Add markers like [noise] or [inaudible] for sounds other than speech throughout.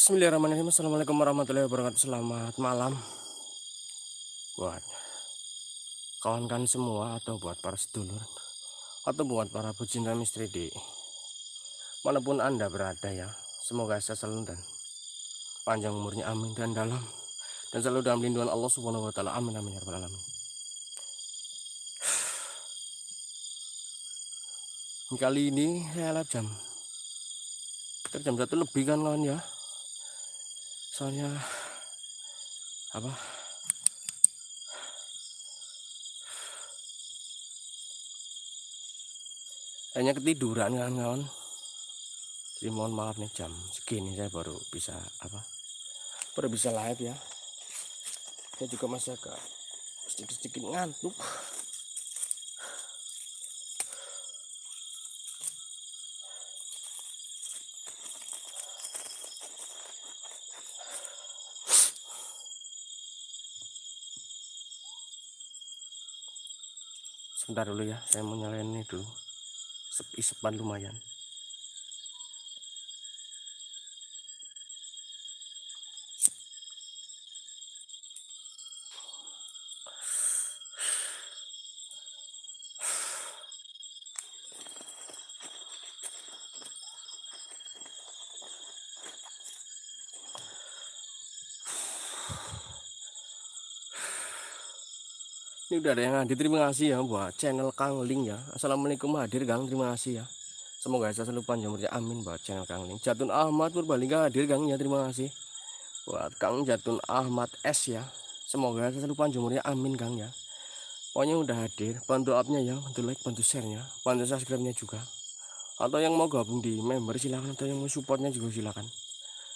Bismillahirrahmanirrahim Assalamualaikum warahmatullahi wabarakatuh Selamat malam Buat kawan-kawan semua Atau buat para sedulur Atau buat para pecinta misteri di Manapun anda berada ya Semoga saya selalu dan Panjang umurnya amin dan dalam Dan selalu dalam lindungan Allah subhanahu wa ta'ala Amin amin ya rabbal alamin Kali ini saya lap jam Kita jam satu lebih kan kawan ya soalnya apa hanya ketiduran kan kawan jadi mohon maaf nih jam segini saya baru bisa apa baru bisa live ya saya juga masih agak sedikit-sedikit ngantuk sebentar dulu ya saya mau nyalain ini dulu sepi isepan lumayan udah ada yang hadir terima kasih ya buat channel Kang Ling ya Assalamualaikum hadir Kang terima kasih ya Semoga saya selalu panjang umurnya amin buat channel Kang Ling Jatun Ahmad Purbalingga hadir Kang ya terima kasih Buat Kang Jatun Ahmad S ya Semoga saya selalu panjang umurnya amin Kang ya Pokoknya udah hadir bantu upnya ya bantu like bantu share nya bantu subscribe-nya juga Atau yang mau gabung di member silahkan atau yang mau supportnya juga silahkan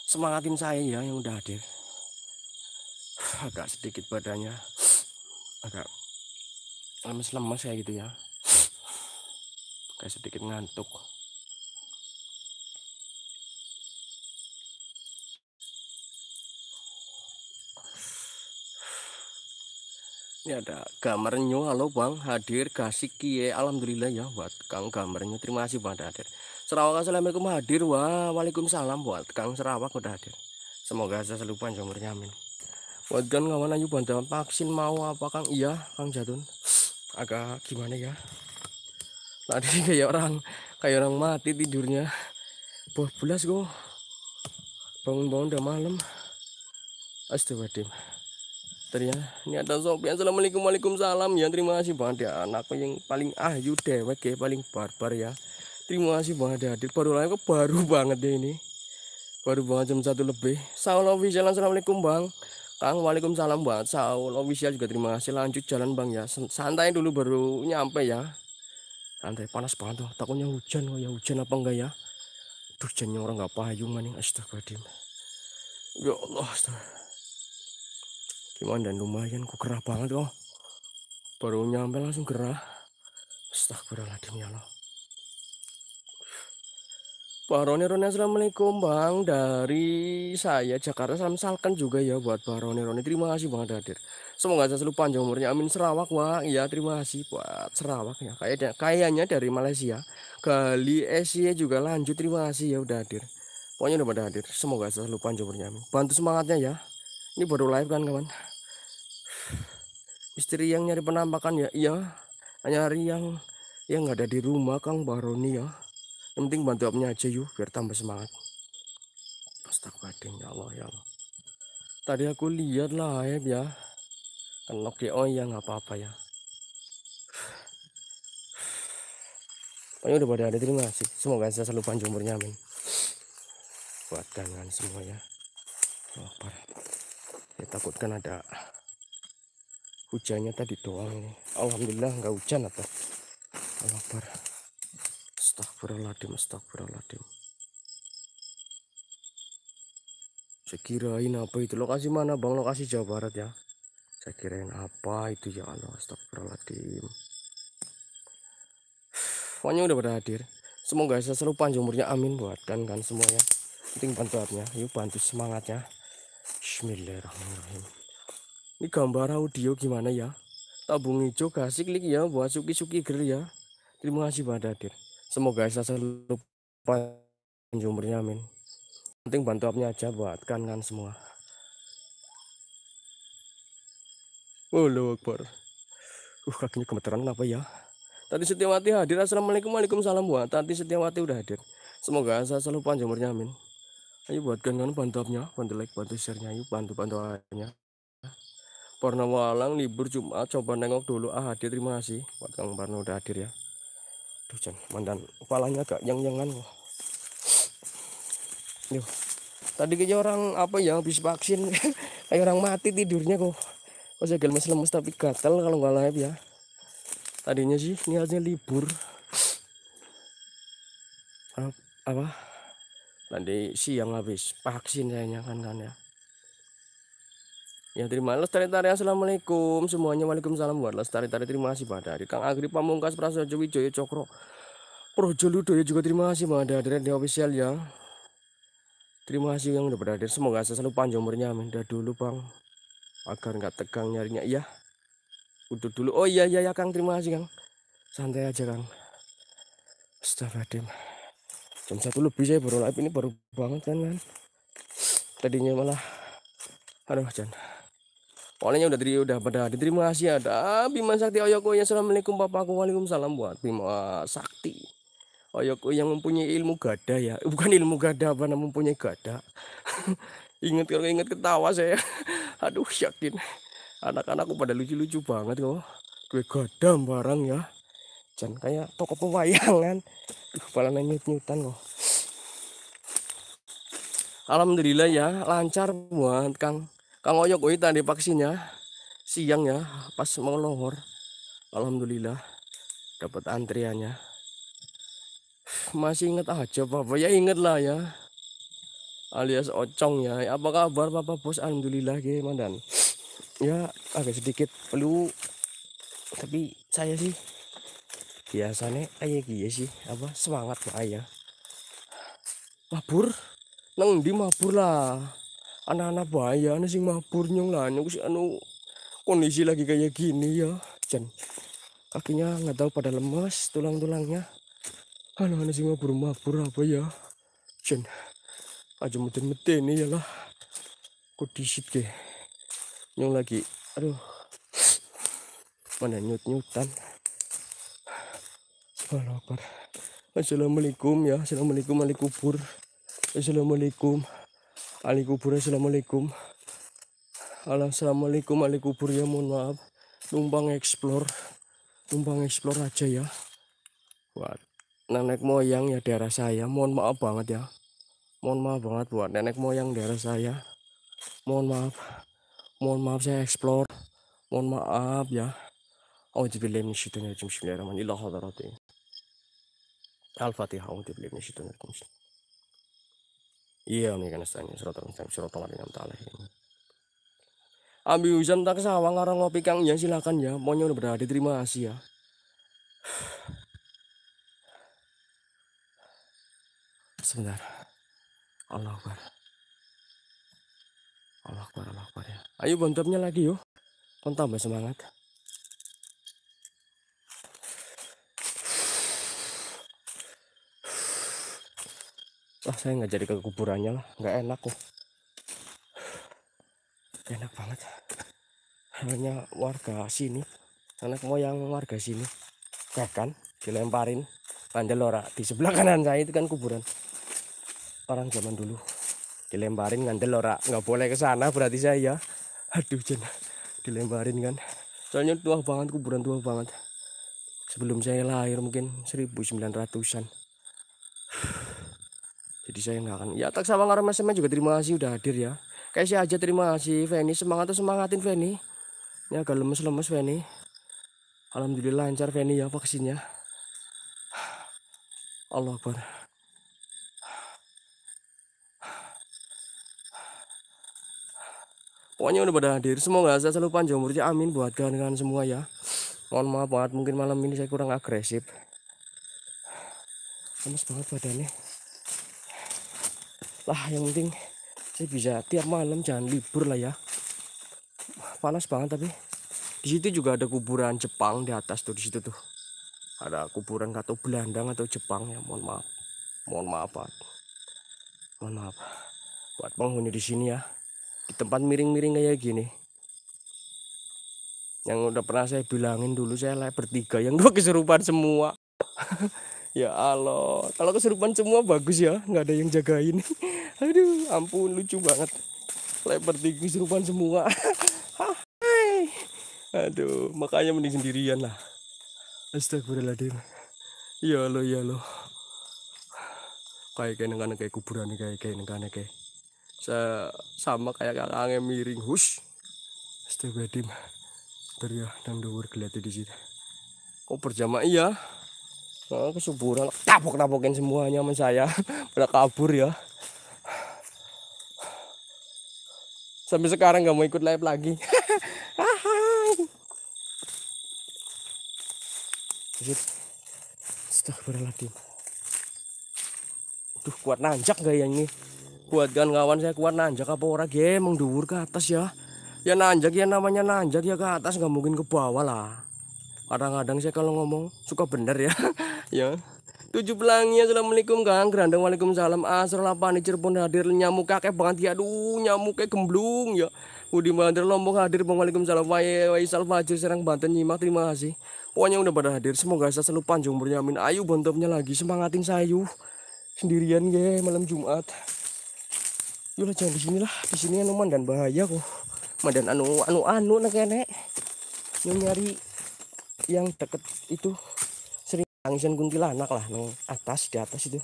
Semangatin saya ya yang udah hadir agak sedikit badannya agak lemes-lemes kayak gitu ya kayak sedikit ngantuk Ini ada gamernya, halo bang, hadir kasih kie, alhamdulillah ya buat kang gamernya, terima kasih bang hadir. serawak assalamualaikum hadir, wah, waalaikumsalam buat kang serawak udah hadir. Semoga saya selalu panjang bernyamin Buat kan ngawan ayu bantuan vaksin mau apa kang? Iya, kang Jatun agak gimana ya tadi [laughs] kayak orang kayak orang mati tidurnya buah bulas kok bangun-bangun udah malam astagfirullahaladzim ternyata ini ada Sofian Assalamualaikum Waalaikumsalam ya terima kasih banget ya anakku yang paling ayu dewek ya paling barbar ya terima kasih banget ya hadir baru lagi baru banget deh ini baru banget jam satu lebih Salam official Assalamualaikum bang Kang Waalaikumsalam buat Saul official juga terima kasih lanjut jalan Bang ya santai dulu baru nyampe ya santai panas banget tuh takutnya hujan oh ya hujan apa enggak ya tuh hujannya orang nggak payung nih astagfirullah ya Allah astagfirullah gimana dan lumayan ku gerah banget loh. baru nyampe langsung gerah astagfirullahaladzim ya Allah Pak Roni Roni Assalamualaikum Bang dari saya Jakarta salam salkan juga ya buat Pak Roni terima kasih banget hadir semoga saya selalu panjang umurnya amin Serawak Wah ya terima kasih buat Serawak ya kayaknya kayaknya dari Malaysia kali Asia e juga lanjut terima kasih ya udah hadir pokoknya udah pada hadir semoga saya selalu panjang umurnya amin bantu semangatnya ya ini baru live kan kawan istri yang nyari penampakan ya iya nyari yang yang nggak ada di rumah Kang Baroni ya yang penting bantu upnya aja yuk biar tambah semangat astagfirullahaladzim ya Allah ya Allah tadi aku lihat lah ya ya kenok ya oh ya nggak apa-apa ya Pokoknya udah pada ada terima kasih semoga saya selalu panjang umurnya amin buat kalian semua ya oh, parah ya takutkan ada hujannya tadi doang ini alhamdulillah nggak hujan atau Allah parah Astagfirullahaladzim, astagfirullahaladzim. Saya kirain apa itu lokasi mana bang? Lokasi Jawa Barat ya. Saya kirain apa itu ya Allah, astagfirullahaladzim. Pokoknya udah pada hadir. Semoga saya selalu panjang umurnya, amin buatkan kan semuanya. Penting bantu artinya. yuk bantu semangatnya. Bismillahirrahmanirrahim. Ini gambar audio gimana ya? Tabung hijau kasih klik ya buat suki-suki ger ya. Terima kasih pada hadir semoga saya selalu umurnya amin penting bantu apnya aja buat kan semua Waduh, Akbar uh kakinya gemeteran apa ya Tadi Setiawati hadir Assalamualaikum Waalaikumsalam buat Tati Setiawati udah hadir semoga saya selalu umurnya amin ayo buat kan bantu apnya bantu like bantu nya yuk bantu bantu aja Walang libur Jumat coba nengok dulu ah hadir terima kasih buat Kang Barno udah hadir ya Tuh jeng, mandan kepalanya agak yang jangan loh. Yuh. Tadi kayak orang apa ya habis vaksin [laughs] kayak orang mati tidurnya kok. Kok jagel lemes lemes tapi gatel kalau nggak live ya. Tadinya sih ini niatnya libur. apa? Nanti siang habis vaksin saya, kan kan ya. Ya terima lestari tari assalamualaikum semuanya waalaikumsalam buat lestari tari terima kasih pada hari Kang Agri Pamungkas Prasojo Wijoyo Cokro Projo Ludo ya juga terima kasih pada yang di official ya Terima kasih yang udah berhadir semoga saya selalu panjang umurnya amin dulu Bang agar nggak tegang nyarinya ya Udah dulu oh iya iya ya Kang terima kasih Kang santai aja Kang Astagfirullahaladzim jam satu lebih saya baru live ini baru banget kan kan tadinya malah aduh jangan Olehnya udah terima udah pada diterima kasih ada ah, Bima Sakti Oyoko yang assalamualaikum bapakku waalaikumsalam buat Bima Sakti Oyoko yang mempunyai ilmu gada ya eh, bukan ilmu gada apa namun mempunyai gada [laughs] ingat kalau ingat ketawa saya [laughs] aduh yakin anak-anakku pada lucu-lucu banget kok gue gada barang ya jangan kayak toko pewayangan Duh, kepala nyut-nyutan kok Alhamdulillah ya lancar buat Kang Kang Oyok Oita oh, divaksinnya vaksinnya ya pas mau lohor. Alhamdulillah dapat antriannya. Masih inget aja Bapak ya inget lah ya. Alias ocong ya. Apa kabar Bapak Bos? Alhamdulillah gimana dan ya agak sedikit perlu, tapi saya sih biasanya ayah gini sih apa semangat lah ayah. mabur neng di mabur lah anak-anak bahaya nih sing mabur nyong lah nyong si anu kondisi lagi kayak gini ya jen kakinya nggak tahu pada lemas tulang-tulangnya anu anak sing mabur mabur apa ya jen aja meten-meten ya lah kondisi ke nyong lagi aduh mana nyut-nyutan Allahu Assalamualaikum ya Assalamualaikum Waalaikumsalam Assalamualaikum ahli kubur assalamualaikum Halo, assalamualaikum ahli kubur ya mohon maaf numpang explore numpang explore aja ya buat nenek moyang ya daerah saya mohon maaf banget ya mohon maaf banget buat nenek moyang daerah saya mohon maaf mohon maaf saya explore mohon maaf ya rahman minasyaitonirrajim. Bismillahirrahmanirrahim. Al-Fatihah. Auzubillahi minasyaitonirrajim iya nih iya kan stang surat mustaqim suratul ladina ta'ala Ambil hujan tak sawang orang ngopi kang ya silakan ya maunya udah berada terima kasih ya sebentar Allah Akbar Allah Akbar Allah Akbar ya ayo bantamnya lagi yuk tambah semangat wah saya nggak jadi ke kuburannya lah nggak enak kok enak banget hanya warga sini anak moyang warga sini ya kan dilemparin ngandelora di sebelah kanan saya itu kan kuburan orang zaman dulu dilemparin ngandelora nggak boleh ke sana berarti saya ya. aduh jen dilemparin kan soalnya tua banget kuburan tua banget sebelum saya lahir mungkin 1900-an jadi saya nggak akan ya tak sama karena SMA juga terima kasih udah hadir ya kayak saya aja terima kasih Feni semangat tuh semangatin Feni ini agak lemes-lemes Feni Alhamdulillah lancar Feni ya vaksinnya Allah Akbar pokoknya udah pada hadir semoga saya selalu panjang umurnya amin buat kalian semua ya mohon maaf banget mungkin malam ini saya kurang agresif lemes banget badannya lah yang penting saya bisa tiap malam jangan libur lah ya panas banget tapi di situ juga ada kuburan Jepang di atas tuh di situ tuh ada kuburan atau Belanda atau Jepang ya mohon maaf mohon maaf Pak. mohon maaf buat penghuni di sini ya di tempat miring-miring kayak gini yang udah pernah saya bilangin dulu saya lah bertiga yang dua [laughs] keserupan semua ya Allah kalau kesurupan semua bagus ya nggak ada yang jagain [laughs] aduh ampun lucu banget lebar tinggi kesurupan semua [laughs] aduh makanya mending sendirian lah astagfirullahaladzim ya Allah ya Allah kayak kayak kayak kuburan kayak kayak nengkane kayak sama kayak kakaknya miring hush astagfirullahaladzim bentar ya dua dhuwur di sini kok berjamaah iya Oh, kesuburan tabok-tabokin semuanya sama saya. [laughs] Pada kabur ya. Sampai sekarang nggak mau ikut live lagi. [laughs] Astagfirullahaladzim. Tuh kuat nanjak gak ya ini? Kuat kan kawan saya kuat nanjak apa orang gemeng dhuwur ke atas ya. Ya nanjak ya namanya nanjak ya ke atas nggak mungkin ke bawah lah. Kadang-kadang saya kalau ngomong suka bener ya. [laughs] ya tujuh pelangi assalamualaikum kang gerandang waalaikumsalam asal ah, lapani Cirebon hadir nyamuk kakek banget ya aduh kayak gemblung ya udi Banter Lombok hadir bang waalaikumsalam salva aja Serang Banten nyimak terima kasih pokoknya udah pada hadir semoga saya selalu panjang umurnya Ayu ayo bontopnya lagi semangatin sayu sendirian ya malam Jumat yuk jangan di sini lah di sini anu mandan bahaya kok mandan anu anu anu nak nenek nyari yang deket itu tangisan kuntilanak lah nang atas di atas itu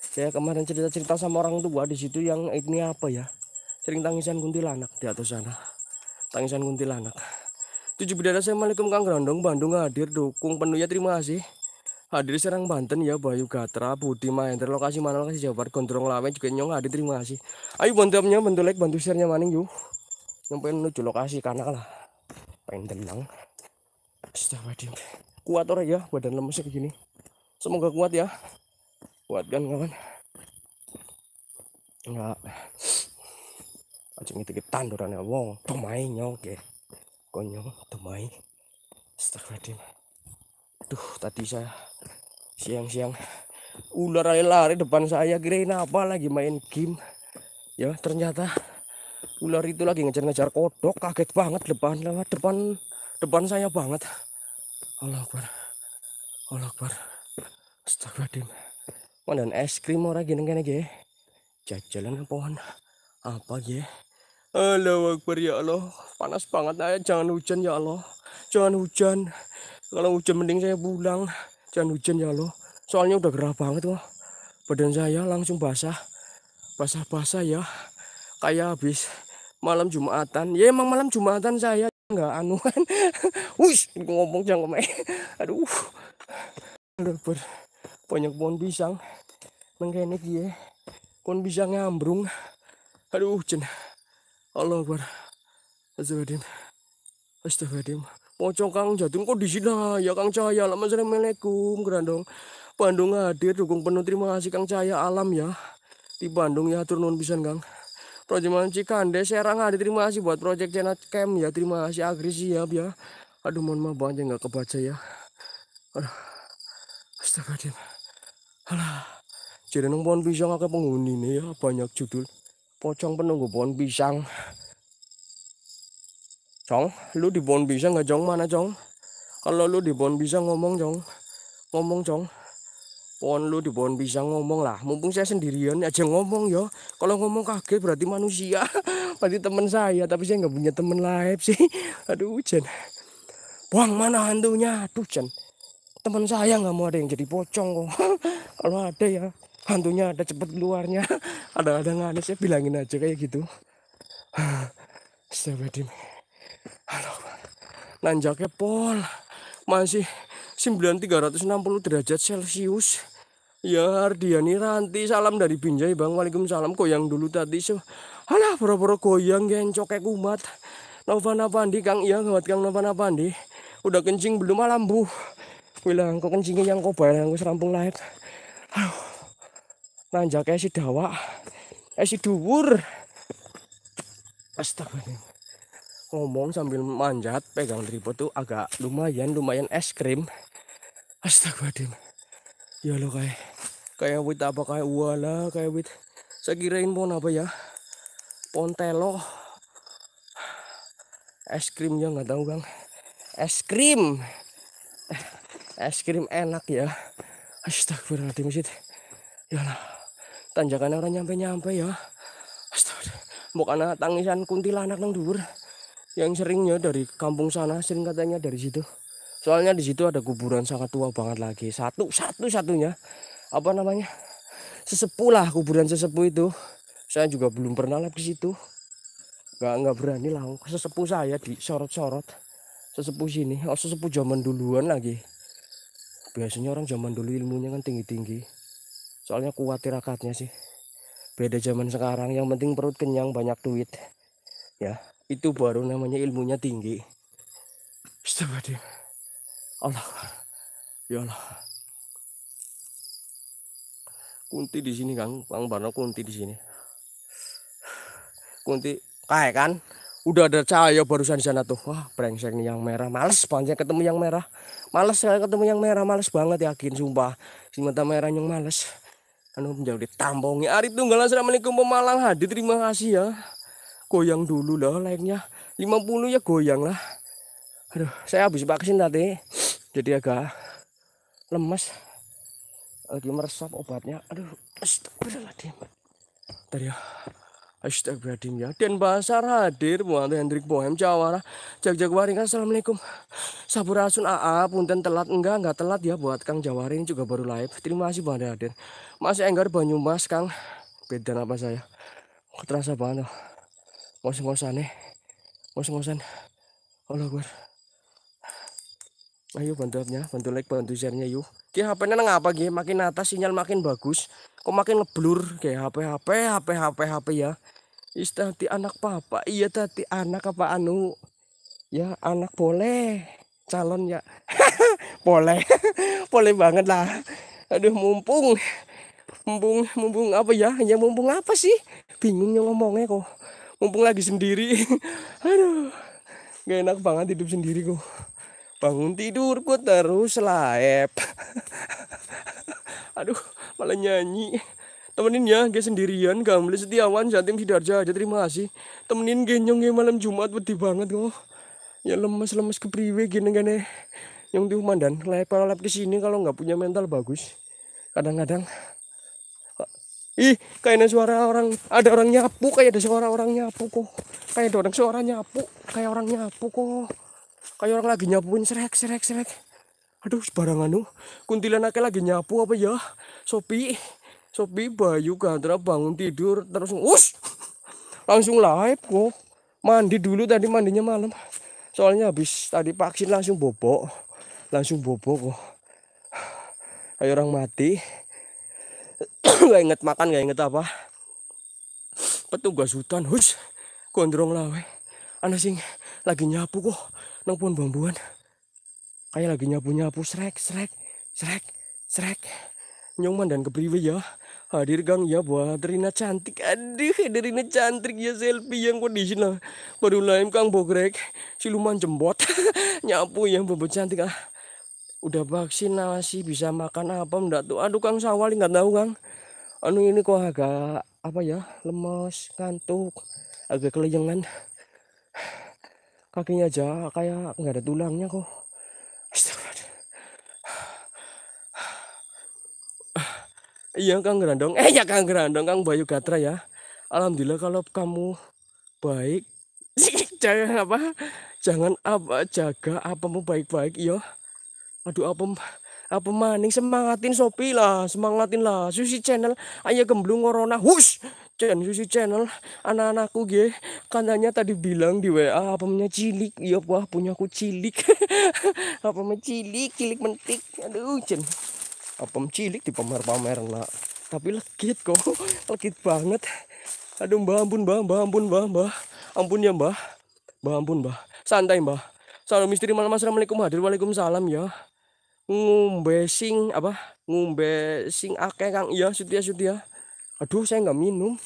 saya kemarin cerita cerita sama orang tua di situ yang ini apa ya sering tangisan kuntilanak di atas sana tangisan kuntilanak tujuh bidara assalamualaikum kang grandong Bandung hadir dukung ya terima kasih hadir Serang Banten ya Bayu Gatra Budi Mahendra terlokasi mana lokasi Jawa Barat Gondrong Lawe juga nyong hadir terima kasih ayo bantu amnya bantu like bantu share nya maning yuk nyampein menuju lokasi karena lah pengen tenang Astagfirullahaladzim kuat orang ya badan lemesnya begini semoga kuat ya kuat kan kawan enggak aja ngitik tanduran ya wong tomai nyoke konyol setelah astagfirullahaladzim tuh tadi saya siang-siang ular lari-lari depan saya kirain apa lagi main game ya ternyata ular itu lagi ngejar-ngejar kodok kaget banget depan lewat depan depan saya banget Allah Akbar Allah Akbar Astagfirullahaladzim Mana es krim orang gini gini Cek jalan jajalan pohon apa ya? Allah Akbar ya Allah panas banget ayah jangan hujan ya Allah jangan hujan kalau hujan mending saya pulang jangan hujan ya Allah soalnya udah gerah banget loh, badan saya langsung basah basah-basah ya kayak habis malam Jumatan ya emang malam Jumatan saya nggak anu kan [laughs] gue ngomong jangan ngomong [laughs] aduh udah ber banyak pohon pisang mengkene dia eh. pohon pisangnya ambrung aduh cina, Allah ber Astagfirullahaladzim Astagfirullahaladzim Pocong Kang jatuh kok di sini ya Kang Cahaya lama Assalamualaikum Gerandong Bandung hadir dukung penuh terima kasih Kang Cahaya alam ya di Bandung ya turun pisang Kang Projeman Cikande Serang ah diterima sih buat project channel Camp ya terima kasih agresi ya biar, aduh mohon maaf banget nggak kebaca ya aduh dia, alah jadi nang pohon pisang aku penghuni nih ya banyak judul pocong penunggu pohon pisang Cong, lu di pohon pisang nggak Cong? Mana Cong? Kalau lu di pohon pisang ngomong Cong, ngomong Cong. Pohon lu di pohon pisang ngomong lah. Mumpung saya sendirian aja ngomong ya. Kalau ngomong kaget berarti manusia. [laughs] berarti teman saya. Tapi saya nggak punya teman lain sih. [laughs] Aduh hujan. Buang mana hantunya? Aduh hujan. Teman saya nggak mau ada yang jadi pocong kok. [laughs] Kalau ada ya hantunya ada cepet keluarnya. ada ada nggak ada saya bilangin aja kayak gitu. [sighs] Astagfirullahaladzim. Halo. Nanjaknya pol. Masih 9360 derajat Celcius. Ya Ardiani Ranti salam dari Binjai Bang Waalaikumsalam goyang dulu tadi Alah boro-boro goyang gencok kayak kumat Nova Napandi Kang iya ngawat Kang Nova Napandi Udah kencing belum malam bu Bilang kok kencingnya yang kobar yang serampung layak Aduh Nanjak kayak si dawa Kayak si duwur Astaga Ngomong sambil manjat pegang tripod tuh agak lumayan lumayan es krim Astagfirullahaladzim ya lo kay. Kaya wit apa kaya wala kayak with. Saya kirain pohon apa ya? pontelo es Es ya nggak tahu kang. Es krim. Es krim enak ya. Astagfirullahaladzim ya lah tanjakan orang nyampe-nyampe ya. Astagfirullah. Bukan tangisan kuntilanak yang dur. Yang seringnya dari kampung sana, sering katanya dari situ soalnya di situ ada kuburan sangat tua banget lagi satu satu satunya apa namanya sesepuh lah kuburan sesepuh itu saya juga belum pernah lihat ke situ nggak nggak berani lah sesepuh saya disorot-sorot sesepuh sini oh sesepuh zaman duluan lagi biasanya orang zaman dulu ilmunya kan tinggi-tinggi soalnya kuat tirakatnya sih beda zaman sekarang yang penting perut kenyang banyak duit ya itu baru namanya ilmunya tinggi Astagfirullah Allah. Ya Allah. Kunti di sini Kang, Kang Barno kunti di sini. Kunti kayak kan udah ada cahaya barusan di sana tuh. Wah, brengsek nih yang merah. Males panjang ketemu yang merah. Males saya ketemu yang merah, males banget yakin sumpah. Si mata merah yang males. Anu menjauh ditampongi. Ari tunggal assalamualaikum pemalang hadir. Terima kasih ya. Goyang dulu lah lainnya. 50 ya goyang lah. Aduh, saya habis vaksin tadi jadi agak lemes lagi meresap obatnya aduh astagfirullahaladzim tadi ya astagfirullahaladzim ya dan bahasa hadir buat Hendrik Bohem Jawara jag jag waringan assalamualaikum saburasun aa punten telat enggak enggak telat ya buat Kang Jawarin juga baru live terima kasih buat hadir masih enggar Banyumas Kang beda apa saya terasa banget oh. ngos-ngosan nih ngos-ngosan Allah gue ayo bantu upnya bantu like bantu sharenya yuk Oke, HP nya apa ge? makin atas sinyal makin bagus kok makin ngeblur kayak HP HP HP HP HP ya istati anak papa iya tati anak apa anu ya anak boleh calon ya [laughs] boleh [laughs] boleh banget lah aduh mumpung mumpung mumpung apa ya ya mumpung apa sih bingungnya ngomongnya kok mumpung lagi sendiri [laughs] aduh gak enak banget hidup sendiri kok bangun tidur gue terus laep [laughs] aduh malah nyanyi temenin ya gue sendirian Gamli Setiawan Jatim Sidarja aja terima kasih temenin gue nyong malam Jumat beti banget kok oh. ya lemes lemes ke priwe gini gini yang tuh dan laep lep ke sini kalau nggak punya mental bagus kadang-kadang ih kayaknya suara orang ada orang nyapu kayak ada suara orang nyapu kok kayak ada orang suara nyapu kayak orang nyapu kok kayak orang lagi nyapuin serek serek serek aduh sebarang anu kuntilanaknya lagi nyapu apa ya sopi sopi bayu gantra bangun tidur terus us langsung live kok mandi dulu tadi mandinya malam soalnya habis tadi vaksin langsung bobok langsung bobok kok kayak orang mati [coughs] gak inget makan gak inget apa petugas hutan hus gondrong lawe anak lagi nyapu kok nang pohon bambuan kayak lagi nyapu-nyapu srek srek srek srek nyoman dan kepriwe ya hadir gang ya buat Rina cantik aduh Rina cantik ya selfie yang kondisi lah baru lain kang bogrek siluman jembot [laughs] nyapu yang bobo cantik ah udah vaksinasi bisa makan apa enggak tuh aduh kang sawali nggak tahu kang anu ini kok agak apa ya lemas ngantuk agak kelejengan kakinya aja kayak nggak ada tulangnya kok iya kang gerandong eh ya kang gerandong kang bayu gatra ya alhamdulillah kalau kamu baik [laughs] jangan apa jangan apa jaga apamu baik-baik yo iya. aduh apa apa maning semangatin sopi lah semangatin lah susi channel ayo gemblung corona hush Chen Susi Channel anak-anakku ge, katanya tadi bilang di WA apa punya cilik iya wah punya aku cilik [laughs] apa cilik cilik mentik aduh Chen apa cilik di pamer-pamer nak tapi legit kok [laughs] legit banget aduh mbah ampun mbah, mbah ampun mbah, mbah ampun ya mbah, mbah ampun mbah, santai mbah, salam misteri malam assalamualaikum hadir waalaikumsalam ya ngombe sing apa ngombe sing akeh kang iya sutia sutia aduh saya nggak minum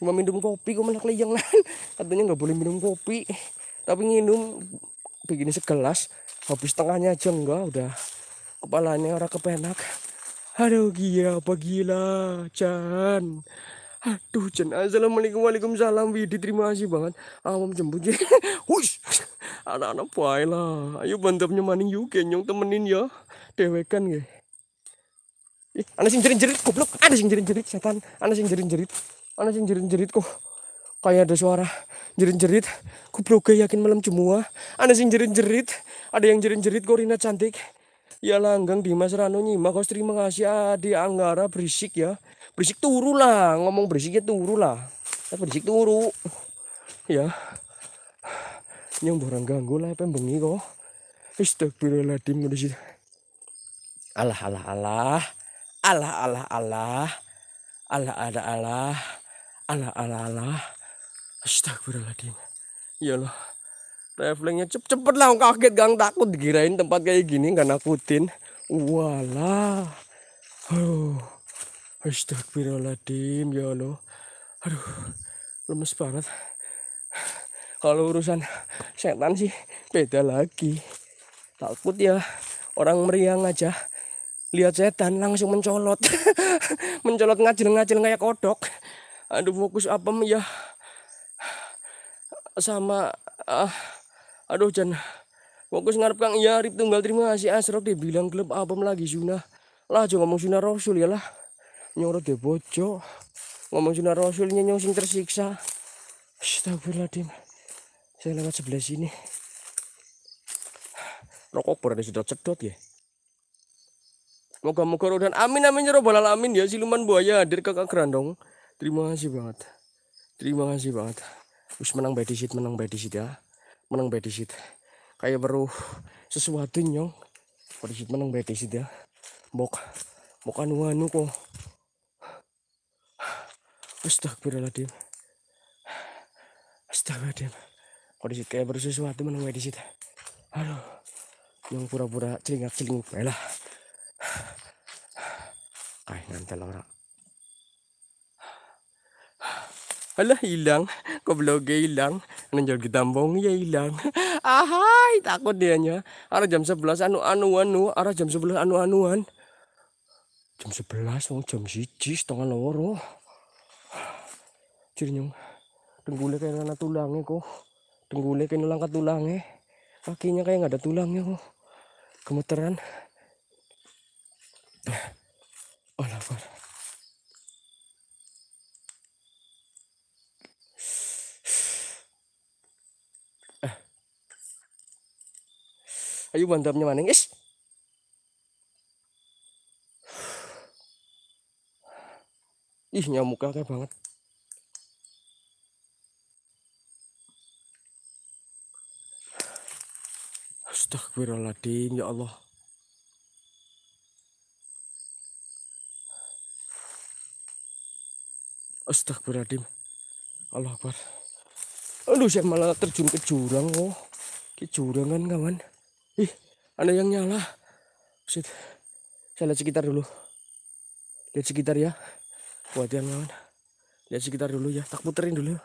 cuma minum kopi kok malah kelayangan [laughs] katanya nggak boleh minum kopi tapi minum begini segelas habis tengahnya aja enggak udah kepalanya orang kepenak aduh gila apa gila Chan aduh Chan assalamualaikum waalaikumsalam Widi terima kasih banget awam jemput ya [laughs] hush anak-anak baik lah ayo bantapnya maning juga nyong temenin ya dewekan ya Ih, ada sing jerit-jerit goblok, ada sing jerit-jerit setan, ada sing jerit-jerit ana sing jerit-jerit kok kayak ada suara jerit-jerit kubroge yakin malam semua. ada sing jerit-jerit ada yang jerit-jerit Rina cantik ya langgang Dimas Rano nyimak kau terima kasih Adi Anggara berisik ya berisik turu lah ngomong berisiknya turu lah ya, berisik turu ya yang borang ganggu lah pembengi kok Astagfirullahaladzim udah Allah Allah Allah Allah Allah Allah Allah alah Allah ala ala ala astagfirullahaladzim ya Allah travelingnya cepet cepet lah kaget gang takut dikirain tempat kayak gini gak nakutin wala aduh astagfirullahaladzim ya Allah aduh lemes banget kalau urusan setan sih beda lagi takut ya orang meriang aja lihat setan langsung mencolot [laughs] mencolot ngajil-ngajil kayak kodok aduh fokus apa ya sama ah, aduh jan fokus ngarep kang ya rip tunggal terima kasih asrok dia bilang klub apa lagi Suna lah jangan ngomong Suna Rasul ya lah nyorot dia bojo ngomong Suna Rasulnya nyong sing tersiksa Astagfirullahaladzim saya lewat sebelah sini rokok berada sedot-sedot ya Moga-moga dan amin amin ya robbal alamin ya siluman buaya hadir kakak kerandong terima kasih banget terima kasih banget Us menang by menang by ya menang by disit kayak baru sesuatu nyong by disit menang by ya bok bok anu anu kok Astagfirullahaladzim Astagfirullahaladzim Kok disit kayak baru sesuatu menang by disit aduh yang pura-pura celingak celinguk lah Ay, nanti orang Ala, hilang. Kabloga hilang. Anong jawab gitambong? Ya hilang, [laughs] Ahay, takot dia nya, arah jam 11, anu anu anu, arah jam 11, anu, anu-anuan. Jam 11, wong jam 1, setengah loro. oh. Tenggule kayak ana tulangnya kok, tunggu ko. Tunggulay kayo na Kakinya kayak nggak ada tulangnya ko. Oh, olah. parah. ayo bandamnya maning is ih nyamuk kayak banget Astagfirullahaladzim ya Allah Astagfirullahaladzim Allah Akbar Aduh saya malah terjun ke jurang oh. Ke jurang kan kawan Ih, ada yang nyala. Shit. Saya lihat sekitar dulu. Lihat sekitar ya. Buat yang lawan. Lihat sekitar dulu ya. Tak puterin dulu.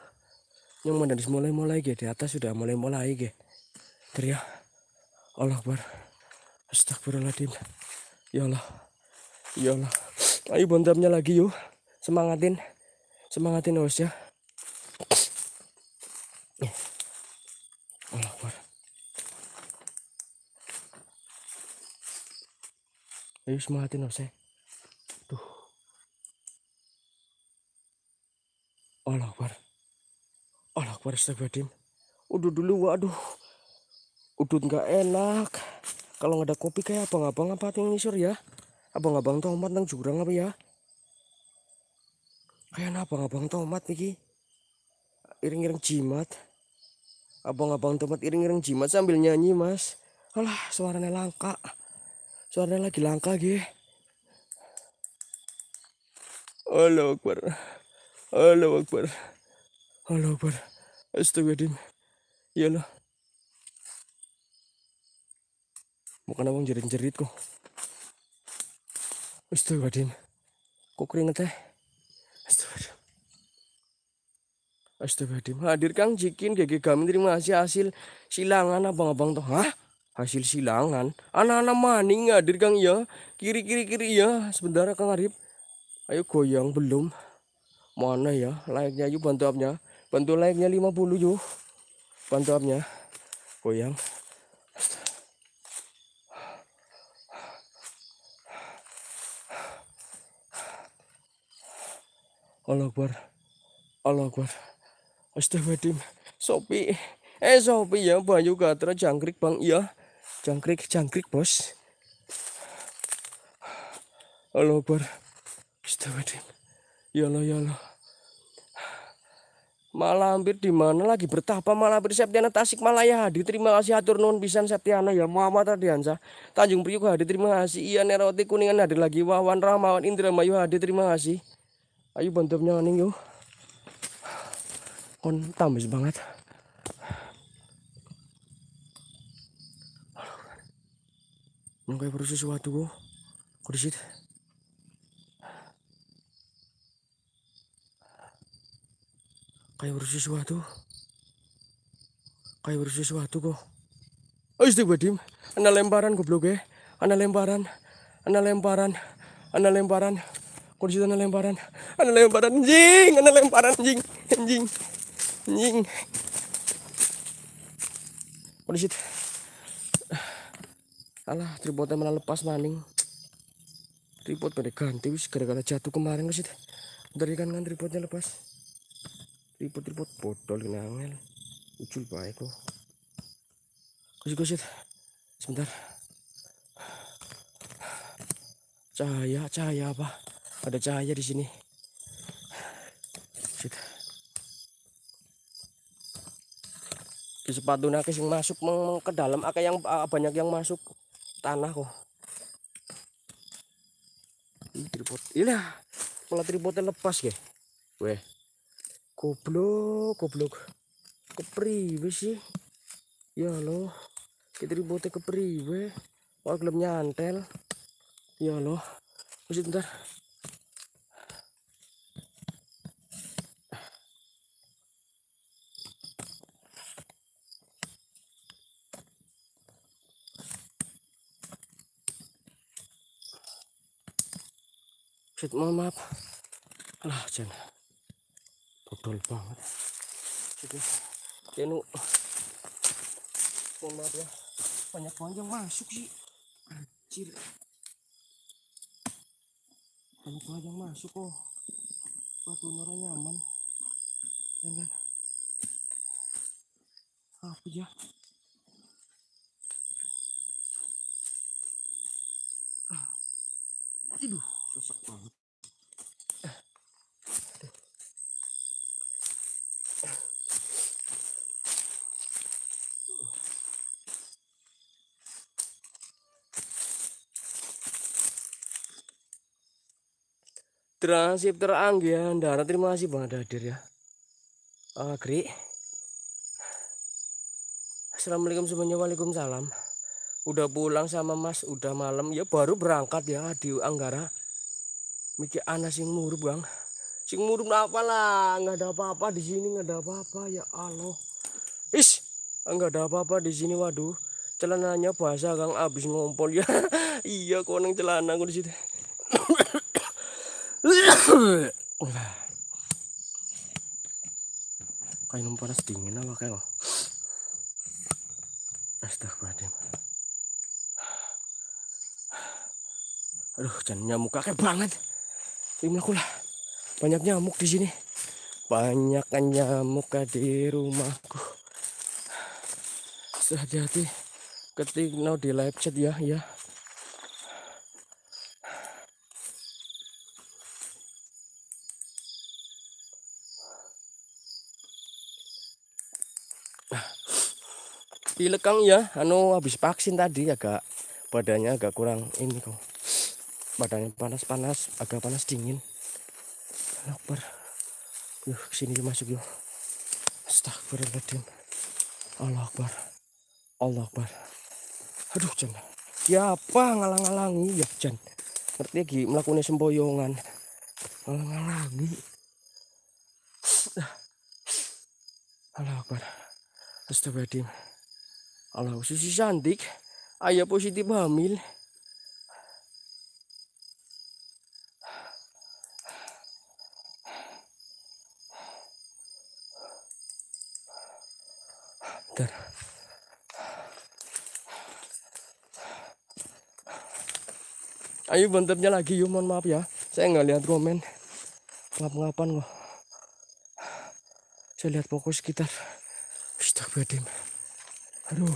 Yang mana dari mulai-mulai ge di atas sudah mulai-mulai ge. Teriak. Ya. Allah Akbar. Astagfirullahaladzim. Ya Allah. Ya Allah. Ayo bontemnya lagi yuk. Semangatin. Semangatin harus ya. ayo semangatin Ose tuh ya. Allah Akbar Allah Akbar Astagfirullahaladzim udah dulu waduh udut nggak enak kalau nggak ada kopi kayak abang-abang apa yang nisur ya abang-abang tomat nang jurang apa ya kayak apa abang-abang tomat niki iring-iring jimat abang-abang tomat iring-iring jimat sambil nyanyi mas alah suaranya langka Suaranya lagi langka ge. Allah Akbar. Allah Akbar. Allah Akbar. Astagfirullahaladzim. Ya Allah. Bukan abang jerit-jerit kok. Astagfirullahaladzim. Kok keringet teh? Astagfirullahaladzim. Astagfirullahaladzim. Hadir Kang Jikin, gege Gamin, terima hasil hasil silangan abang-abang tuh. Hah? hasil silangan anak-anak maning ngadir kang ya kiri kiri kiri ya sebentar kang Arif ayo goyang belum mana ya layaknya yuk bantu apnya bantu layaknya 50 yuk bantu apnya goyang Allah Akbar Allah Akbar Astagfirullahaladzim Sopi Eh Sopi ya Bayu Gatra jangkrik bang iya jangkrik jangkrik bos Allah bar Astagfirullahaladzim ya Allah ya malah hampir di mana lagi bertapa malah hampir Septiana Tasik Malaya hadir terima kasih hatur nuhun pisan Septiana ya Muhammad Radiansa Tanjung Priuk hadir terima kasih Nero iya, Neroti Kuningan hadir lagi Wawan Ramawan Indra Mayu hadir terima kasih ayo bantu nyaning yuk kon tamis banget kayak berusaha sesuatu. Kayak berusaha sesuatu sesuatu kok. Ayo gue dim. Anda lemparan goblok ya. Eh. Anda lemparan. Anda lemparan. Anda lemparan. Kok disitu anda lemparan. Anda lemparan jing Anda lemparan jing Anjing. Anjing. Kok situ alah tripodnya malah lepas maning tripod pada ganti wis gara-gara jatuh kemarin wis dari kan kan tripodnya lepas tripod tripod ini angel. ucul baik kok kusit kusit sebentar cahaya cahaya apa ada cahaya di sini kusit di sepatu nakes yang masuk ke dalam ada yang banyak yang masuk tanah kok oh. ini tripod ilah malah tripodnya lepas ya weh goblok goblok kepriwe sih ya loh kita tripodnya kepriwe wah gelem nyantel ya loh Wis bentar Fit, mohon maaf. lah jangan Dodol banget. Jadi, Jenu. Mohon maaf ya. Banyak banget yang masuk sih. Anjir. Banyak banget yang masuk kok. Oh. Batu orang nyaman. Enggak. Apa ya? Aduh. Ah. Sidra terang ya, Andara terima kasih banget hadir ya Agri eh, Assalamualaikum semuanya Waalaikumsalam Udah pulang sama Mas udah malam ya baru berangkat ya di Anggara Mikir anak sing murup Bang sing murup apa lah Enggak ada apa-apa di sini enggak ada apa-apa ya Allah Is enggak ada apa-apa di sini waduh celananya basah Kang abis ngompol ya [laughs] iya koneng celana aku di situ kayak panas dingin apa kayak astagfirullahaladzim aduh jangan nyamuk kakek banget ini aku lah banyak nyamuk di sini banyak nyamuk di rumahku hati-hati ketik no di live chat ya ya pilek kang ya anu habis vaksin tadi agak badannya agak kurang ini kok. badannya panas-panas agak panas dingin lapar yuk sini masuk yuk astagfirullahaladzim Allah Akbar Allah Akbar aduh Jan ya ngalang-alangi ya Jan ngerti lagi melakukan semboyongan ngalang-alangi nah. Allah Akbar Astagfirullahaladzim Alah, susi cantik. Ayah positif hamil. Bentar. Ayo bentarnya lagi, yuk. Mohon maaf ya. Saya nggak lihat komen. Ngap-ngapan kok. Saya lihat pokok sekitar. Astagfirullahaladzim aduh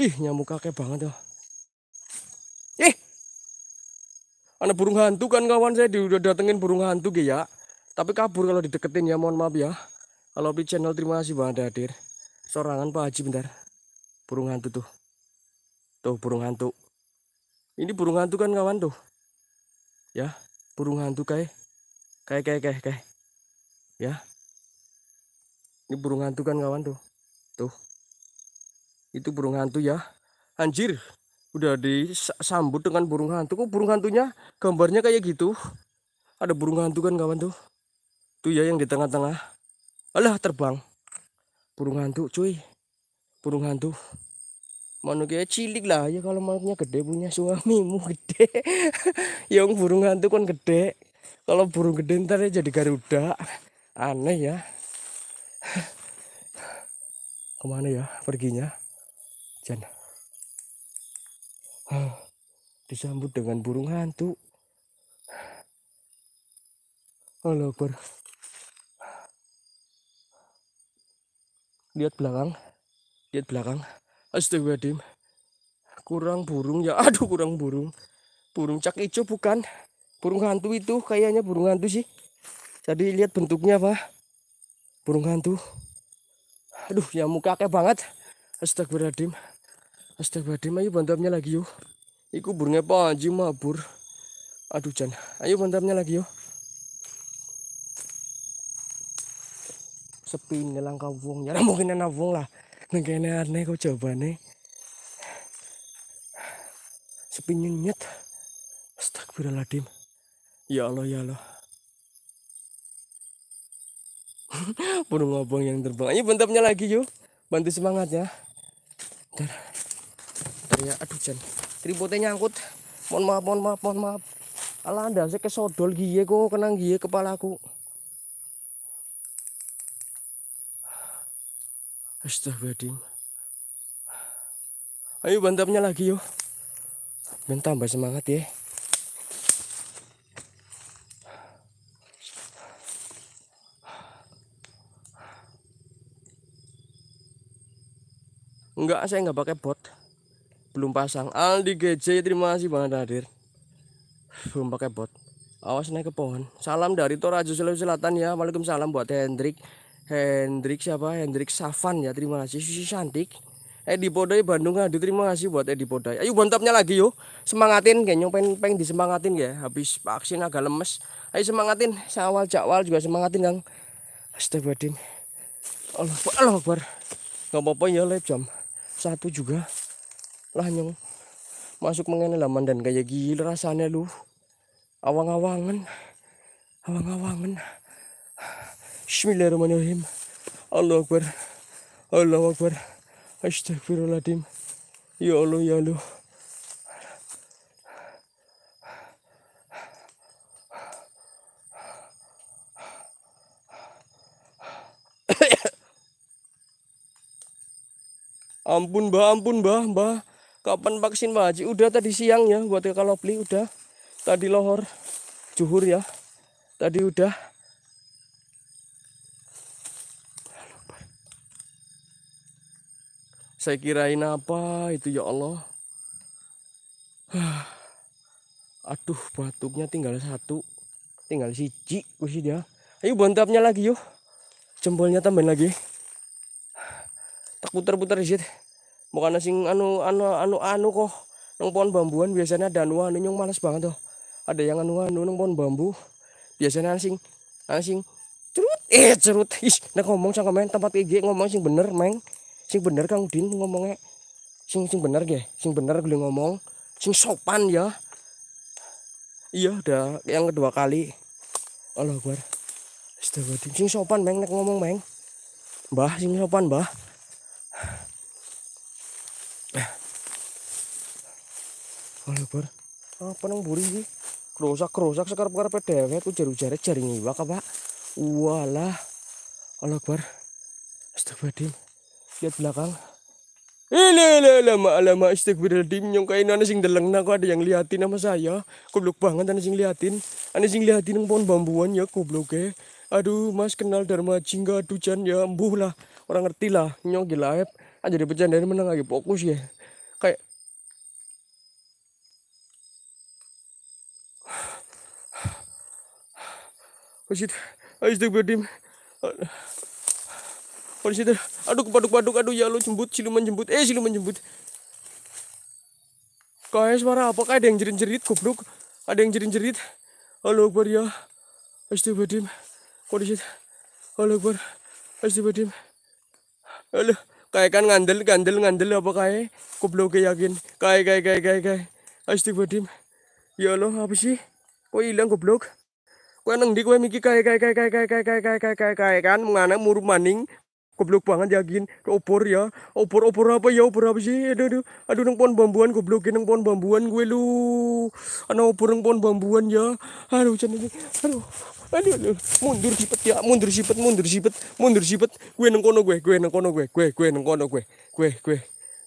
ih nyamuk kakek banget ya ih ada burung hantu kan kawan saya udah datengin burung hantu ya tapi kabur kalau dideketin ya mohon maaf ya kalau di channel terima kasih banget hadir sorangan Pak Haji bentar burung hantu tuh tuh burung hantu ini burung hantu kan kawan tuh ya burung hantu kayak kayak kayak kayak kayak ya ini burung hantu kan kawan tuh tuh itu burung hantu ya anjir udah disambut dengan burung hantu kok burung hantunya gambarnya kayak gitu ada burung hantu kan kawan tuh tuh ya yang di tengah-tengah alah terbang burung hantu cuy burung hantu manuknya cilik lah ya kalau manuknya gede punya suamimu [laughs] gede yang burung hantu kan gede kalau burung gede ntar ya jadi garuda aneh ya kemana ya perginya hujan. Ah, disambut dengan burung hantu. Allah ber, Lihat belakang. Lihat belakang. Astagfirullahaladzim. Kurang burung ya. [laughs] Aduh kurang burung. Burung cak ijo bukan. Burung hantu itu kayaknya burung hantu sih. Jadi lihat bentuknya apa Burung hantu. Aduh ya muka kakek banget. Astagfirullahaladzim. Astagfirullahaladzim, ayo bantapnya lagi yuk. Iku burungnya panji mabur. Aduh Jan, ayo bantapnya lagi yuk. Sepi langka wong, ya mungkin enak wong lah. Nengkene aneh kok jawabannya. Sepi nyenyet. Astagfirullahaladzim. Ya Allah, ya Allah. [laughs] burung ngobong yang terbang. Ayo bantapnya lagi yuk. Bantu semangat ya. Bentar tripodnya aduh jen tripodnya nyangkut mohon maaf mohon maaf mohon maaf alah anda saya kesodol gie kok kenang gie kepalaku Astagfirullahaladzim ayo bantapnya lagi yo ben tambah semangat ya enggak saya enggak pakai bot belum pasang Aldi GJ terima kasih banget hadir belum pakai bot awas naik ke pohon salam dari toraja Sulawesi Selatan ya Waalaikumsalam buat Hendrik Hendrik siapa Hendrik Savan ya terima kasih Susi cantik Edi Podai Bandung hadir terima kasih buat Edi Podai ayo bantapnya lagi yo semangatin kayaknya pengen, pengen disemangatin ya habis vaksin agak lemes ayo semangatin sawal jakwal juga semangatin kang Astagfirullahaladzim Allah, Allah Akbar nggak apa-apa ya live jam satu juga lah nyong masuk mengenai laman dan kayak gila rasanya lu awang-awangan awang-awangan Bismillahirrahmanirrahim Allah Akbar Allah Akbar Astagfirullahaladzim Ya Allah ya Allah [coughs] Ampun mbah, ampun mbah, mbah kapan vaksin Pak Haji udah tadi siang ya, buat kalau beli udah tadi lohor juhur ya tadi udah saya kirain apa itu ya Allah [sighs] aduh batuknya tinggal satu tinggal si kusi dia ya. ayo bantapnya lagi yuk jempolnya tambahin lagi tak putar-putar di situ bukan sing anu anu anu anu kok nang pohon bambuan biasanya ada anu anu nyong males banget tuh ada yang anu anu nang pohon bambu biasanya asing asing cerut eh cerut ih nak ngomong sama main tempat IG ngomong sing bener meng sing bener Kang Udin ngomongnya sing sing bener ge sing bener gue ngomong sing sopan ya iya udah yang kedua kali Allah gue sudah sing sopan meng nek ngomong meng bah sing sopan bah lebar apa nang buri ini kerosak kerosak sekarang perkara pedangnya aku jaru jarak jaring iwak pak? walah Allah akbar astagfirullahaladzim lihat belakang Ile ile lama lama astagfirullahaladzim yang kain ane sing deleng aku ada yang liatin sama saya goblok banget ane sing liatin ane sing liatin nang pohon bambuan ya goblok ya aduh mas kenal Dharma Jingga Dujan ya embuh lah orang ngerti lah nyong gila aja di dari menang lagi fokus ya Wasit, ayo dek berdim. Wasit, Aduk baduk baduk aduh ya lu jembut siluman jembut eh siluman jembut. Kayak suara apa kayak ada yang jerit jerit goblok, ada yang jerit jerit. Halo Akbar ya, ayo dek berdim. Wasit, halo Akbar, ayo dek berdim. Halo, kayak kan ngandel ngandel ngandel apa kayak goblok yakin kayak kayak kayak kayak kayak. Ayo dek berdim. Ya Allah, apa sih? Kok hilang goblok? Kue neng di kue miki kaya kaya kaya kaya kaya kaya kaya kaya kaya kaya kan mengana muru maning goblok banget yakin opor ya opor opor apa ya opor apa sih aduh aduh aduh neng pohon bambuan goblokin neng pohon bambuan gue lu ana opor neng pohon bambuan ya aduh hujan ini aduh aduh aduh mundur sipet ya mundur sipet mundur sipet mundur sipet gue neng kono gue gue neng kono gue gue gue neng kono gue gue gue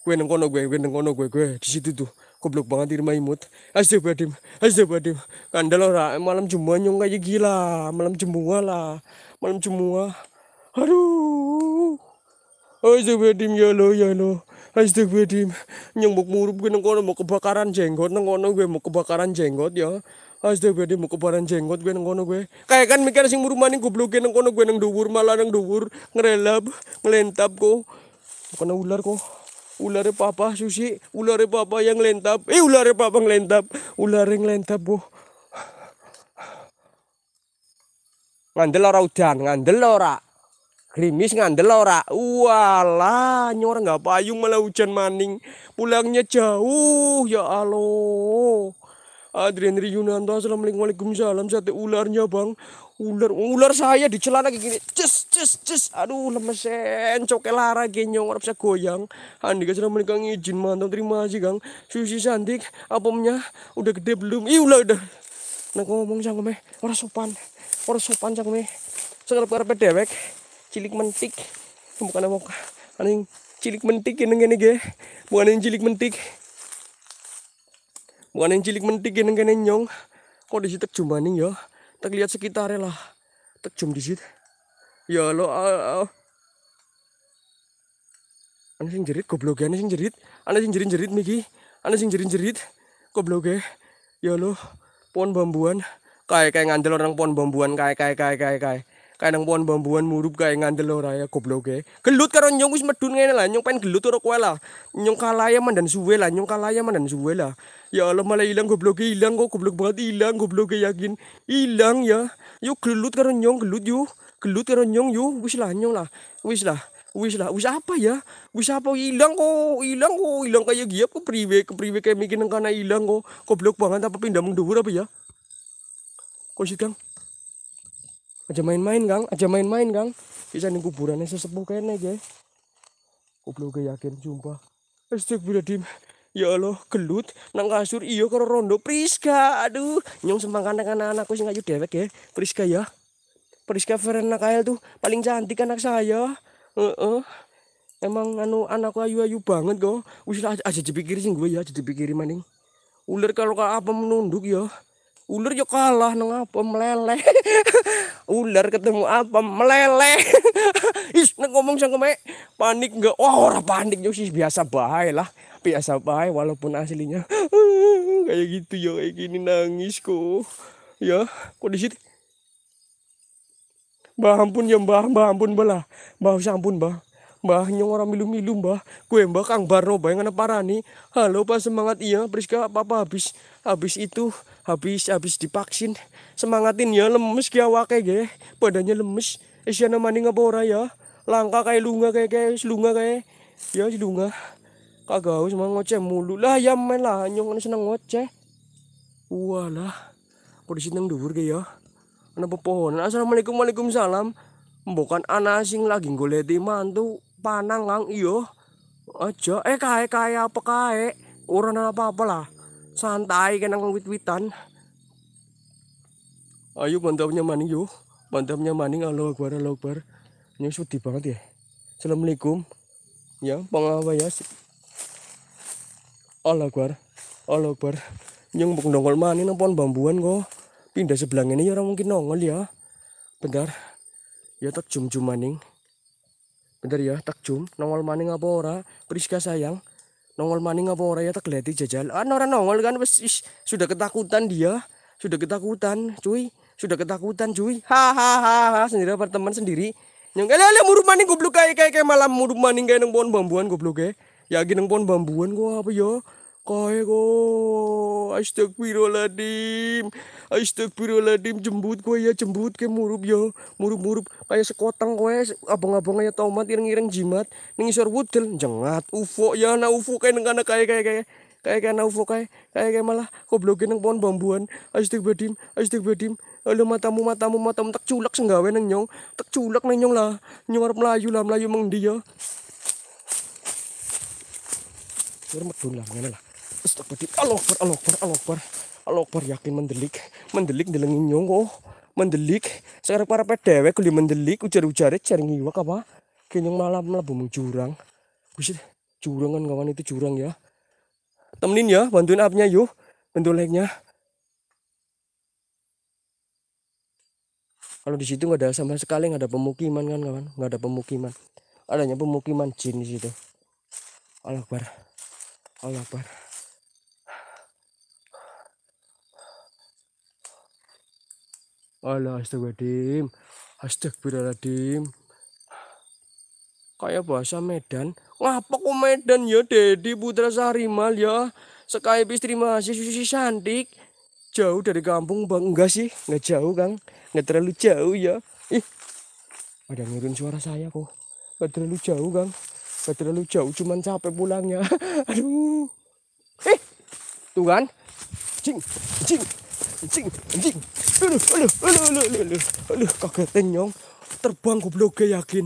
gue neng kono gue gue neng kono gue gue di situ tuh goblok banget di rumah imut astagfirullahaladzim astagfirullahaladzim kandel ora malam jumua nyong kayak gila malam jumua lah malam jumua aduh astagfirullahaladzim ya lo ya lo astagfirullahaladzim nyong mau murup gue nengkono mau kebakaran jenggot nengkono gue mau kebakaran jenggot ya Astagfirullah mau kebaran jenggot gue nengkono gue. Kayak kan mikir sing muruman ning gue nengkono gue neng dubur malah neng dhuwur ngrelap ngelentap kok. Kena ular kok ular papa Susi, ular papa yang lentap. Eh ular papa yang lentap. Ular yang lentap, Bu. Ngandel ora udan, ngandel ora. krimis ngandel ora. Walah, nyor nggak payung malah hujan maning. Pulangnya jauh, ya Allah. Adrian Riyunanto, Assalamualaikum, salam sate ularnya bang ular ular saya di celana kayak gini cus cus cus aduh lemesen eh, cokelara lara genyong orang bisa goyang Andika sudah menikah izin mantap terima kasih gang. susi cantik apemnya udah gede belum ih ulah udah nah ngomong me orang sopan orang sopan me sekarang karpe dewek cilik mentik bukan apa, anjing cilik mentik ini gini ge bukan yang cilik mentik bukan yang cilik mentik ini gini nyong kok disitu cuma nih yo terlihat sekitarnya lah terjun di situ ya lo ane sing jerit goblok ana sing jerit ana sing jerit jerit miki ane sing jerit jerit goblok ya lo pohon bambuan kayak kayak ngandel orang pohon bambuan kayak kayak kayak kayak kayak Kadang pohon bambuan murup kaya ngandel ora ya goblok e. Gelut karo nyong wis medun ngene lah, nyong pengen gelut ora kowe lah. Nyong kalaya mandan suwe lah, nyong kalaya mandan suwe lah. Ya Allah malah hilang goblok hilang kok goblok banget hilang goblok ya, yakin hilang ya. Yuk gelut karo nyong gelut yuk, Gelut karo nyong yuk, wis lah nyong lah. Wis lah. wis lah wis apa ya wis apa hilang kok hilang kok hilang kayak giap kok priwe ke priwe kayak mikirin karena hilang kok goblok banget apa pindah mendur apa ya kok sih kang aja main-main kang aja main-main kang bisa nih kuburannya sesepuh kene aja goblok yakin sumpah Astagfirullahaladzim Ya Allah, gelut nang kasur iya karo rondo Priska. Aduh, nyong semangka anak-anakku sing ayu dewek ya. Priska ya. Priska Verena Kael tuh paling cantik anak saya. Heeh. Uh -uh. Emang anu anakku ayu-ayu banget kok. Wis aja dipikirin sing gue ya, aja dipikirin maning. Ular kalau apa menunduk ya ular yo kalah nang apa meleleh [laughs] ular ketemu apa meleleh [laughs] is nang ngomong sang kemek panik enggak wah oh, ora panik yo sih biasa bae lah biasa bae walaupun aslinya [laughs] kayak gitu ya kayak gini nangis kok ya kok di sini, Mbah ampun ya mbah, mbah ampun bala. Mbah sampun mbah. Mbah nyong orang milu-milu mbah. Gue mbah Kang Barno bayangana parani. Halo Pak semangat iya Priska apa habis habis itu habis habis dipaksin semangatin ya lemes kia wakai ge badannya lemes eh, isya namani ngapora ya langka kayak lunga kayak kayak lunga kayak ya lunga kagak semang ngoceh mulu lah ya main lah nyong seneng ngoceh walah kok di sini dhuwur ge ya ana pepohonan assalamualaikum waalaikumsalam bukan anak sing lagi goleti mantu panang lang iyo aja eh kae kae apa kae orang apa-apa lah santai kanang wit-witan ayo mantapnya maning yuk mantapnya maning Allah Akbar Allah Akbar ini sedih banget ya Assalamualaikum ya pengawal ya Allah Akbar Allah Akbar yang mau nongol mana nampon bambuan kok pindah sebelah ini ya, orang mungkin nongol ya bentar ya tak jum jum maning bentar ya tak jum nongol maning apa ora periska sayang nongol maning apa orang ya tak lihat jajal ah orang nongol kan wes sudah ketakutan dia sudah ketakutan cuy sudah ketakutan cuy hahaha sendiri apartemen sendiri yang kalian eh, lihat muruk maning goblok kayak kayak kayak malam muruk maning kayak neng pohon bambuan goblok kayak ya gini neng pohon bambuan gua apa yo ya? Kaigo, astagfirullahaladzim, astagfirullahaladzim, jembut gue ya, jembut ke murup ya, murup-murup, kayak sekotang gue, abang-abangnya tomat, ireng-ireng jimat, nih ngisor wudel, jengat, ufo ya, na ufo kayak nengana kayak kayak kayak, kayak kayak na ufo kayak, kayak kayak malah, blogin neng pohon bambuan, astagfirullahaladzim, astagfirullahaladzim, Halo matamu matamu matamu tak culak senggawe neng nyong, tak culak neng nyong lah, nyong melayu lah, melayu mengdi ya. Nyong lah, ngene lah. Astagfirullah. Allah Akbar, Allah Akbar, Allah Akbar. Allah Akbar yakin mendelik, mendelik delengin nyongo, mendelik. Sekarang para pedewe kuli mendelik, ujar ujar cari ngiwak apa? Kenyong malam mlebu jurang. Buset, jurang kan kawan itu curang ya. Temenin ya, bantuin apnya yuk, bantu like-nya. Kalau di situ nggak ada sama sekali nggak ada pemukiman kan kawan, nggak ada pemukiman. Adanya pemukiman jin di situ. Allah Akbar. Allah Akbar. Allah astagfirullahaladzim. Astagfirullahaladzim. Kayak bahasa Medan. Ngapa kok Medan ya Dedi Putra Sarimal ya. sekai istri masih susi cantik. Jauh dari kampung bang. Enggak sih. Enggak jauh Kang. Enggak terlalu jauh ya. Ih. Ada ngirin suara saya kok. Enggak terlalu jauh Kang. Enggak terlalu jauh. Cuman capek pulangnya. [laughs] Aduh. ih, Tuh kan. Cing. Cing anjing anjing aduh aduh aduh aduh aduh aduh, aduh kaget nyong terbang goblok gue yakin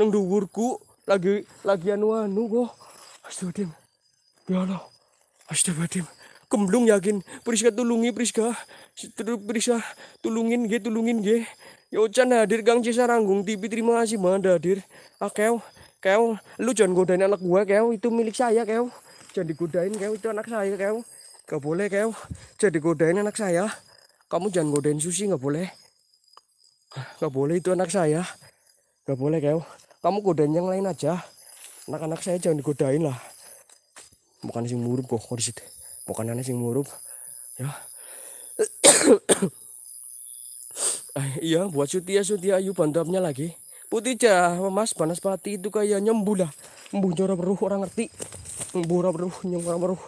nang dhuwurku lagi lagi anu anu kok astagfirullah ya Allah astagfirullah kemblung yakin Priska tulungi Priska Priska tulungin ge tulungin ge ya ucan hadir Kang ranggung TV terima kasih mah hadir ah keo keo lu jangan godain anak gua keo itu milik saya keo jangan digodain keo itu anak saya keo Gak boleh Kau. jadi godain anak saya. Kamu jangan godain Susi gak boleh. Gak boleh itu anak saya. Gak boleh Kau. kamu godain yang lain aja. Anak-anak saya jangan digodain lah. Bukan sing murup kok di situ. Bukan anak sing murup. Ya. eh, [coughs] iya buat ya, Suti Ayu bandapnya lagi. Putih cah, Mas Panas pati itu kayak nyembuh lah. Embuh nyora beruh orang ngerti. Mbuh nyora beruh nyora beruh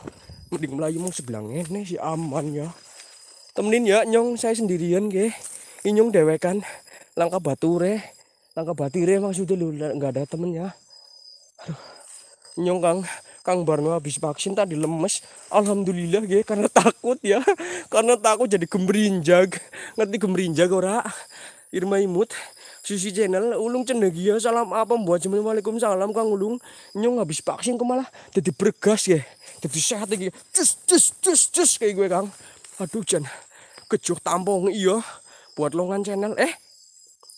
mending melayu mau sebelah nih si aman ya temenin ya nyong saya sendirian ge inyong dewekan langkah re, langkah batire maksudnya lu nggak ada temen ya aduh nyong kang Kang Barno habis vaksin tadi lemes Alhamdulillah ya karena takut ya karena takut jadi gemerinjag ngerti gemerinjag ora Irma imut Susi Channel ulung ya salam apa buat cuman waalaikumsalam Kang Ulung nyong habis vaksin kok malah jadi bergas ya jadi sehat lagi cus cus cus cus kayak gue Kang aduh jen kejuk tampung iya buat longan channel eh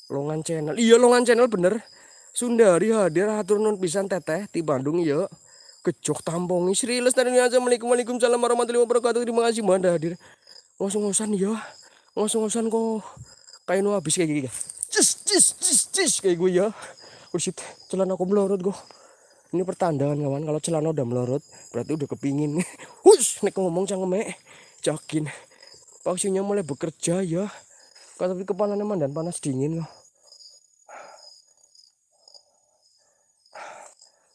longan channel iya longan channel bener Sundari hadir atur nun pisan teteh di Bandung iya kejok tampung Sri Lestari Assalamualaikum Waalaikumsalam warahmatullahi wabarakatuh terima kasih Mbak hadir ngosong ngosan iya ngosong ngosan kok kayak habis kayak gini jis jis jis jis kayak gue ya oh shit celana aku melorot gue ini pertandaan kawan kalau celana udah melorot berarti udah kepingin hus [laughs] nek ngomong cangkeme cakin paksinya mulai bekerja ya kata tapi neman dan panas dingin loh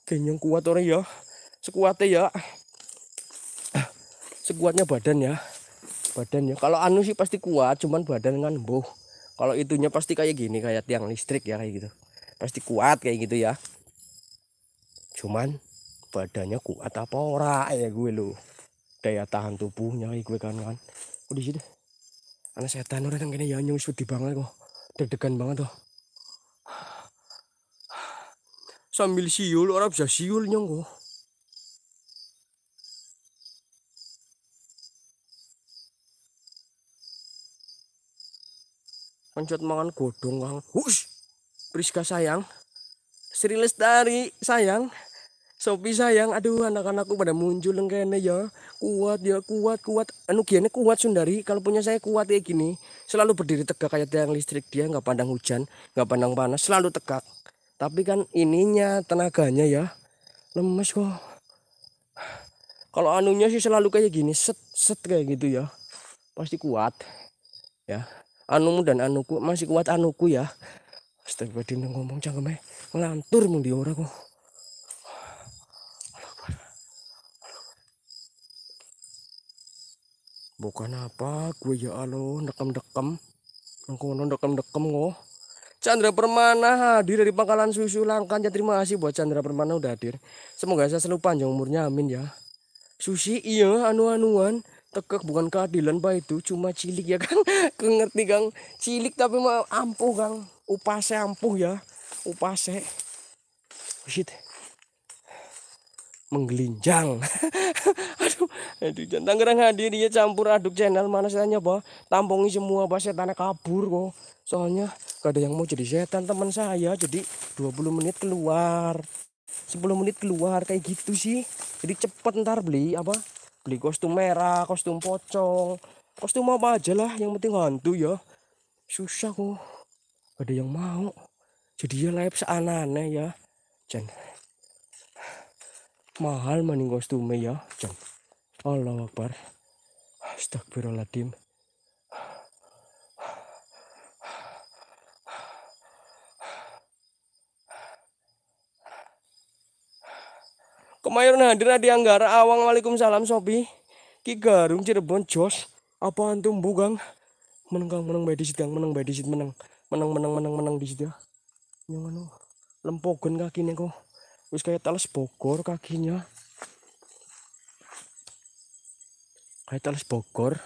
genyong kuat orang ya sekuatnya ya sekuatnya badan ya badan ya kalau anu sih pasti kuat cuman badan kan boh kalau itunya pasti kayak gini kayak tiang listrik ya kayak gitu pasti kuat kayak gitu ya cuman badannya kuat apa ora ya gue lo daya tahan tubuhnya kayak gue kan kan udah situ anak setan orang kan kayaknya ya nyung sedih banget kok deg-degan banget tuh sambil siul orang bisa siul nyong kok Pencet mangan godong kang. Hush. Priska sayang. Sri Lestari sayang. Sopi sayang. Aduh anak-anakku pada muncul lengkene ya. Kuat ya kuat kuat. Anu gini kuat sundari. Kalau punya saya kuat kayak gini. Selalu berdiri tegak kayak tiang listrik dia. Nggak pandang hujan. Nggak pandang panas. Selalu tegak. Tapi kan ininya tenaganya ya. Lemes kok. Kalau anunya sih selalu kayak gini. Set set kayak gitu ya. Pasti kuat. Ya anumu dan anuku masih kuat anuku ya astagfirullahaladzim ngomong cangkeme ngelantur mau diora kok bukan apa gue ya alo dekem dekem ngono dekem dekem ngoh Chandra Permana hadir dari pangkalan susu ya terima kasih buat Chandra Permana udah hadir semoga saya selalu panjang umurnya amin ya Susi, iya anu anuan tegak bukan keadilan pak itu cuma cilik ya kang [laughs] ngerti kang cilik tapi mau ampuh kang upase ampuh ya upase shit menggelinjang [laughs] aduh aduh jangan Tangerang hadir dia ya, campur aduk channel mana setannya bah tampungi semua bah setan kabur kok soalnya gak ada yang mau jadi setan teman saya jadi 20 menit keluar 10 menit keluar kayak gitu sih jadi cepet ntar beli apa beli kostum merah kostum pocong kostum apa aja lah yang penting hantu ya susah kok ada yang mau jadi ya live seanane ya jan mahal maning kostumnya ya jan Allah Akbar astagfirullahaladzim Kemayoran hadir di Anggara Awang Waalaikumsalam Sobi Ki Garung Cirebon Jos apa antum bugang menang kang menang bayi disit kang menang bayi disit menang menang menang menang menang disit ya yang mana lempogen kakinya kok terus kayak talas bogor kakinya kayak talas bogor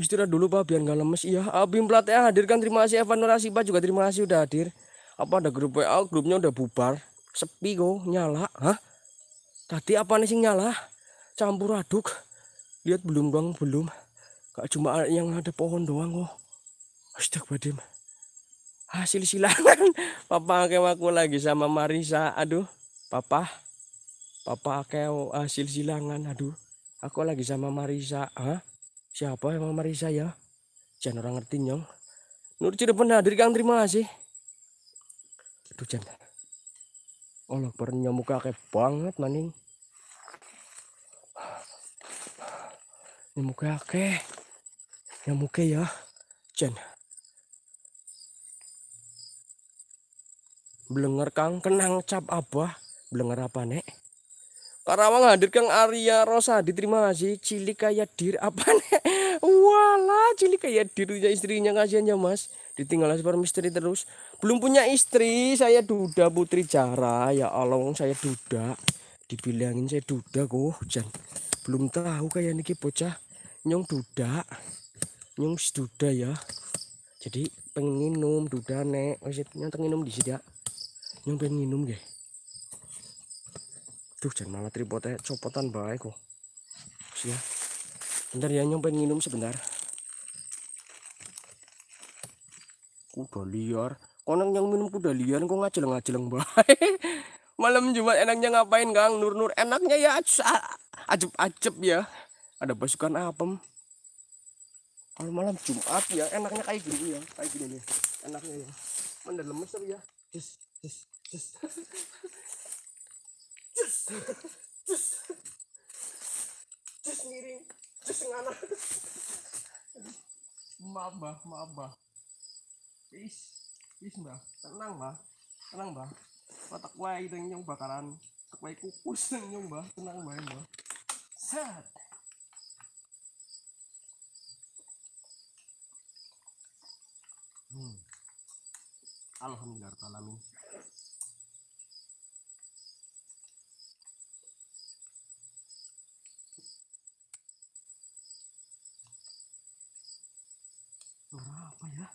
istirahat dulu pak biar gak lemes iya abim platnya hadirkan terima kasih Evan Nurasipa juga terima kasih udah hadir apa ada grup WA grupnya udah bubar sepi kok nyala hah tadi apa nih sih nyala campur aduk lihat belum bang belum gak cuma yang ada pohon doang kok astagfirullahaladzim hasil ah, silangan [laughs] papa aku lagi sama Marisa aduh papa papa keo hasil ah, silangan aduh aku lagi sama Marisa Hah? siapa emang Marisa ya jangan orang ngerti nyong Nur Cirebon hadir Kang terima kasih aduh Jen, Allah pernah nyamuk akeh banget maning nyamuk akeh nyamuk ya Jen. belenger kang kenang cap abah belenger apa nek Karawang hadir Kang Arya Rosa diterima kasih cilik kayak dir apa nih wala cilik kayak dirunya istrinya kasihan ya mas ditinggal sebar misteri terus belum punya istri saya duda putri cara. ya Allah saya duda dibilangin saya duda kok jan belum tahu kayak niki bocah nyong duda nyong si duda ya jadi pengen minum duda nek maksudnya minum di sini ya nyong pengen minum gak Aduh, jangan malah tripodnya copotan baik kok. Ya. Bentar ya nyobain minum sebentar. Kuda liar. Konang yang minum kuda liar kok ngajeleng-ngajeleng baik. [laughs] Malam Jumat enaknya ngapain, Kang? Nur-nur enaknya ya ajep-ajep ya. Ada pasukan apem kalau malam Jumat ya enaknya kayak gini ya kayak gini nih enaknya ya Mendelemes ya Yes, yes, yes. [laughs] cus cus cus miring cus ngana maaf mbah maaf mbah is is mbah tenang mbah tenang mbah kotak kue itu yang bakaran kotak kue kukus nyong mbah tenang mbah mbah set hmm alhamdulillah alamin suara apa ya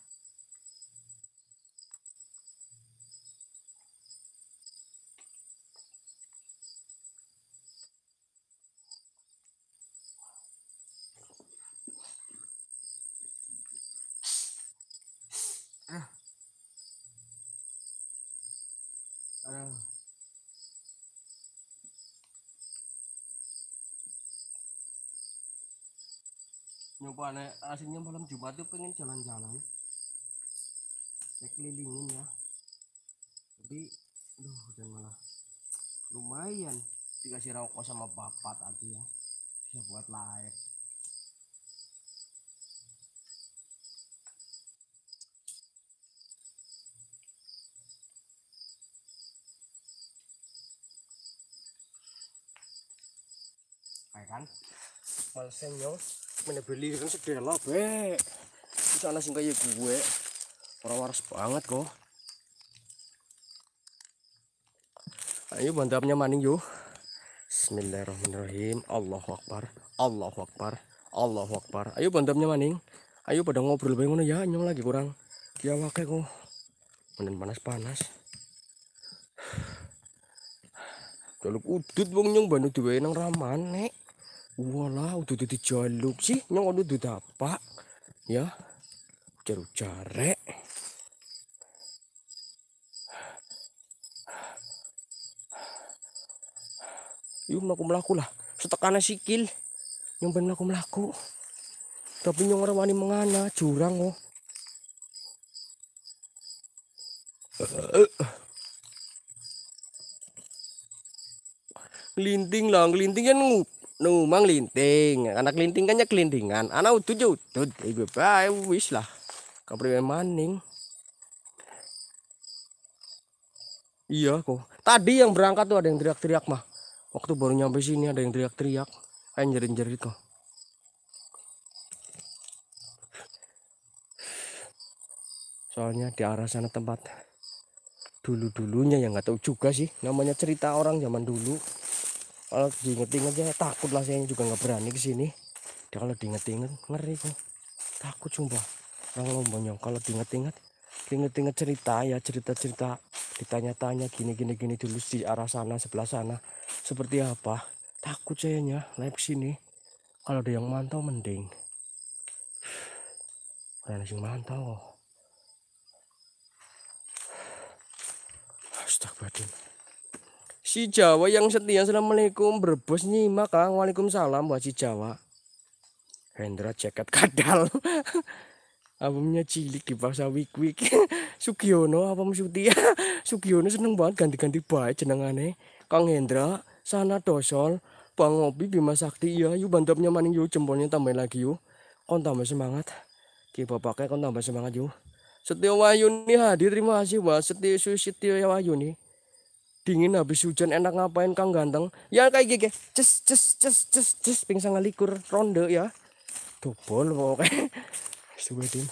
apa aslinya malam Jumat tuh pengen jalan-jalan saya kelilingin ya tapi aduh dan malah lumayan dikasih rokok sama bapak tadi ya bisa buat live kan, kalau senyum mana beli kan sedela be di sana sih kayak gue orang waras banget kok ayo nah, mantapnya maning yuk Bismillahirrahmanirrahim Allahu Akbar Allahu Akbar Allahu Akbar ayo bantamnya maning ayo pada ngobrol bangun ya nyong lagi kurang dia wakai kok menen panas-panas [sighs] jaluk udut bong nyong bantu yang ramah ramane wala udah udah dijaluk sih nyong udah dapat ya jaru jare yuk melaku melaku lah setekana sikil yang ben melaku melaku tapi nyong orang wani mengana curang oh linting lah linting kan ngup numang linting anak linting kan ya kelintingan anak utuh jutut ibu bae wis lah kabar maning iya kok tadi yang berangkat tuh ada yang teriak-teriak mah waktu baru nyampe sini ada yang teriak-teriak kayak jerit-jerit kok soalnya di arah sana tempat dulu-dulunya yang nggak tahu juga sih namanya cerita orang zaman dulu kalau diinget-inget ya takut lah saya juga nggak berani kesini dia kalau diinget-inget ngeri kok takut sumpah orang lombonya kalau diinget-inget diinget inget cerita ya cerita-cerita ditanya-tanya gini-gini gini dulu di arah sana sebelah sana seperti apa takut saya nya naik sini kalau ada yang mantau mending ada yang mantau Astagfirullahaladzim Si Jawa yang setia, Assalamualaikum. Brebes nyimak, Kang. Waalaikumsalam buat si Jawa. Hendra ceket kadal. [laughs] albumnya cilik di bahasa wik wik [laughs] Sugiono album ya [laughs] Sugiono seneng banget ganti-ganti baik aneh Kang Hendra sana dosol Bang Opi Bima Sakti ya yuk bantapnya maning yuk jempolnya tambah lagi yuk kon tambah semangat ki bapaknya kon tambah semangat yuk setia Wahyuni hadir terima kasih buat susi setia Wayuni dingin habis hujan enak ngapain kang ganteng ya kayak gini cus cus cus cus cus ping ngalikur ronde ya dobol oke, coba tim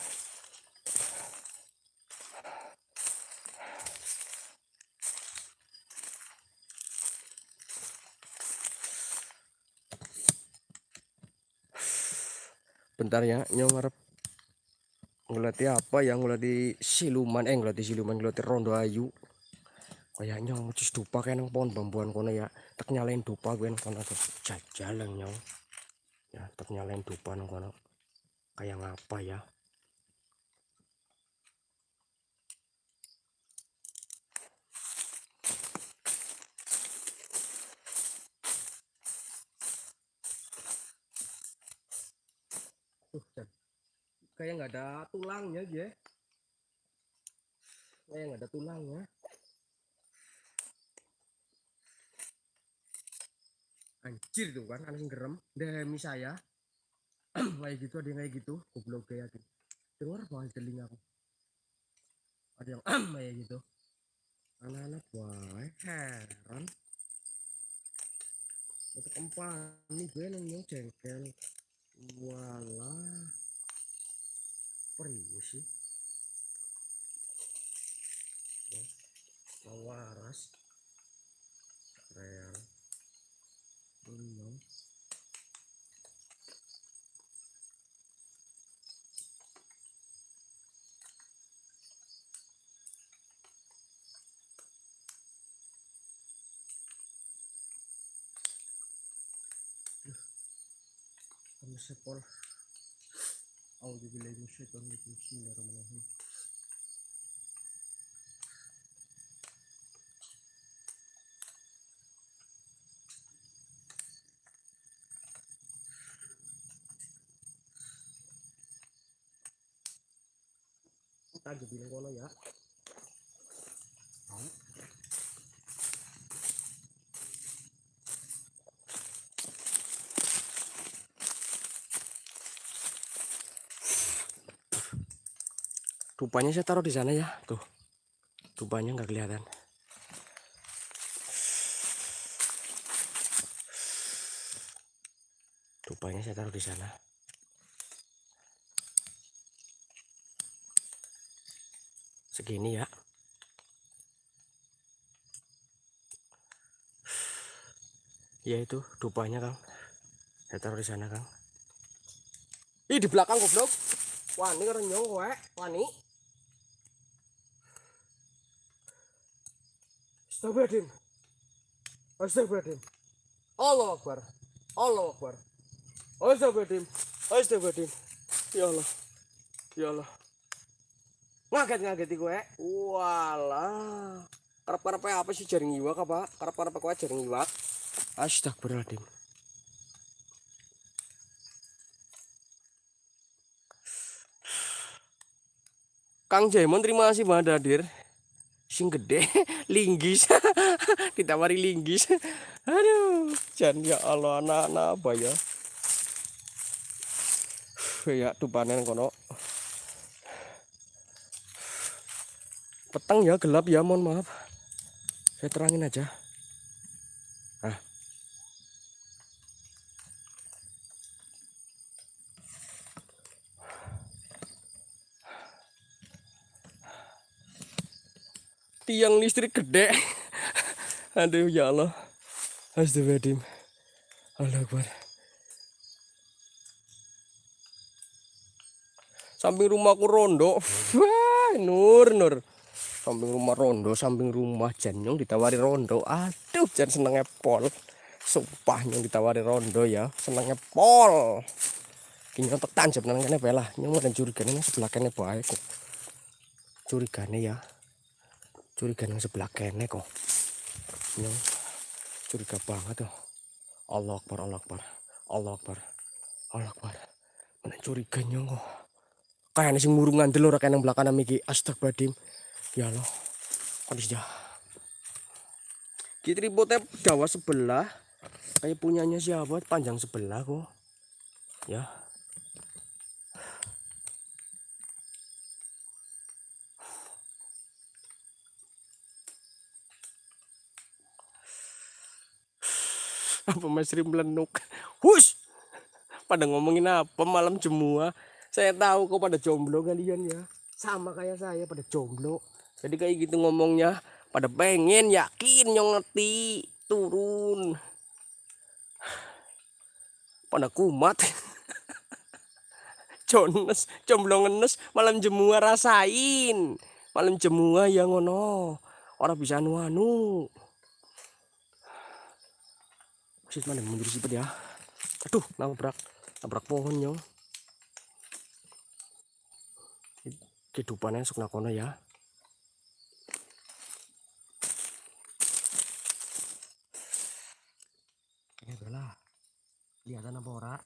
bentar ya nyomar, ngelatih ngelati apa ya ngelati siluman eh ngelati siluman ngelati rondo ayu kayaknya ngecis dupa kayak nang pohon bambuan kono ya tak nyalain dupa gue nang kono jajalan nyong ya tak nyalain dupa nang kono kayak ngapa ya Tuh, kayak nggak ada tulangnya dia kayak nggak ada tulangnya anjir tuh kan anjing gerem demi saya [clears throat] kayak gitu ada yang kayak gitu goblok kayak gitu keluar banget telinga aku ada yang [clears throat] kayak gitu anak-anak wah heran untuk ini gue mau jengkel walah perih sih waras keren sepol Auzubillahi minasyaitonirrajim gitu. Bismillahirrahmanirrahim kita jadi kalau ya Tupanya saya taruh di sana ya, tuh. Tupanya nggak kelihatan. Tupanya saya taruh di sana. Segini ya. Ya itu dupanya Kang. Saya taruh di sana Kang. Ih di belakang goblok. Wani renyong kowe, wani. Astagfirullahaladzim. Astagfirullahaladzim. Allah Akbar. Allah Akbar. Astagfirullahaladzim. Astagfirullahaladzim. Ya Allah. Ya Allah. Ngaget-ngaget gue. Eh. Walah. karep karep apa sih jaring iwak apa? Karep-karepe gue jaring iwak. Astagfirullahaladzim. Kang Jaimon terima kasih banget hadir sing gede [laughs] linggis [laughs] ditawari linggis aduh jangan ya Allah anak-anak apa ya ya tuh panen kono petang ya gelap ya mohon maaf saya terangin aja tiang listrik gede [laughs] aduh ya Allah astagfirullahaladzim Allah Akbar samping rumahku rondo Wah, nur nur samping rumah rondo samping rumah jenyong ditawari rondo aduh jan senengnya pol sumpah nyong ditawari rondo ya senengnya pol kini tetan sebenarnya ini pelah nyong dan curiga ini sebelah kene baik kok curigane ya curiga yang sebelah kene kok yang curiga banget tuh Allah Akbar Allah Akbar Allah Akbar Allah Akbar mana curiganya kok kayak nasi murungan ngandel kayak yang belakang miki astagfirullahaladzim ya lo kondisinya dah kita ributnya dawa sebelah kayak punyanya siapa panjang sebelah kok ya pemain Sri melenuk. [laughs] Hus. Pada ngomongin apa malam semua. Saya tahu kok pada jomblo kalian ya. Sama kayak saya pada jomblo. Jadi kayak gitu ngomongnya pada pengen yakin yang ngerti turun. Pada kumat. [laughs] Jones, jomblo ngenes malam jemua rasain. Malam jemua yang ngono. Orang bisa anu Sis mana mundur cepat ya aduh nabrak nabrak pohon yo kehidupannya sukna kono ya ini ya adalah lihat apa orang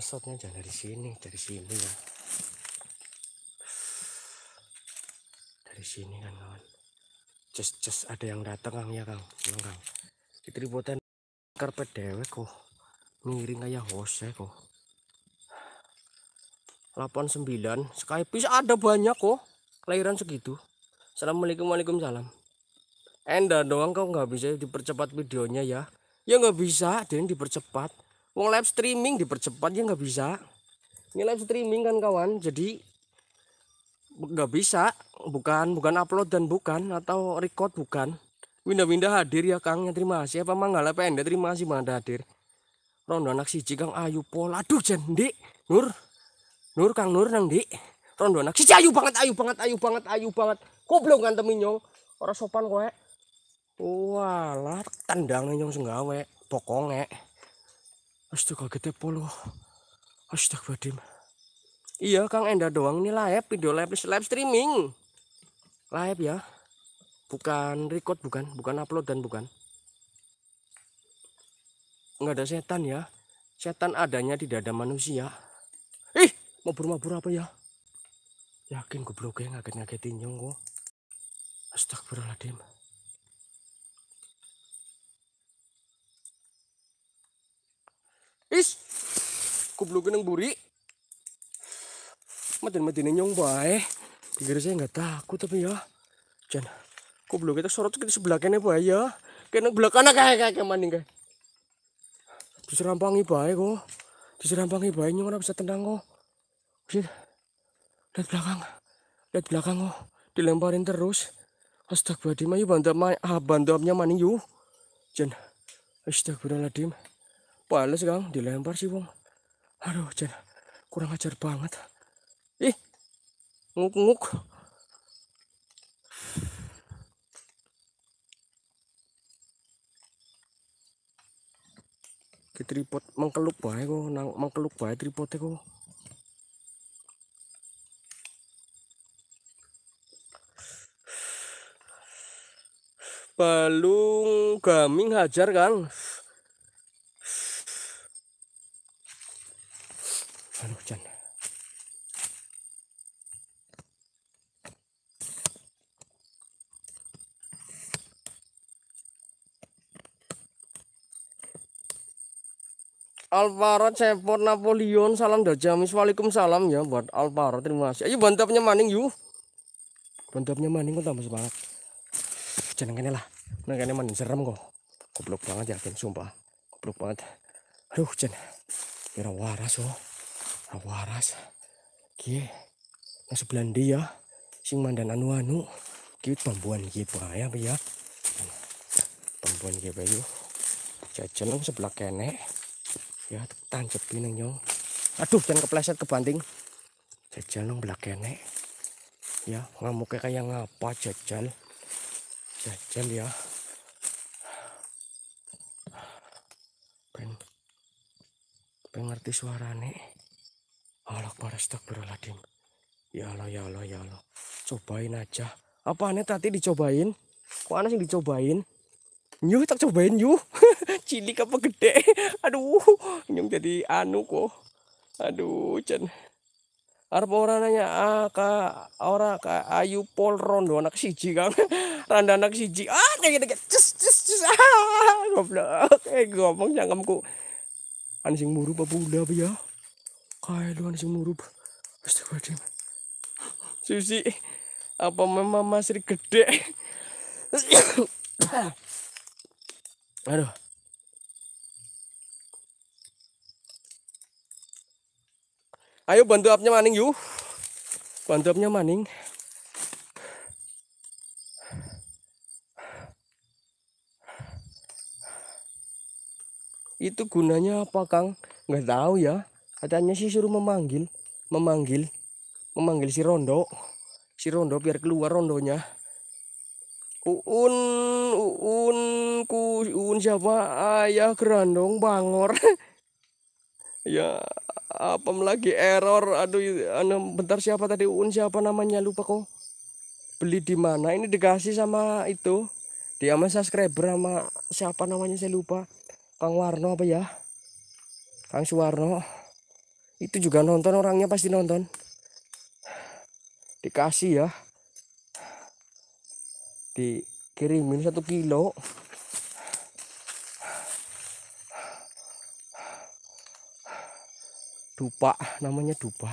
pesotnya jangan dari sini dari sini ya dari sini kan kawan just just ada yang datang kang ya kang iya, kang ributan karpet dewek kok miring kayak hose kok 89 skype ada banyak kok kelahiran segitu assalamualaikum waalaikumsalam enda doang kau nggak bisa dipercepat videonya ya ya nggak bisa dan dipercepat Wong live streaming dipercepat ya nggak bisa. Ini live streaming kan kawan, jadi nggak bisa. Bukan bukan upload dan bukan atau record bukan. Winda-winda hadir ya Kang, ya terima kasih. Apa Manggala pendek terima kasih mana hadir. Rondo anak siji Kang Ayu Pol. Aduh jendi. Nur. Nur Kang Nur nang di Rondo anak siji ayu banget, ayu banget, ayu banget, ayu banget. belum kan nyong. orang sopan kowe. Walah tendang nyong senggawe, Ya. Astaga polo. Astagfirullahaladzim. Iya Kang Enda doang ini live video live live streaming. Live ya. Bukan record bukan, bukan upload dan bukan. Enggak ada setan ya. Setan adanya di dada manusia. Ih, mau buru mabur apa ya? Yakin gue ya ngaget-ngagetin nyong kok. Astagfirullahaladzim. Is, kublugin ng buri. Matin-matinin nyong bae. Tigre saya nggak takut tapi ya. Jan, kublug kita sorot kita sebelah kene bae ya. Kene belakang anak kayak kayak maning kayak. Diserampangi bae kok. Diserampangi bae nyong bisa tendang kok. Shit. Lihat belakang. Lihat belakang kok. Dilemparin terus. Astagfirullahaladzim, ayo bandap, ah, bandapnya maning yuk. Jan, astagfirullahaladzim. Panas kang, dilempar sih wong. Aduh, jen kurang ajar banget. Ih, nguk-nguk. Ki tripod mengkeluk bae kok, nang mengkeluk bae tripodnya kok. Balung gaming hajar, Kang. Aduh, hujan. Alvaro Cepot Napoleon salam dajamis Waalaikumsalam ya buat Alvaro terima kasih ayo bantapnya maning yuk bantapnya maning kok tambah semangat jangan kene lah nah kene maning serem kok goblok banget ya sumpah goblok banget aduh jangan. kira waras kok oh. Nang waras. oke yang sebelah dia ya? sing mandan anu anu. kita pembuan kita, ya ya? pembuan ki bae Jajan sebelah kene. Ya tancap nang yo. Aduh jangan kepleset kebanting. Jajal nong belah kene. Ya, ngamuknya kayak ngapa jajal. Jajal ya. pengerti suara nih suarane Alakbar astagfirullahaladzim. Ya Allah, ya Allah, ya Allah. Cobain aja. Apa aneh tadi dicobain? Kok aneh sih dicobain? Nyuh tak cobain nyuh. [laughs] Cilik apa gede? Aduh, Nyung jadi anu kok. Aduh, Cen. Arep ora nanya ah, kak, ora kak ayu pol rondo anak siji Kang. [laughs] Randa anak siji. Ah, kayak gitu. Cus cus cus. [laughs] Ah, goblok. Eh, ngomong cangkemku. Anjing muru apa bunda ya? Kailuan sing murup. Astagfirullahaladzim. Susi, apa memang masih gede? Aduh. Ayo bantu apnya maning yuk. Bantu apnya maning. Itu gunanya apa Kang? Nggak tahu ya katanya sih suruh memanggil memanggil memanggil si Rondo si Rondo biar keluar Rondonya Uun Uun ku Uun siapa ayah gerandong bangor [laughs] ya apa lagi error aduh anu, bentar siapa tadi Uun siapa namanya lupa kok beli di mana ini dikasih sama itu dia sama subscriber sama siapa namanya saya lupa Kang Warno apa ya Kang Suwarno itu juga nonton orangnya pasti nonton dikasih ya dikirimin satu kilo dupa namanya dupa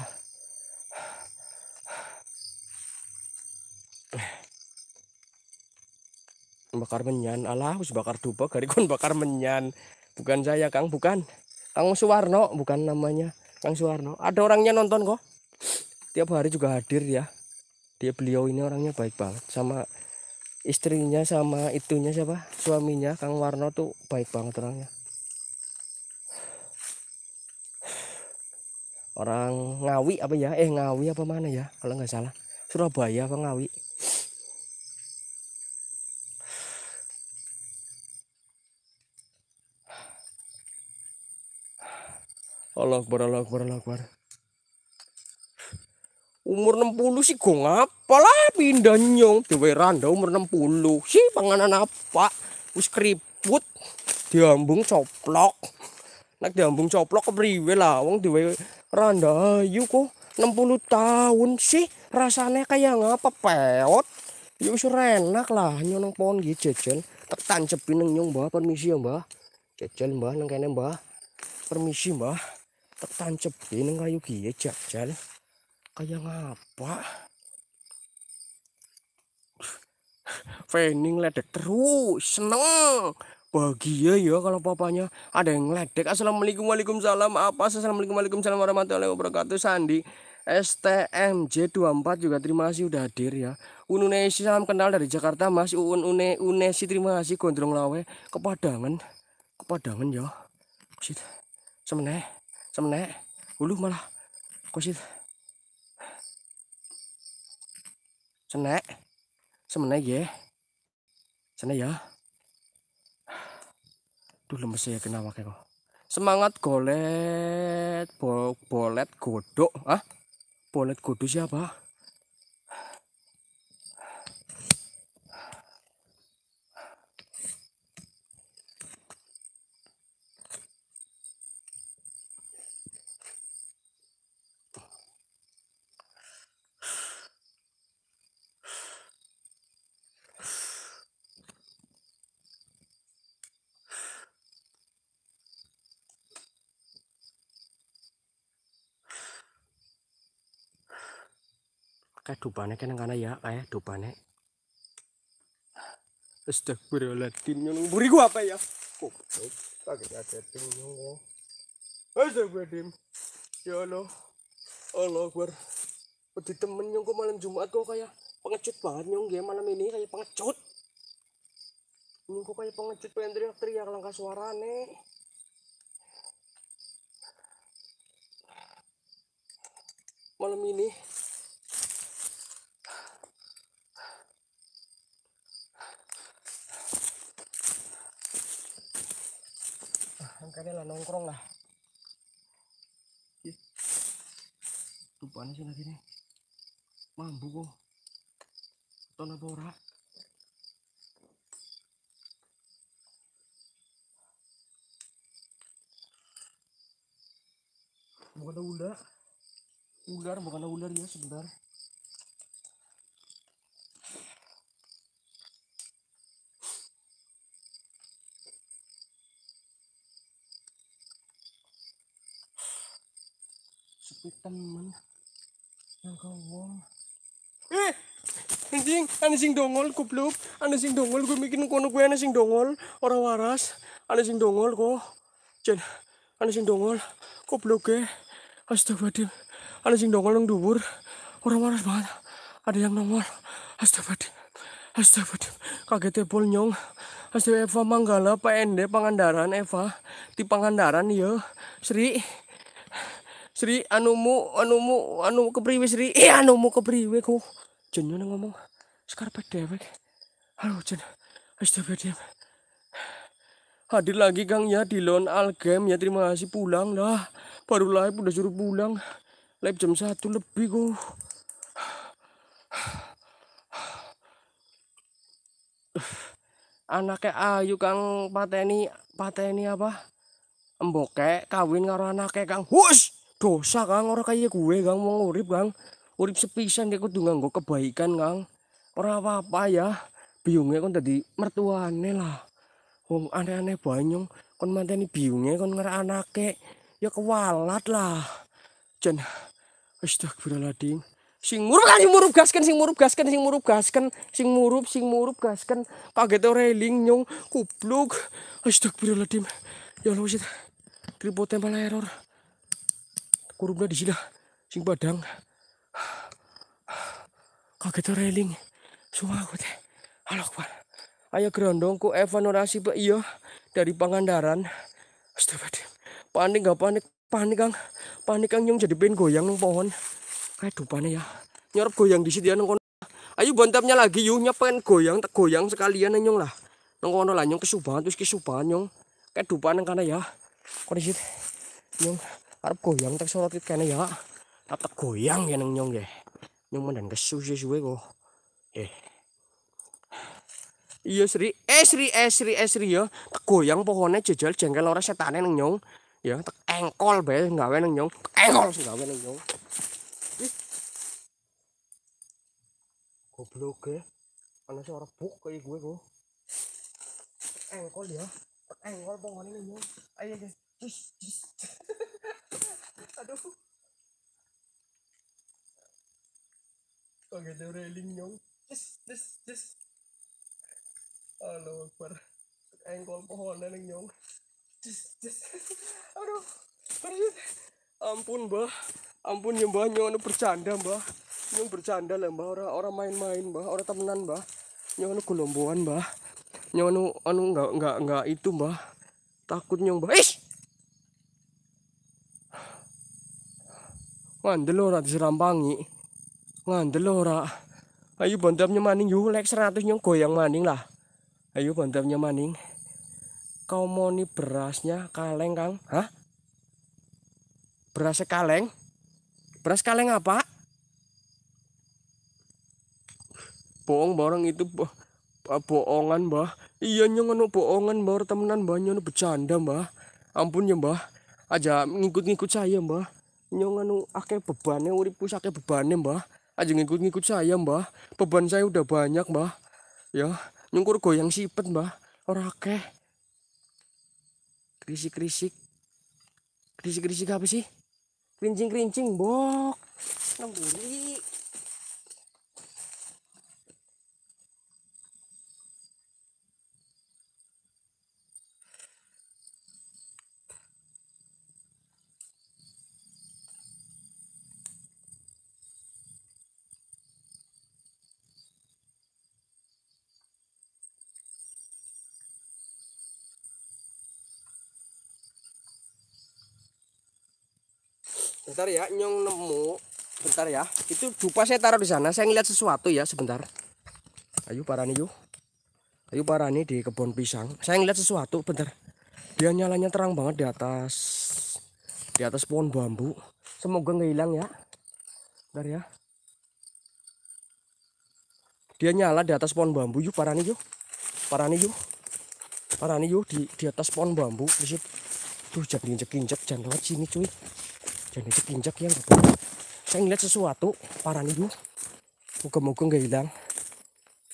bakar menyan Allah harus bakar dupa garikun bakar menyan bukan saya kang bukan kang Suwarno bukan namanya Kang Suwarno, Ada orangnya nonton kok. Tiap hari juga hadir ya. Dia beliau ini orangnya baik banget sama istrinya sama itunya siapa? Suaminya Kang Warno tuh baik banget orangnya. Orang Ngawi apa ya? Eh Ngawi apa mana ya? Kalau nggak salah. Surabaya apa Ngawi? Allah Akbar, Allah Akbar, Allah Akbar. Umur 60 sih gue ngapalah pindah nyong. Dewa randa umur 60 sih panganan apa. Wis keriput. Diambung coplok. Nak diambung coplok kepriwe lah. Wong dewe randa ayu kok. 60 tahun sih rasanya kayak ngapa peot. Ya wis enak lah nyong pohon gitu jajan. Tak tancepin nyong mbah permisi ya mbah. Jajan mbah nang kene mbah. Permisi mbah tak tancepin ning kayu kiye jajal kaya ngapa Fening ledek terus seneng bahagia ya kalau papanya ada yang ledek assalamualaikum waalaikumsalam apa assalamualaikum waalaikumsalam warahmatullahi wabarakatuh Sandi STMJ 24 juga terima kasih udah hadir ya Ununesi salam kenal dari Jakarta Mas Uun Une Unesi terima kasih Gondrong Lawe kepadangan kepadangan ya Semeneh semenek hulu malah kusit senek semenek ya senek ya duh lemes ya kenapa kayak semangat golet bo bolet godok ah bolet godok siapa akeh dupane, kan karena ya kayak dupane. dubane berolatin yang buri gua apa ya? Kok? Kaget kagetin yang gua. berdim? Ya Allah. Allah ber Wedi temen yang kok malam Jumat kok kayak pengecut banget nyong dia malam ini kayak pengecut. Nyong gua kayak pengecut pengen teriak-teriak langkah suarane. Malam ini kayaknya lah nongkrong lah tuh panas lagi nih mampu kok tona bora bukan ada ular ular bukan ada ular ya sebentar temen yang wong eh anjing ana sing dongol kupluk, ana sing dongol gue bikin kono gue ana sing dongol orang waras ana sing dongol kok jen ana sing dongol goblok e astagfirullah ana sing dongol nang dubur, orang waras banget ada yang nongol astagfirullah astagfirullah kaget bol nyong astagfirullah Eva Manggala Pak Ende Pangandaran Eva di Pangandaran ya Sri Sri anumu anumu anu kepriwe Sri? [laughs] Eh anumu kepriwe ku. Jenenge ngomong sekarang dewek. halo jen. Astagfirullah. Hadir lagi Kang ya di Lon Algem ya terima kasih pulang lah. Baru live udah suruh pulang. Live jam satu lebih ku. Anaknya Ayu Kang pateni pateni apa? Emboke kawin karo anake Kang. Hush! dosa kang orang kayak gue kang mau urip kang urip sepisan kayak kudu nganggo kebaikan kang ora apa-apa ya biungnya kan tadi mertuane lah wong aneh-aneh banyong kon manteni biungnya kon ngeranake ya kewalat lah jen astagfirullahaladzim sing murup kan sing murup gasken sing murup gasken sing murup gasken sing murup sing murup gasken kaget reling nyong kubluk astagfirullahaladzim ya Allah sih tripodnya malah error kurungnya di sini sing badang kagetnya railing semua aku teh alakbar ayah gerondong ku evanorasi pak iya dari Pangandaran stupid panik gak panik panik kang panik kang yang jadi pin goyang nung pohon kayak dupa dupane ya nyorok goyang di sini ya nang ayo bontapnya lagi yuk nyapain goyang tak goyang sekalian nyong lah nung kono lah nyong kesubahan terus kesubahan nyong kayak dupane karena ya kondisi nyong arep goyang tek sorot iki kene ya tak tak goyang ya neng nyong ya nyong mendan kesu sih suwe kok eh iya sri eh sri eh sri eh sri ya tak goyang pohonnya jajal jengkel orang setane neng nyong ya tak engkol bae gawe neng nyong engkol gawe neng nyong goblok ya ana sing ora buk kaya gue kok engkol ya engkol pohonnya neng nyong ayo deh [laughs] Aduh. Kagak ada railing nyong. Yes, yes, yes. Halo, Akbar. Engkol pohon dan nyong. Yes, yes. Aduh. Ampun, Mbah. Ampun ya, Mbah. Nyong bercanda, Mbah. Nyong bercanda lah, Mbah. Orang orang main-main, Mbah. Orang temenan, Mbah. Nyong golomboan, Mbah. Nyong anu anu enggak enggak enggak itu, Mbah. Takut nyong, Mbah. Ih! ngandel ora diserampangi ngandel ora ayo bandamnya maning yuk lek 100 nyong goyang maning lah ayo bandamnya maning kau mau nih berasnya kaleng kang hah berasnya kaleng beras kaleng apa bohong barang itu bo eh, bohongan mbah iya nyong ono bohongan mbah temenan mbah nyono bercanda mbah ampun ya mbah aja ngikut-ngikut saya mbah nyong anu akeh bebane uripku akeh bebane mbah aja ngikut-ngikut saya mbah beban saya udah banyak mbah ya nyungkur goyang sipet mbah ora akeh krisik-krisik krisik-krisik apa sih kerincing-kerincing bok nang bentar ya nyong nemu bentar ya itu dupa saya taruh di sana saya ngeliat sesuatu ya sebentar ayo parani yuk ayo parani di kebun pisang saya ngeliat sesuatu bentar dia nyalanya terang banget di atas di atas pohon bambu semoga nggak hilang ya bentar ya dia nyala di atas pohon bambu yuk parani yuk parani yuk parani yuk di di atas pohon bambu di situ tuh jangan injek injek jangan lewat sini cuy Jangan injek pinjak yang, gitu. Saya ngeliat sesuatu, parah nih bu. Moga-moga nggak hilang.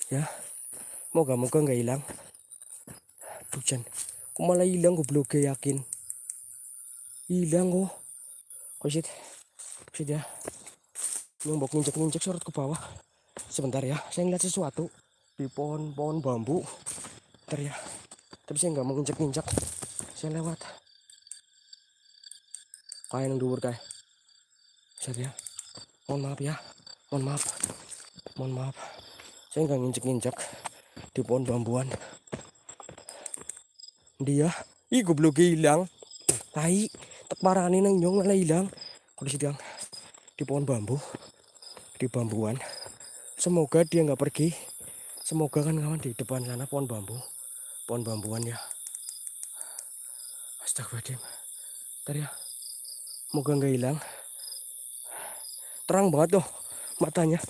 Ya, moga-moga nggak hilang. Hujan, kok malah hilang gue belum yakin. Hilang oh. kok. Kok sih, sih ya. Nyombok nginjek-nginjek surut ke bawah. Sebentar ya, saya ngeliat sesuatu di pohon-pohon bambu. ter ya, tapi saya nggak mau nginjek-nginjek. Saya lewat yang dubur kayak Bisa ya. Mohon maaf ya. Mohon maaf. Mohon maaf. Saya nggak nginjek-nginjek di pohon bambuan. Dia, ih goblok hilang. Tai, tak parani nang nyong malah hilang. Kalau yang di pohon bambu, di bambuan. Semoga dia nggak pergi. Semoga kan kawan di depan sana pohon bambu, pohon bambuan ya. Astagfirullahaladzim. tadi ya. Moga nggak hilang. Terang banget loh matanya.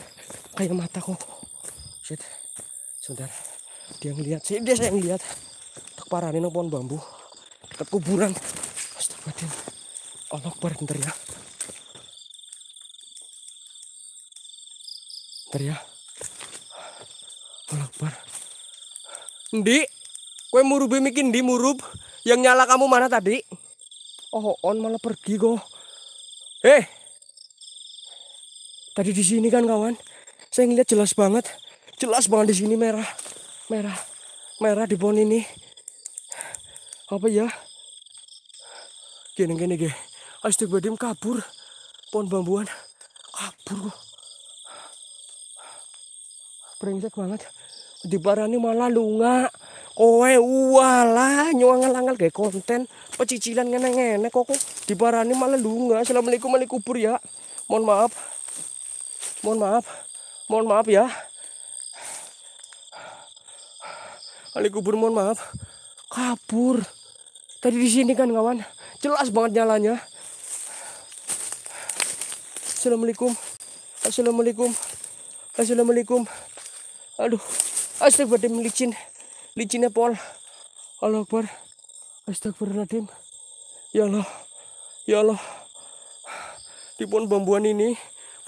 Kayak mataku. Shit. Sebentar. Dia ngeliat. Sih dia saya ngeliat. Tekparanin pohon bambu. Dekat kuburan. Astagfirullahaladzim. Allah Akbar bentar ya. Bentar ya. Allah Akbar. Ndi, kue murubi mikin di murub. Yang nyala kamu mana tadi? Oh, on malah pergi kok. Eh, tadi di sini kan kawan, saya ngeliat jelas banget, jelas banget di sini merah, merah, merah di pohon ini. Apa ya? Gini gini gini, badim kabur, pohon bambuan, kabur. Brengsek banget, di ini malah lunga kowe ualah nyuangan langgal kayak konten pecicilan ngene-ngene kok di diparani malah lunga assalamualaikum malah kubur ya mohon maaf mohon maaf mohon maaf ya Malikubur, kubur mohon maaf kabur tadi di sini kan kawan jelas banget nyalanya assalamualaikum assalamualaikum assalamualaikum aduh astagfirullahaladzim licin licinnya pol Allah Akbar astagfirullahaladzim ya Allah Ya Allah. Di pohon bambuan ini,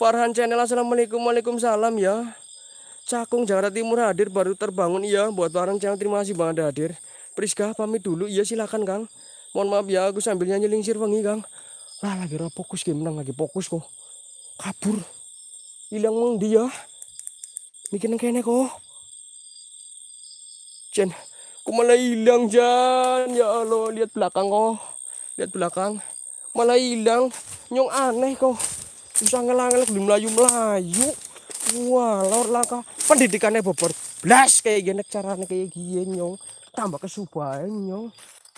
Farhan Channel Assalamualaikum Waalaikumsalam ya. Cakung Jakarta Timur hadir baru terbangun iya buat Farhan Channel terima kasih banget hadir. Priska pamit dulu iya silakan Kang. Mohon maaf ya aku sambil nyanyi lingsir wangi Kang. Lah lagi fokus game menang lagi fokus kok. Kabur. Hilang mong dia. Bikin kene kok. Jen, kok malah hilang Jan. Ya Allah, lihat belakang kok. Lihat belakang malah hilang nyong aneh kau bisa ngelang-ngelang di melayu-melayu wah lor langkah pendidikannya bobor blas kayak gini caranya kayak gini nyong tambah kesubahan nyong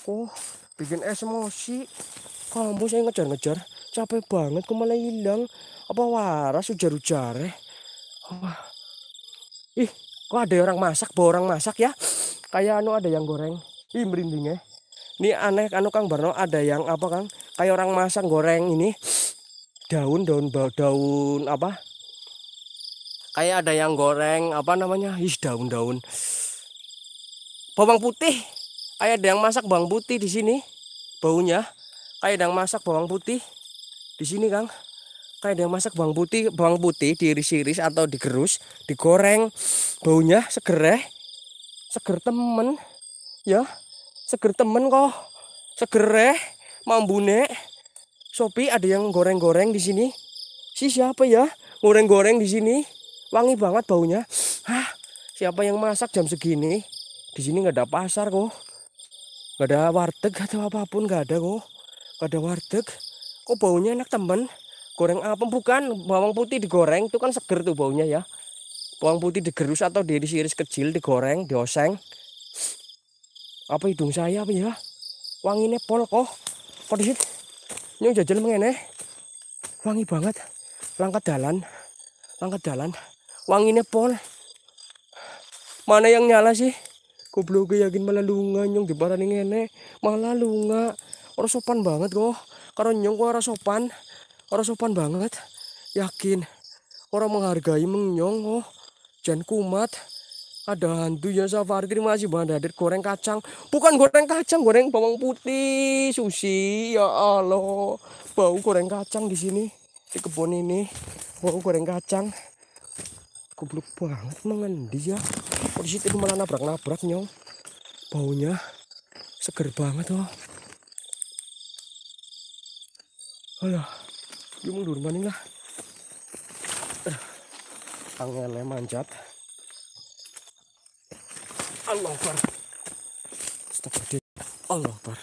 oh bikin emosi kamu saya ngejar-ngejar capek banget kok malah hilang apa waras ujar-ujar eh wah. ih kok ada orang masak bawa orang masak ya kayak anu ada yang goreng ih merinding ya eh. ini aneh anu kang Barno ada yang apa kang kayak orang masang goreng ini daun daun daun apa kayak ada yang goreng apa namanya is daun-daun bawang putih kayak ada yang masak bawang putih di sini baunya kayak ada yang masak bawang putih di sini Kang kayak ada yang masak bawang putih bawang putih diiris-iris atau digerus digoreng baunya seger eh seger temen ya seger temen kok seger eh Mambune. Sopi ada yang goreng-goreng di sini. Si siapa ya? Goreng-goreng di sini. Wangi banget baunya. Hah? Siapa yang masak jam segini? Di sini nggak ada pasar kok. Nggak ada warteg atau apapun nggak ada kok. Nggak ada warteg. Kok baunya enak temen? Goreng apa? Bukan bawang putih digoreng itu kan seger tuh baunya ya. Bawang putih digerus atau diiris-iris kecil digoreng, dioseng. Apa hidung saya apa ya? Wanginya pol kok. Kodhit. Nyung jajal mengene. Wangi banget. Langkat dalan. Langkat dalan. Wanginya pol. Mana yang nyala sih? Goblok yakin malah lunga nyung dibarani ngene. Malah lunga. Orang sopan banget kok. Karo nyung kok ora sopan. orang sopan banget. Yakin. Orang menghargai mengnyong, oh. jangan kumat ada hantu ya safari terima kasih bahan hadir goreng kacang bukan goreng kacang goreng bawang putih sushi ya Allah bau goreng kacang di sini di kebun ini bau goreng kacang goblok banget mengendi ya kok di situ malah nabrak-nabrak nyong baunya seger banget loh alah dia mundur maning lah angel manjat Allah Akbar Astagfirullah Allah Akbar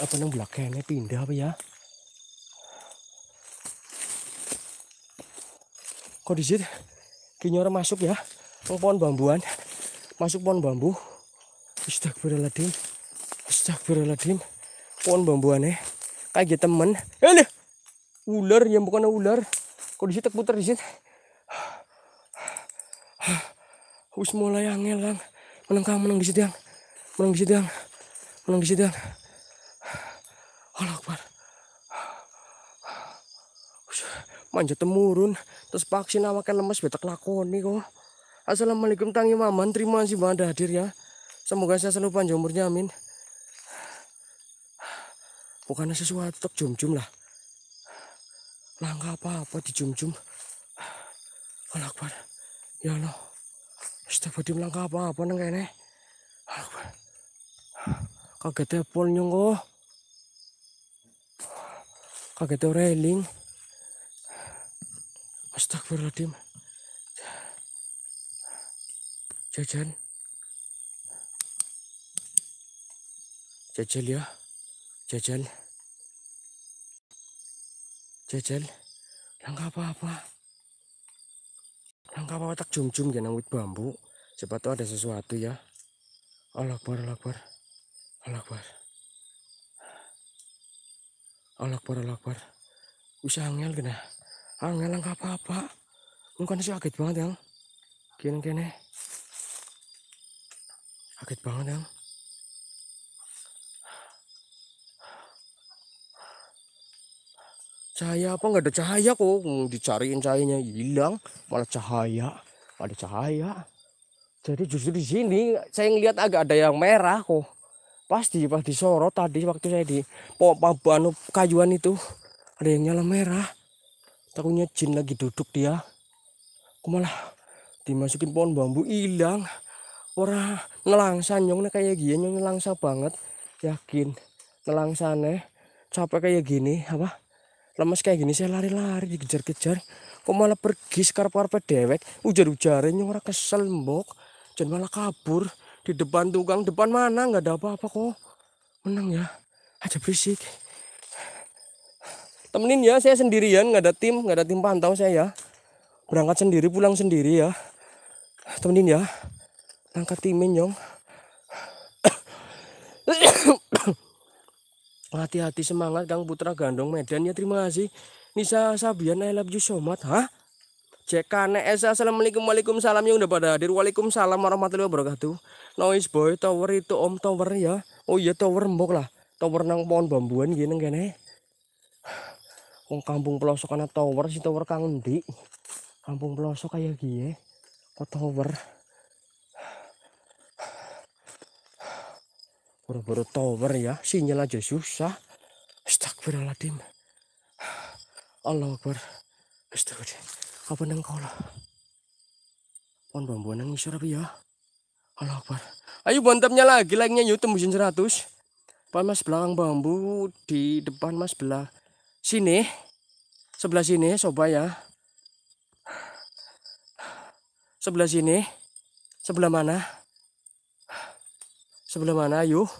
apa nang belakangnya pindah apa ya kok di sini, kini orang masuk ya pohon bambuan masuk pohon bambu Astagfirullahaladzim Astagfirullahaladzim pohon bambuannya kaget temen eh, ini ular yang bukan ular kok di sini putar di sini. Wis mulai angel lang. Menang kang, menang gisit yang. Menang gisit yang. Menang yang. Allah Akbar. Manjat temurun. Terus vaksin awakan lemes betak lakoni kok. Assalamualaikum tangi maman. Terima kasih banget hadir ya. Semoga saya selalu panjang umurnya amin. Bukannya sesuatu tak jum-jum lah. Langkah apa-apa di jum-jum. Allah Akbar. Ya Allah. Setubuh langkah apa-apa neng kene. Kaget pol nyongko. Kaget railing. Astagfirullahaladzim. Jajan. Jajal ya. Jajal. Jajal. Langkah apa-apa. Langka apa tak jum-jum genang wit bambu. Siapa tuh ada sesuatu ya. Allah Akbar, Allah Akbar. Allah Akbar. Allah Akbar, Allah Akbar. Usah angel kena. Angel langkah apa-apa. Mungkin sih agit banget yang. Kini-kini. Agit banget yang. cahaya apa nggak ada cahaya kok hmm, dicariin cahayanya hilang malah cahaya ada cahaya jadi justru di sini saya ngelihat agak ada yang merah kok pasti pas disorot tadi waktu saya di pompa banu kayuan itu ada yang nyala merah takutnya jin lagi duduk dia aku malah dimasukin pohon bambu hilang orang nelangsa nyongnya kayak gini nyong nelangsa banget yakin nelangsane capek kayak gini apa lemes kayak gini saya lari-lari dikejar-kejar kok malah pergi sekarang karep dewek ujar yang orang kesel mbok dan malah kabur di depan tukang depan mana nggak ada apa-apa kok menang ya aja berisik temenin ya saya sendirian nggak ada tim nggak ada tim pantau saya ya berangkat sendiri pulang sendiri ya temenin ya angkat timin nyong Hati-hati semangat Kang Putra Gandong Medan ya terima kasih. Nisa Sabian I love you so much. Hah? Jekane eh, assalamualaikum waalaikumsalam yang udah pada hadir waalaikumsalam warahmatullahi wabarakatuh. Noise boy tower itu om tower ya. Oh iya tower mbok lah. Tower nang pohon bambuan gini kene. Ya. Wong kampung pelosok karena tower si tower kang endi? Kampung pelosok kayak gini. Kok tower? Buru-buru tower ya, sinyal aja susah. Astagfirullahaladzim. Allah Akbar. Astagfirullah. Apa kau lah Pon bambu neng ngisor apa ya? Allah Akbar. Ayo bontapnya lagi, like-nya yuk tembusin 100. Depan mas belakang bambu, di depan mas belah sini. Sebelah sini sobat ya. Sebelah sini. Sebelah mana? Sebelah mana yuk?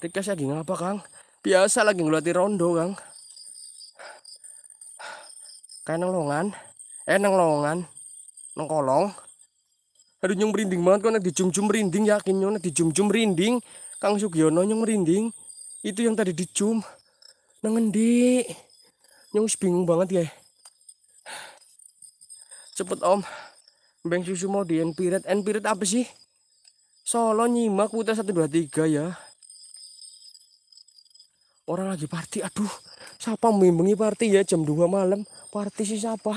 Rika lagi ngapa Kang? Biasa lagi ngelatih rondo Kang. Kayak longan. Eh neng longan. Aduh nyung merinding banget kok nanti jum jum merinding yakin nyung nanti jum jum merinding. Kang Sugiono nyung merinding. Itu yang tadi dicum, nengendi. Nyung bingung banget ya. Cepet Om. Bang susu mau di Enpiret. Enpiret apa sih? Solo nyimak putra 123 ya. Orang lagi party. Aduh, siapa mimbangi party ya jam 2 malam? Party sih siapa?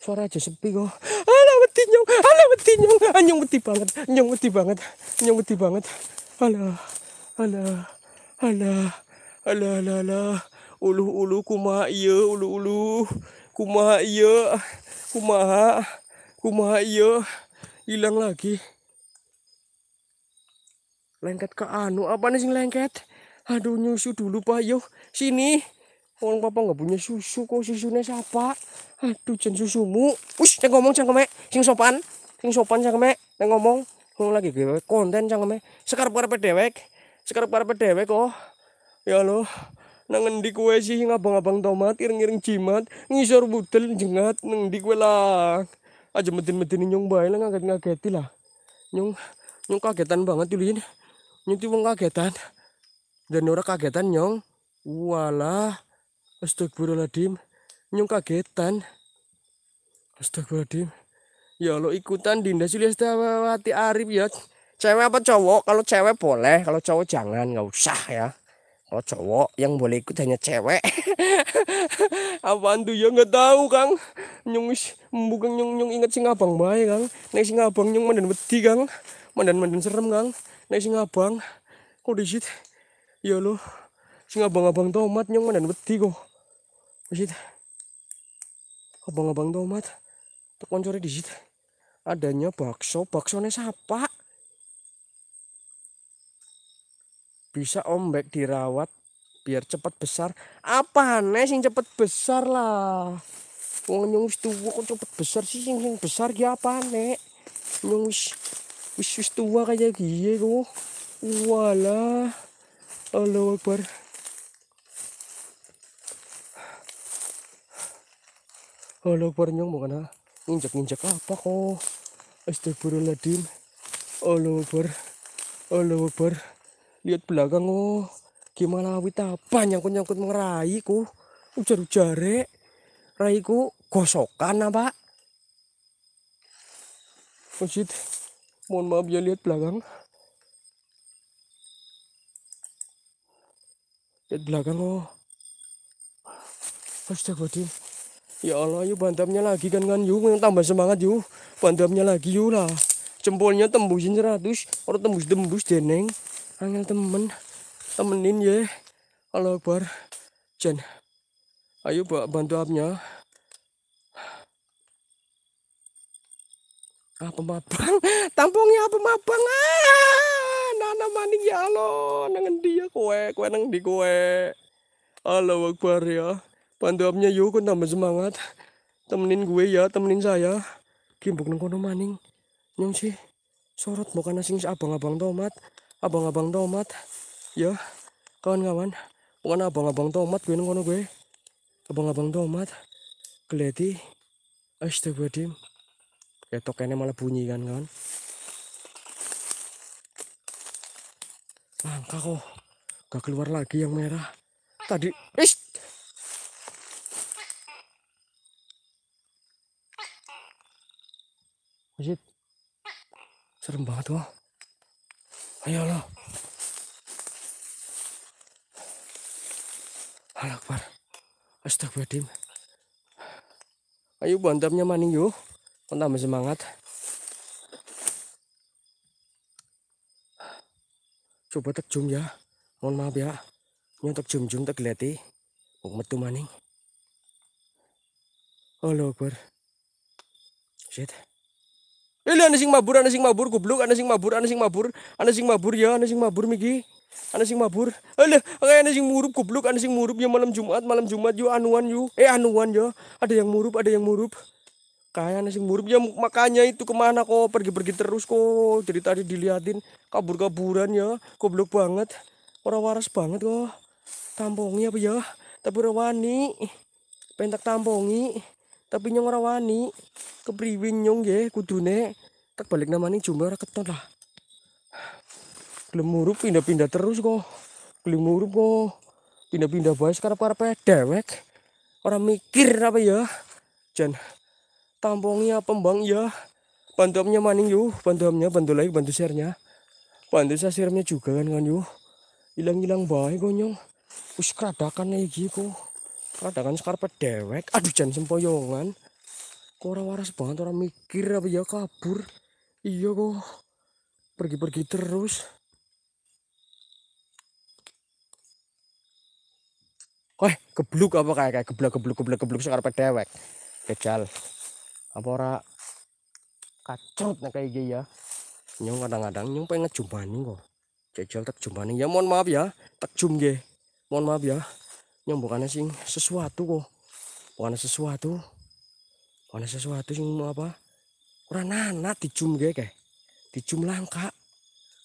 Suara aja sepi kok. Alah beti nyong, alah beti nyong, ah, nyong beti banget, nyong beti banget, nyong beti banget. Alah, alah, alah, alah, alah, alah. Ulu ulu kumaha iya, ulu ulu kumaha iya, kumaha kumaha iya hilang lagi lengket ke anu apa nih sing lengket aduh nyusu dulu pak yo iya, sini orang papa nggak punya susu kok susunya siapa aduh jangan susumu us yang ngomong cangkeme sing sopan sing sopan cangkeme yang ngomong ngomong lagi gue konten cangkeme sekarang para pedewek sekarang para pedewek kok oh? ya loh nang endi kue sih ngabang-abang tomat iring-iring jimat ngisor butel jengat nang endi kue lah aja metin-metin nyung bae lah ngaget-ngageti lah Nyung nyung kagetan banget tuh nyung tuh kagetan dan orang kagetan nyong walah astagfirullahaladzim Nyung kagetan astagfirullahaladzim ya lo ikutan Dinda Suliastawati Arif ya cewek apa cowok kalau cewek boleh kalau cowok jangan nggak usah ya kalau cowok yang boleh ikut hanya cewek. [laughs] Apaan tuh ya nggak tahu Kang. Nyung bukan nyung nyung inget sing abang baik Kang. Nek sing abang nyung mandan beti Kang. Mandan mandan serem Kang. Nek sing ya abang kok disit. Ya lo sing abang-abang tomat nyung mandan beti kok. Disit. Abang-abang tomat. Tekan sore disit. Adanya bakso, baksonya sapa? bisa ombek dirawat biar cepat besar apa aneh sing cepat besar lah wong nyung wis tuwa kok cepat besar sih sing sing besar ya apa aneh nyung wis wis wis tua kayak gini kok walah Allah Akbar Allah Akbar nyong mau kena nginjek nginjek apa kok Astagfirullahaladzim Allah Akbar Allah Akbar lihat belakang oh gimana awit apa nyangkut nyangkut ku ujar ujare raiku gosokan apa nah, masjid oh, mohon maaf ya lihat belakang lihat belakang oh tim Ya Allah yuk bantamnya lagi kan kan yuk yang tambah semangat yuk bantamnya lagi yuk lah jempolnya tembusin seratus orang tembus-tembus deneng angel temen temenin ya Allah Akbar Jen ayo bawa bantu apnya apa mabang [laughs] tampungnya apa mabang ah nana maning ya Allah nengen dia kue, kue neng nang di kue. Allah Akbar ya bantu apnya yuk kan tambah semangat temenin gue ya temenin saya kimbuk neng kono maning nyong sih sorot bukan asing abang-abang tomat abang-abang tomat ya kawan-kawan bukan abang-abang tomat gue ngono gue abang-abang tomat kelihati astagfirullahaladzim ya tokennya malah bunyi kan kawan langka kok gak keluar lagi yang merah tadi Ish! Serem banget wah. Ayolah. Alakbar. Astagfirullahaladzim. Ayo bantamnya maning yuk. Tambah semangat. Coba tak ya. Mohon maaf ya. Nyotak jum-jum tak gelati. metu maning. Allah Akbar. Shit. Ini ada sing mabur, ada sing mabur, goblok, ada sing mabur, ada sing mabur, ada sing mabur ya, ada sing mabur miki. Ada sing mabur. Eh, ada, kayak ana sing murup goblok, ada sing murup ya malam Jumat, malam Jumat yo anuan yo. Eh anuan ya. Ada yang murup, ada yang murup. Kayak ada sing murup ya makanya itu kemana kok pergi-pergi terus kok. Jadi tadi diliatin kabur-kaburan ya. Goblok banget. Ora waras banget kok. Tampongnya apa ya? Tapi ora Pentak tampongi tapi nyong ora wani kepriwin nyong ye kudune tak balik namanya jumlah ora keton lah glemurup pindah-pindah terus kok glemurup kok pindah-pindah bae sekarang para dewek orang mikir apa ya jan tampungnya pembang ya bantu amnya maning yuk bantu amnya bantu lagi, bantu sharenya bantu sasirnya juga kan kan yuk hilang-hilang baik konyong nyong us keradakan lagi gitu. kok Kadang skarpet dewek. Aduh jangan sempoyongan. Kok orang waras banget orang mikir apa ya kabur. Iya kok. Pergi-pergi terus. Eh, kebluk apa kayak kayak gebluk gebluk gebluk sekarpet dewek. Kejal. Apa ora kacrut nah kayak gini ya. Nyong kadang-kadang nyong pengen nih kok. kejal tak nih Ya mohon maaf ya, tak jum ge. Mohon maaf ya yang bukannya sing sesuatu kok bukan sesuatu bukan sesuatu sing apa orang nana dijum gue kayak dijum langka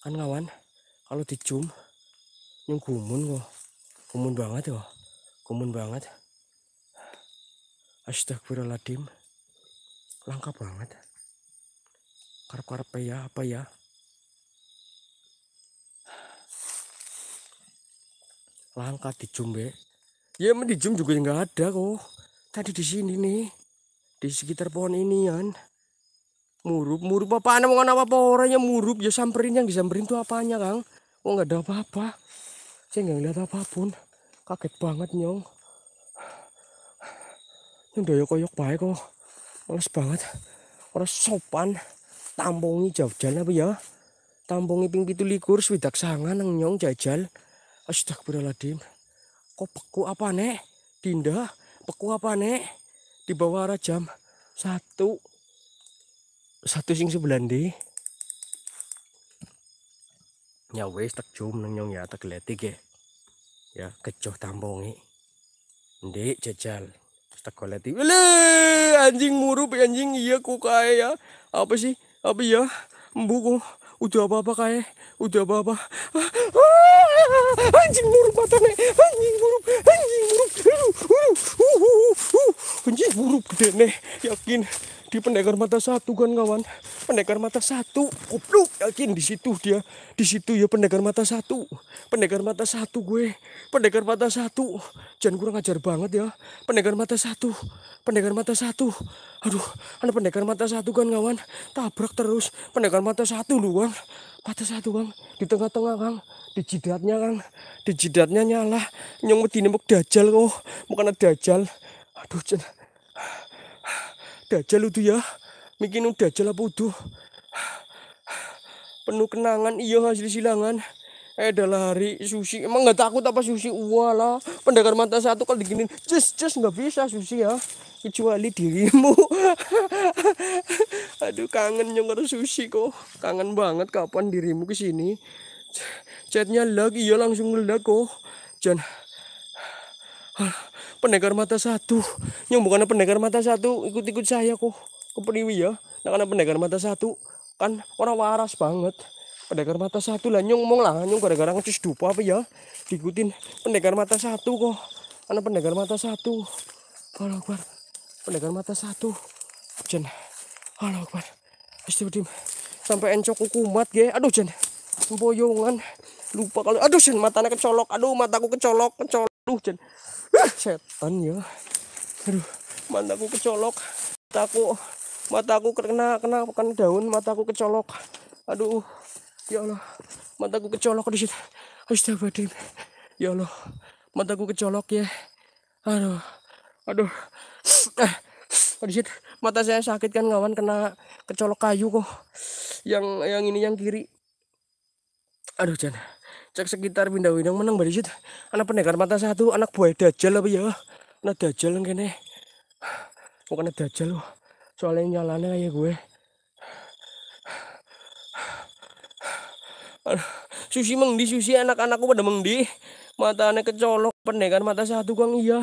kan kawan kalau dijum yang gumun kok gumun banget kok gumun banget astagfirullahaladzim langka banget karep-karep ya apa ya langka di Jumbe Ya emang jam juga nggak ada kok. Tadi di sini nih. Di sekitar pohon ini kan. Murup, murup apa? Mau apa apa orangnya murup? Ya samperin yang disamperin tuh apanya, Kang? Oh nggak ada apa-apa. Saya nggak lihat apapun. Kaget banget nyong. Ini udah koyok baik kok. Males banget. Orang sopan. Tampongi jauh-jauh apa ya? Tampongi ping pitu likur, swidak sangan, nyong jajal. Astagfirullahaladzim. Kok peku apa nek? Dinda, peku apa nek? Di bawah arah jam satu. Satu sing sebelah ndi? Ya wis tak jom nang ya tak letik ya. Ya kecoh tambongi, Ndi jajal. Tak koleti. Leh, anjing murup anjing iya ku kaya ya. Apa sih? Apa ya? Mbuku udah apa apa kayak eh? udah apa apa ah, anjing buruk mata anjing buruk anjing buruk anjing buruk gede nih yakin di pendekar mata satu kan kawan pendekar mata satu kupluk yakin di situ dia di situ ya pendekar mata satu pendekar mata satu gue pendekar mata satu jangan kurang ajar banget ya pendekar mata satu pendekar mata satu aduh ada pendekar mata satu kan kawan tabrak terus pendekar mata satu lu kan mata satu bang di tengah-tengah kang di jidatnya kan di jidatnya nyala ini mau dajal kok bukan dajal aduh jangan dajal itu ya mungkin udah jelas butuh penuh kenangan iya hasil silangan eh dah lari susi emang nggak takut apa susi wala pendekar mata satu kalau diginin just just nggak bisa susi ya kecuali dirimu [laughs] aduh kangen nyengar susi kok kangen banget kapan dirimu kesini chatnya lagi iya langsung ledak kok jangan pendekar mata satu yang bukan pendekar mata satu ikut-ikut saya kok ke priwi ya nah karena pendekar mata satu kan orang waras banget pendekar mata satu lah nyung ngomong lah nyung gara-gara ngecus dupa apa ya diikutin pendekar mata satu kok karena pendekar mata satu halo akbar pendekar mata satu jen halo akbar astagfirullahaladzim sampai encok kumat ge aduh jen sempoyongan lupa kalau aduh jen matanya kecolok aduh mataku kecolok kecolok aduh jen Cetan ya aduh mataku kecolok mataku mataku kena kena bukan daun mataku kecolok aduh ya Allah mataku kecolok di situ astagfirullahaladzim ya Allah mataku kecolok ya aduh aduh eh di situ mata saya sakit kan kawan kena kecolok kayu kok yang yang ini yang kiri aduh jangan cek sekitar pindah-pindah menang balik anak pendekar mata satu anak buaya dajal apa ya anak dajal kene bukan anak dajal loh soalnya nyalanya kayak gue susi mengdi susi anak-anakku pada mengdi mata aneh kecolok pendekar mata satu kang iya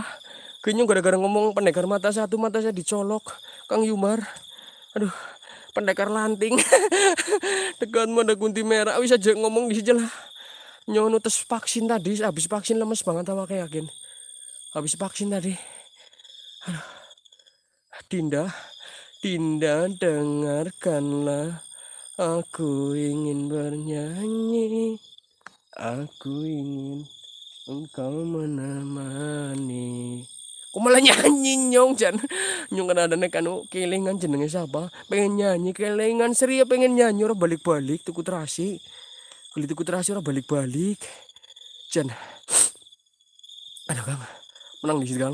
kayaknya gara-gara ngomong pendekar mata satu mata saya dicolok kang Yumar aduh pendekar lanting tekan mana gunting kunti merah bisa aja ngomong di sini lah nyono tes vaksin tadi habis vaksin lemes banget tau kayak yakin habis vaksin tadi Aduh. Dinda Dinda dengarkanlah aku ingin bernyanyi aku ingin engkau menemani Kok malah nyanyi nyong jan nyong kan ada nekanu kelingan jenenge siapa pengen nyanyi kelingan seria ya pengen nyanyi orang balik-balik tuku terasi Kulit tuku terasi orang balik-balik. Jen Ada Kang. Menang situ Kang.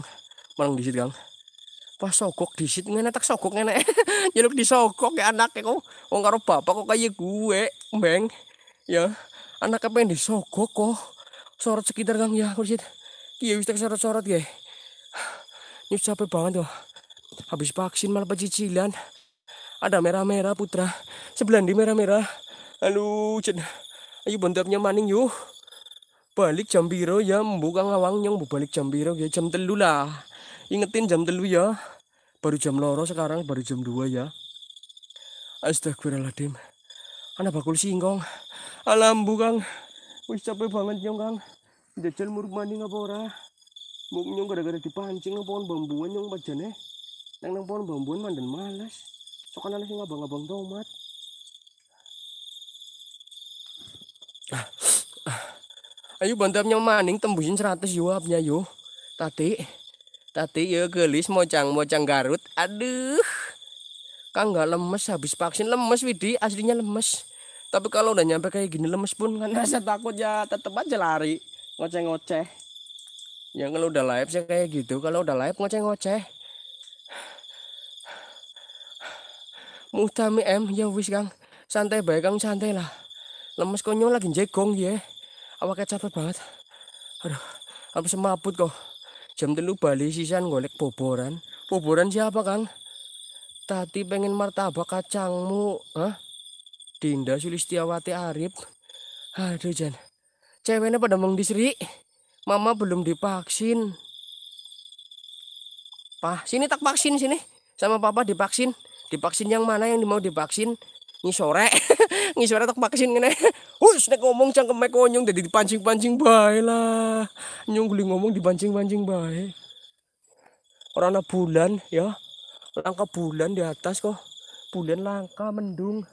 Menang di situ Kang. Pas situ disit ngene tak nggak ngene. Jaluk [laughs] sokok ya anaknya kok. Wong karo bapak kok kayak gue, Beng. Ya, anak anaknya pengen sokok kok. Sorot sekitar Gang ya, lihat. Iya wis tak sorot-sorot ya. Ini capek banget tuh. Habis vaksin malah pecicilan. Ada merah-merah putra. Sebelah di merah-merah. Aduh, cedera ayo bendapnya maning yuk balik jam biru ya membuka ngawang mau balik jam biru ya jam telu lah ingetin jam telu ya baru jam loro sekarang baru jam dua ya astagfirullahaladzim anak bakul singkong alam bukang wis capek banget nyong kang jajal muruk maning apa ora muk nyong gara-gara dipancing pohon bambuan nyong pajane nang nang pohon bambuan mandan malas sokan alas ngabang abang tomat Ayo bantamnya maning tembusin seratus yo abnya yo. Tati. Tati ya gelis mojang mojang Garut. Aduh. Kang nggak lemes habis vaksin lemes Widi aslinya lemes. Tapi kalau udah nyampe kayak gini lemes pun kan [laughs] rasa takut ya tetep aja lari ngoceh-ngoceh. Ya kalau udah live sih kayak gitu. Kalau udah live ngoceh-ngoceh. Mutami M ya wis Kang. Santai baik Kang santai lah lemes konyol lagi jegong ya eh. awaknya capek banget aduh habis semaput kok jam telu balik sisan golek boboran boboran siapa kan? tadi pengen martabak kacangmu Hah? Dinda Sulistiawati Arif aduh Jan ceweknya pada mong disri mama belum divaksin Pah, sini tak vaksin sini. Sama papa divaksin. Divaksin yang mana yang mau divaksin? ngisore [laughs] ngisore tak sini nih. wis nek ngomong cangkeme konyong jadi dipancing-pancing bae lah nyung guling ngomong dipancing-pancing bae orang bulan ya langka bulan di atas kok bulan langka mendung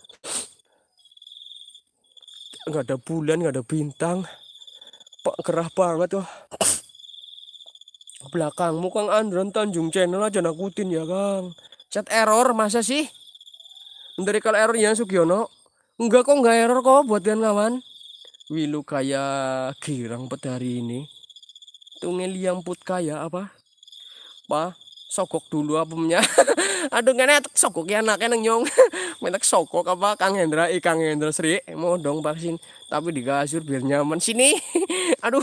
nggak ada bulan nggak ada bintang pak gerah banget kok belakangmu Kang Andron Tanjung Channel aja nakutin ya Kang chat error masa sih dari kalau errornya Sugiono enggak kok enggak error kok buat dan lawan wilu kaya girang hari ini tunge liang put kaya apa apa sokok dulu apemnya [laughs] aduh netek sokok ya anaknya neng nyong [laughs] menek sokok apa Kang Hendra i Kang Hendra Sri mau dong vaksin tapi di biar nyaman sini [laughs] aduh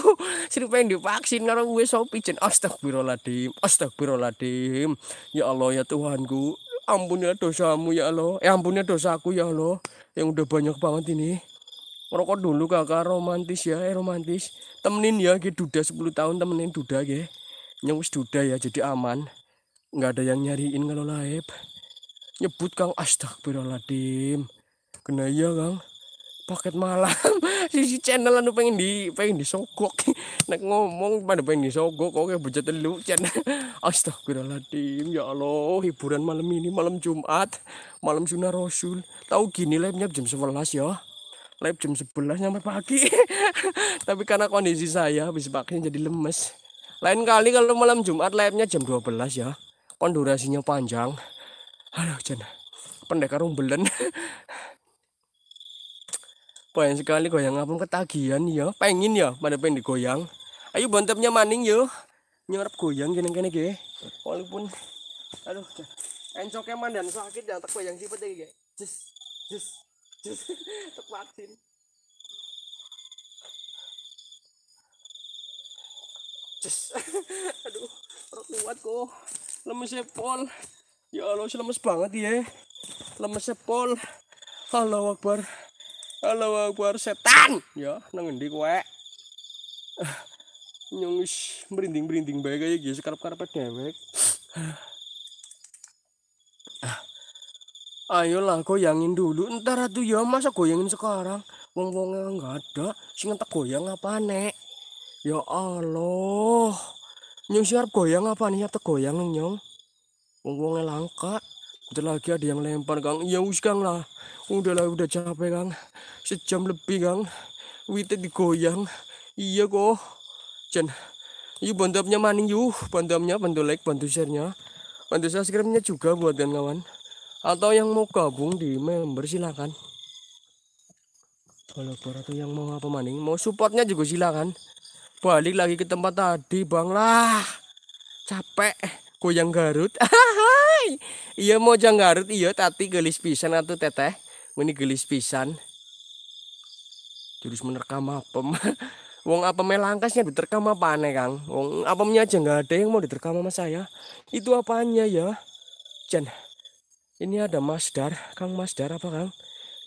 Sri pengen divaksin karena gue so pijen astagfirullahaladzim astagfirullahaladzim ya Allah ya Tuhanku ampun ampunilah dosamu ya Allah. Eh ampunilah dosaku ya Allah. Yang udah banyak banget ini. Merokok dulu kakak romantis ya. Eh romantis. Temenin ya ke Duda 10 tahun temenin Duda ya. Nyewis Duda ya jadi aman. Nggak ada yang nyariin kalau laib. Nyebut kang astagfirullahaladzim. Kena iya kang. Kang. paket malam sisi [laughs] channel anu pengen di pengen disogok [laughs] nak ngomong pada pengen disogok oke bocah telu channel [laughs] astagfirullahaladzim ya Allah hiburan malam ini malam Jumat malam sunnah rasul tahu gini live-nya jam 11 ya live jam 11 sampai pagi tapi karena kondisi saya habis pagi jadi lemes lain kali kalau malam Jumat live-nya jam 12 ya Kondurasinya panjang aduh jangan pendekar umbelen banyak sekali goyang apa ketagihan ya. Pengen ya pada pengen digoyang. Ayo bontepnya maning yo. Ya. Nyorap goyang gini kene ge. Walaupun aduh encoknya mandan sakit jangan tak goyang sipet iki ya, ge. Jus jus jus [laughs] tak vaksin. Jus. [laughs] aduh, kuat kok. Lemes ya, pol. Ya Allah, lemes banget ya. Lemes pol. Allahu Akbar. Halo aku harus setan. Ya, nang endi kowe? [sighs] Nyong wis merinding-merinding bae kaya iki gitu, sekarep karep dewek. [sighs] Ayolah goyangin dulu ntar atuh ya masa goyangin sekarang wong-wongnya nggak ada sing entek goyang apa nek ya Allah nyong siap goyang apa nih ya goyang nyong wong-wongnya langka Bentar lagi ada yang lempar Kang. Ya us Kang lah. lah udah capek Kang. Sejam lebih Kang. Wite digoyang. Iya kok. Jen. Yuk bantuannya maning yuk. Bantuannya bantu like, bantu share-nya. Bantu subscribe-nya juga buat kan kawan. Atau yang mau gabung di member silakan. para atau yang mau apa maning, mau supportnya juga silakan. Balik lagi ke tempat tadi, Bang lah. Capek. Kuyang [laughs] iya, Garut. iya mojang Garut iya tapi gelis pisan atau teteh. Ini gelis pisan. Jurus menerkam apa? [laughs] Wong apa melangkasnya diterkam apa aneh Kang? Wong apemnya aja nggak ada yang mau diterkam sama saya. Itu apanya ya? Jen, Ini ada Masdar, Kang Masdar apa Kang?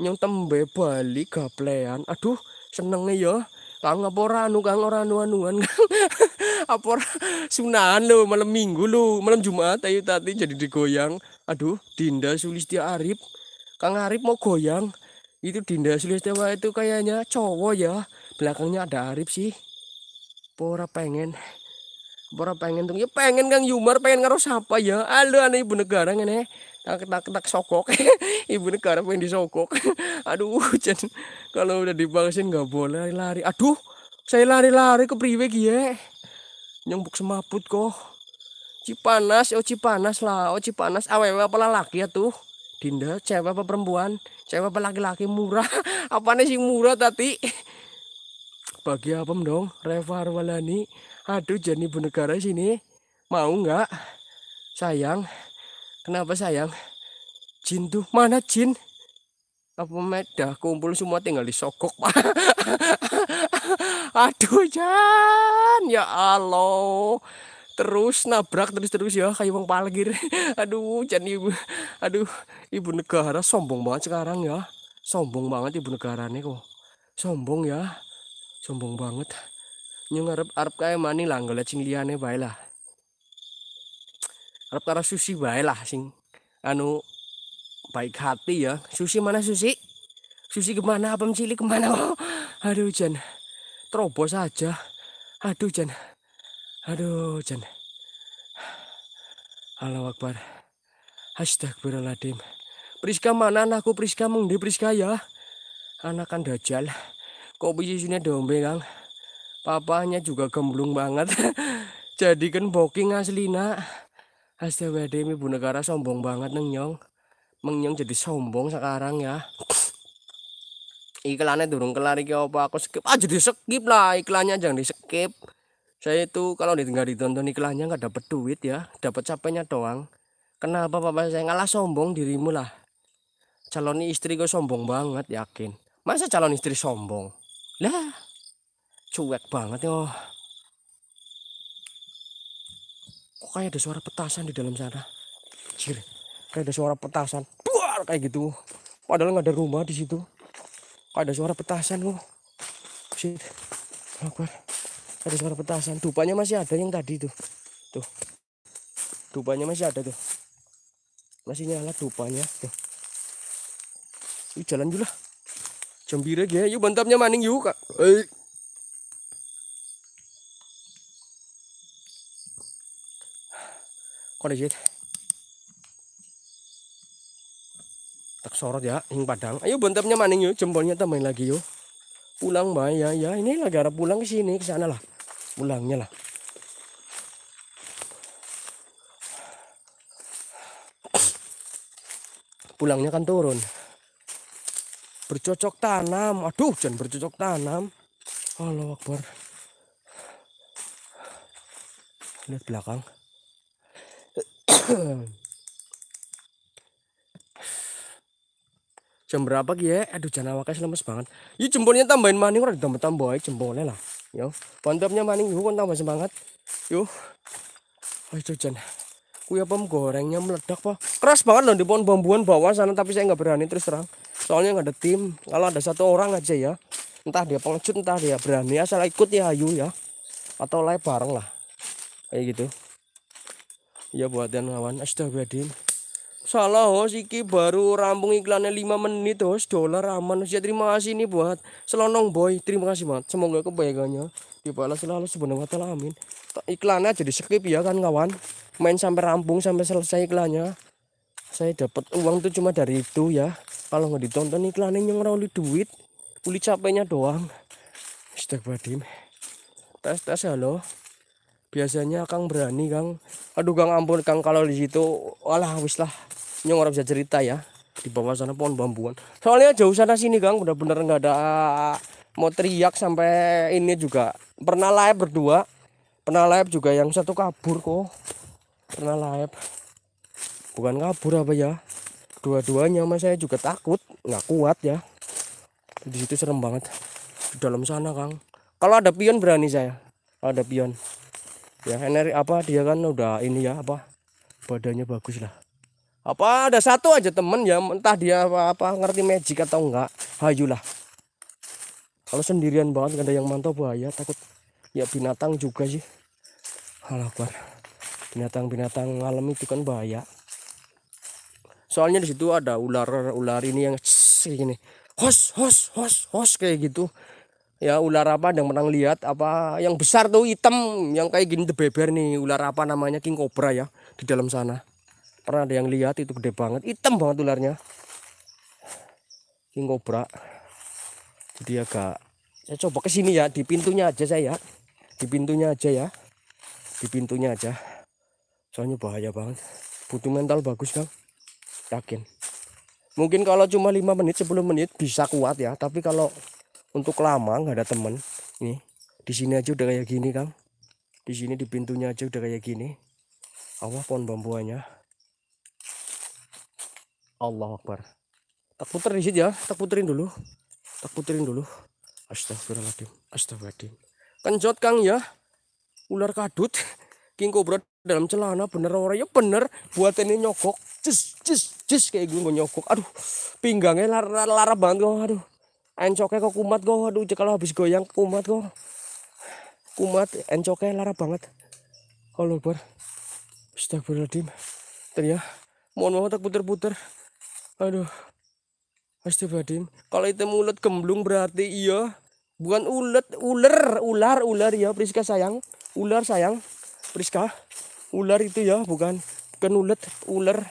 Nyong tembe balik gaplean. Aduh, seneng ya kang apa anu kang ora anu anuan kang [laughs] apa sunan lo malam minggu lo malam jumat ayo tadi jadi digoyang aduh Dinda Sulistia Arif kang Arif mau goyang itu Dinda Sulistia itu kayaknya cowok ya belakangnya ada Arif sih pora pengen pora pengen tuh ya pengen kang Yumar pengen ngaruh siapa ya aduh aneh ibu negara ngene tak tak tak sokok [laughs] ibu negara pengen disokok [laughs] aduh jen kalau udah dibangsin nggak boleh lari aduh saya lari-lari ke priwe ya nyembuk semaput kok Cipanas, oh Cipanas lah, oh Cipanas, awewe apa laki ya tuh? Dinda, cewek apa perempuan? Cewek apa laki-laki murah? [laughs] Apanya sih murah tadi? Bagi apa dong? Reva Arwalani. Aduh, jadi ibu negara sini. Mau nggak? Sayang, Kenapa sayang? Jin tuh mana jin? Apa meda? kumpul semua tinggal sokok pak? [laughs] Aduh Jan, ya Allah. Terus nabrak terus-terus ya kayak bang palgir. [laughs] aduh Jan ibu, aduh ibu negara sombong banget sekarang ya. Sombong banget ibu negara nih kok. Sombong ya, sombong banget. Nyungarap arep kayak mani lah nggak cing liane baiklah harap karo Susi wae lah sing anu baik hati ya. Susi mana Susi? Susi kemana? apem Cili kemana? [laughs] Oh, aduh Jan, terobos aja. Aduh Jan, aduh Jan. Allah Akbar. Astagfirullahaladzim. Priska mana anakku Priska mengdi Priska ya? Anak kan dajal. Kok posisinya dombe kang? Papanya juga gemblung banget. [laughs] Jadi kan boking asli nak. Astaga Dewi Ibu Negara sombong banget neng nyong. Meng nyong jadi sombong sekarang ya. [sniffs] Iklannya durung kelar iki apa aku skip. Ah di skip lah iklannya jangan di skip. Saya itu kalau ditinggal ditonton iklannya nggak dapet duit ya, dapat capeknya doang. Kenapa papa saya ngalah sombong dirimu lah. Calon istri gue sombong banget yakin. Masa calon istri sombong? Lah, cuek banget yo. kok kayak ada suara petasan di dalam sana Anjir, kayak ada suara petasan buar kayak gitu padahal nggak ada rumah di situ kok ada suara petasan kok shit Akbar. ada suara petasan dupanya masih ada yang tadi tuh tuh dupanya masih ada tuh masih nyala dupanya tuh yuk jalan dulu lah birek ya yuk bantapnya maning yuk kak eh. kondisit tak sorot ya ing padang ayo bentemnya maning yuk jempolnya tambahin lagi yuk pulang mbak ya ya ini lagi arah pulang ke sini ke sana lah pulangnya lah pulangnya kan turun bercocok tanam aduh jangan bercocok tanam Allah Akbar lihat belakang jam berapa ya aduh jangan wakas lemes banget yuk jempolnya tambahin maning orang ditambah tambah jempolnya lah yuk. mantapnya maning yuk kan tambah semangat yuk ayo jen kuya apa gorengnya meledak pak keras banget loh di pohon bambuan bawah sana tapi saya nggak berani terus terang soalnya nggak ada tim kalau ada satu orang aja ya entah dia pengecut entah dia berani asal ikut ya ayu ya atau live bareng lah kayak gitu ya buat yang lawan astagfirullahaladzim salah host iki baru rampung iklannya 5 menit host dolar aman ya terima kasih nih buat selonong boy terima kasih banget semoga kebaikannya dibalas selalu sebenarnya telah amin iklannya jadi skip ya kan kawan main sampai rampung sampai selesai iklannya saya dapat uang tuh cuma dari itu ya kalau nggak ditonton iklannya yang di duit uli capeknya doang Astagfirullahaladzim tes tes halo biasanya Kang berani Kang aduh Kang ampun Kang kalau di situ walah wis lah nyong orang bisa cerita ya di bawah sana pohon bambuan soalnya jauh sana sini Kang udah bener nggak ada ah, mau teriak sampai ini juga pernah live berdua pernah live juga yang satu kabur kok pernah live bukan kabur apa ya dua-duanya mas saya juga takut nggak kuat ya di situ serem banget di dalam sana kang kalau ada pion berani saya ada pion Ya energi apa dia kan udah ini ya apa badannya bagus lah apa ada satu aja temen ya entah dia apa, apa ngerti magic atau enggak hayulah kalau sendirian banget gak ada yang mantau bahaya takut ya binatang juga sih alakuan binatang-binatang alam itu kan bahaya soalnya disitu ada ular ular ini yang gini hos hos hos hos kayak gitu ya ular apa yang menang lihat apa yang besar tuh hitam yang kayak gini the beber nih ular apa namanya king cobra ya di dalam sana pernah ada yang lihat itu gede banget hitam banget ularnya king cobra jadi agak saya coba kesini ya di pintunya aja saya ya di pintunya aja ya di pintunya aja soalnya bahaya banget butuh mental bagus kan yakin mungkin kalau cuma 5 menit 10 menit bisa kuat ya tapi kalau untuk lama nggak ada temen nih di sini aja udah kayak gini kang di sini di pintunya aja udah kayak gini Allah pohon bambuannya Allah Akbar tak puter di ya tak puterin dulu tak puterin dulu Astagfirullahaladzim Astagfirullahaladzim kenjot kang ya ular kadut king cobra dalam celana bener orang ya, bener buat ini nyokok cus cus cus kayak gue nyokok aduh pinggangnya lara, lara banget aduh encoknya kok kumat kok aduh kalau habis goyang kumat kok kumat encoknya lara banget Kalau ber, Astagfirullahaladzim berladim ya Mohon maaf tak puter-puter Aduh Astagfirullahaladzim Kalau itu mulut gemblung berarti iya Bukan ulet, ular, ular, ular ya Priska sayang Ular sayang Priska Ular itu ya bukan Bukan ulet, ular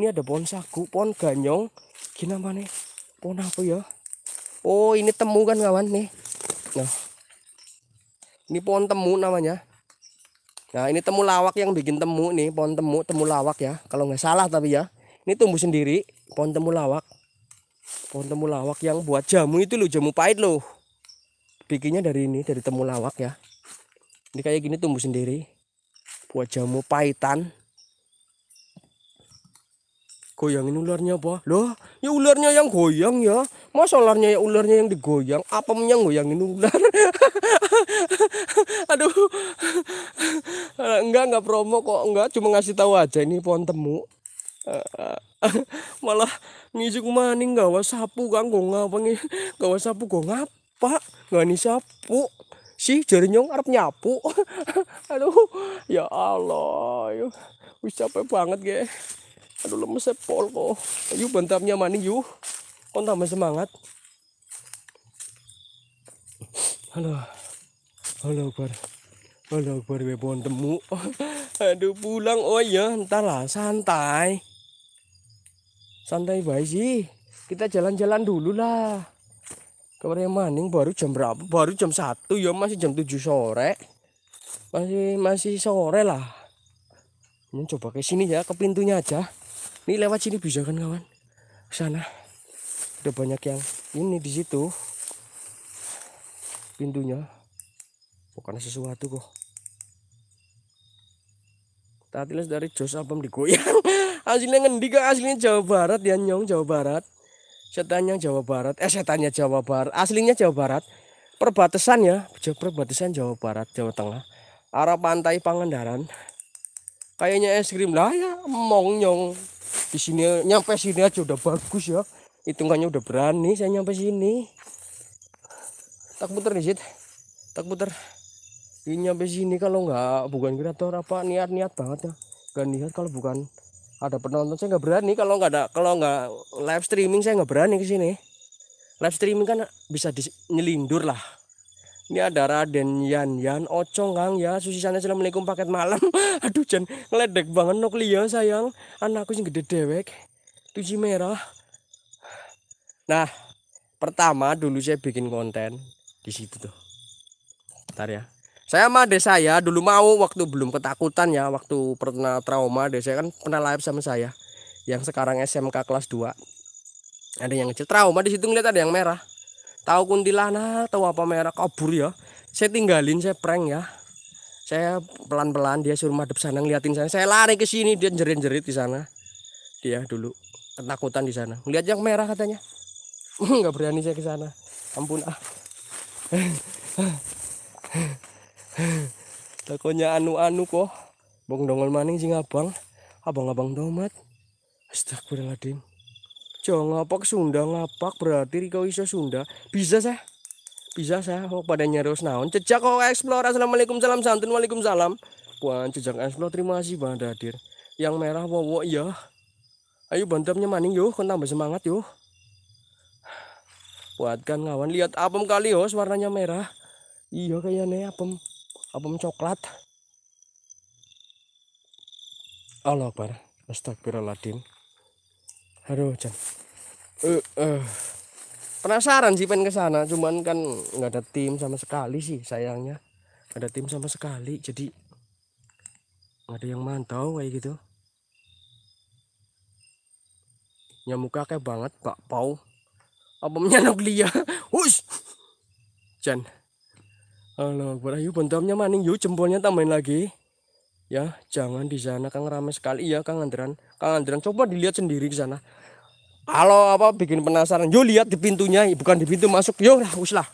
Ini ada pohon sagu, pohon ganyong Gini mana Pohon apa ya Oh ini temu kan kawan nih. Nah, ini pohon temu namanya. Nah ini temu lawak yang bikin temu nih pohon temu temu lawak ya. Kalau nggak salah tapi ya. Ini tumbuh sendiri pohon temu lawak. Pohon temu lawak yang buat jamu itu loh jamu pahit loh. Bikinnya dari ini dari temu lawak ya. Ini kayak gini tumbuh sendiri. Buat jamu pahitan goyangin ularnya apa? Loh, ya ularnya yang goyang ya. Masa ularnya ya ularnya yang digoyang? Apa yang goyangin ular? [laughs] Aduh. enggak, enggak promo kok. Enggak, cuma ngasih tahu aja ini pohon temu. [laughs] Malah ngisuk maning wa sapu kan go ngapa nih? wa sapu go ngapa? Gak nih sapu. Si nyong arep nyapu. [laughs] Aduh, ya Allah. Ya. Wis capek banget, ge aduh lemes pol kok yuk bentar maning yuk kok tambah semangat halo halo akbar halo akbar gue pohon temu [laughs] aduh pulang oh iya entahlah santai santai baik sih kita jalan-jalan dulu lah kemarin maning baru jam berapa baru jam satu ya masih jam 7 sore masih masih sore lah ini coba ke sini ya ke pintunya aja ini lewat sini bisa kan kawan? Sana udah banyak yang ini di situ pintunya. Bukan oh, sesuatu kok. les dari Jos Abam digoyang. [laughs] Aslinya ngendi kok? Aslinya Jawa Barat ya nyong Jawa Barat. Setannya Jawa Barat. Eh setannya Jawa Barat. Aslinya Jawa Barat. Perbatasan ya, perbatasan Jawa Barat, Jawa Tengah. Arah pantai Pangandaran. Kayaknya es krim lah ya, mong nyong di sini nyampe sini aja udah bagus ya hitungannya udah berani saya nyampe sini tak putar nih Zid tak putar ini nyampe sini kalau nggak bukan kreator apa niat-niat banget ya gak niat kalau bukan ada penonton saya nggak berani kalau nggak ada kalau nggak live streaming saya nggak berani ke sini live streaming kan bisa nyelindur lah ini ada Raden Yan Yan Ocong oh, Kang ya. Susi Susisana Assalamualaikum paket malam. [laughs] Aduh Jan ngeledek banget nuklia ya, sayang. Anakku sing gede dewek. Tuji merah. Nah, pertama dulu saya bikin konten di situ tuh. Bentar ya. Saya mah desa ya. dulu mau waktu belum ketakutan ya, waktu pernah trauma desa kan pernah live sama saya. Yang sekarang SMK kelas 2. Ada yang kecil trauma di situ ngeliat ada yang merah tahu kuntilanak tahu apa merah kabur ya saya tinggalin saya prank ya saya pelan-pelan dia suruh madep sana ngeliatin saya saya lari ke sini dia jerit-jerit di sana dia dulu ketakutan di sana Lihat yang merah katanya [laughs] nggak berani saya ke sana ampun ah takutnya [laughs] anu-anu kok bong dongol maning sing abang abang-abang domat astagfirullahaladzim Jawa ngapak Sunda ngapak berarti Riko iso Sunda. Bisa sah? Bisa sah mau oh, pada nyerus naon. cecak kok explore. Assalamualaikum salam santun. Waalaikumsalam. Puan cecak eksplor terima kasih Bang Dadir. Yang merah wow iya Ayo bantamnya maning yuk kau tambah semangat yuk Buatkan ngawan lihat apem kali hos warnanya merah. Iya kayaknya apem apem coklat. Allah bar Astagfirullahaladzim. Aduh, hujan. Uh, eh, uh. Eh. Penasaran sih pengen ke sana, cuman kan nggak ada tim sama sekali sih sayangnya. Gak ada tim sama sekali, jadi nggak ada yang mantau kayak gitu. Nyamuk kakek banget, Pak Pau. Abamnya dia? [laughs] Hush, Jan. Halo, buat bentamnya maning yuk jempolnya tambahin lagi ya jangan di sana Kang ramai sekali ya Kang Andran Kang Andran coba dilihat sendiri di sana kalau apa bikin penasaran yuk lihat di pintunya bukan di pintu masuk yuk lah uslah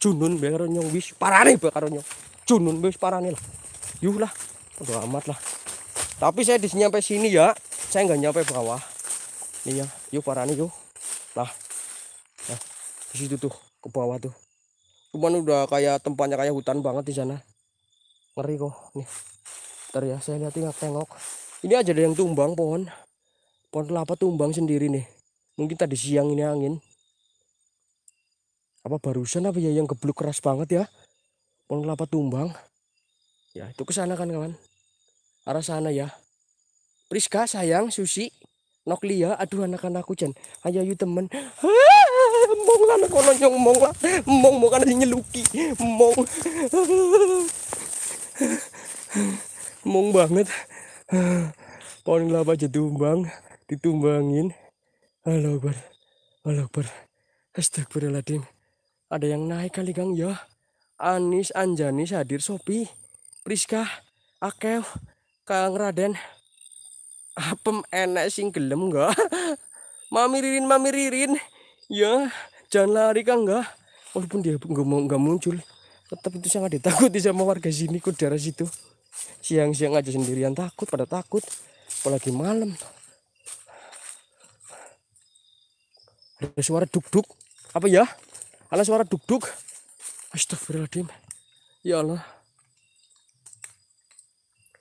junun beronyong wis parane beronyong junun wis parane lah yuk lah udah amat lah tapi saya di sampai sini ya saya nggak nyampe bawah ini ya yuk parane yuk lah nah di situ tuh ke bawah tuh cuman udah kayak tempatnya kayak hutan banget di sana ngeri kok nih ntar ya saya lihat tinggal tengok ini aja ada yang tumbang pohon pohon kelapa tumbang sendiri nih mungkin tadi siang ini angin apa barusan apa ya yang gebluk keras banget ya pohon kelapa tumbang ya itu kesana kan kawan arah sana ya Priska sayang Susi Noklia aduh anak-anakku Jan ayo yuk temen ah, mong lah nak nonyong mong lah mong mau kan nyeluki mong ah mong banget [sighs] pohon kelapa aja tumbang ditumbangin halo ber halo ber astagfirullahaladzim ada yang naik kali gang ya Anis Anjani hadir Sopi Priska Akew Kang Raden apem enak sing gelem enggak [laughs] Mami Ririn Mami Ririn ya jangan lari kang enggak walaupun dia nggak enggak muncul tetap itu sangat ditakuti sama warga sini ke daerah situ siang-siang aja sendirian takut pada takut apalagi malam ada suara duk-duk apa ya ada suara duk-duk astagfirullahaladzim ya Allah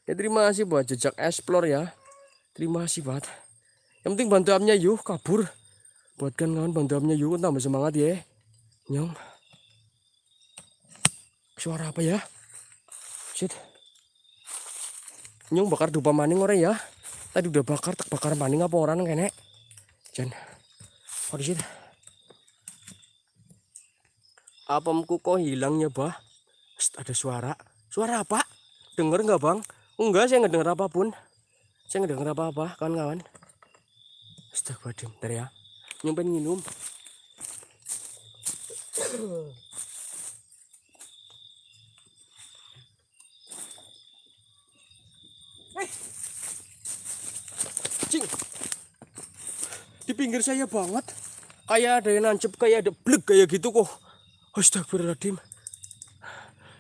ya terima kasih buat jejak explore ya terima kasih buat. yang penting bantu amnya yuk kabur buatkan kawan bantu amnya yuk tambah semangat ya nyong suara apa ya shit nyung bakar dupa maning orang ya tadi udah bakar tak bakar maning apa orang kene jen oh di sini apemku kok hilangnya bah ada suara suara apa dengar nggak bang enggak saya nggak dengar apapun saya nggak dengar apa-apa kawan-kawan Astagfirullahaladzim, bentar ya. Nyumpen minum. anjing di pinggir saya banget kayak ada yang nancep kayak ada blek kayak gitu kok astagfirullahaladzim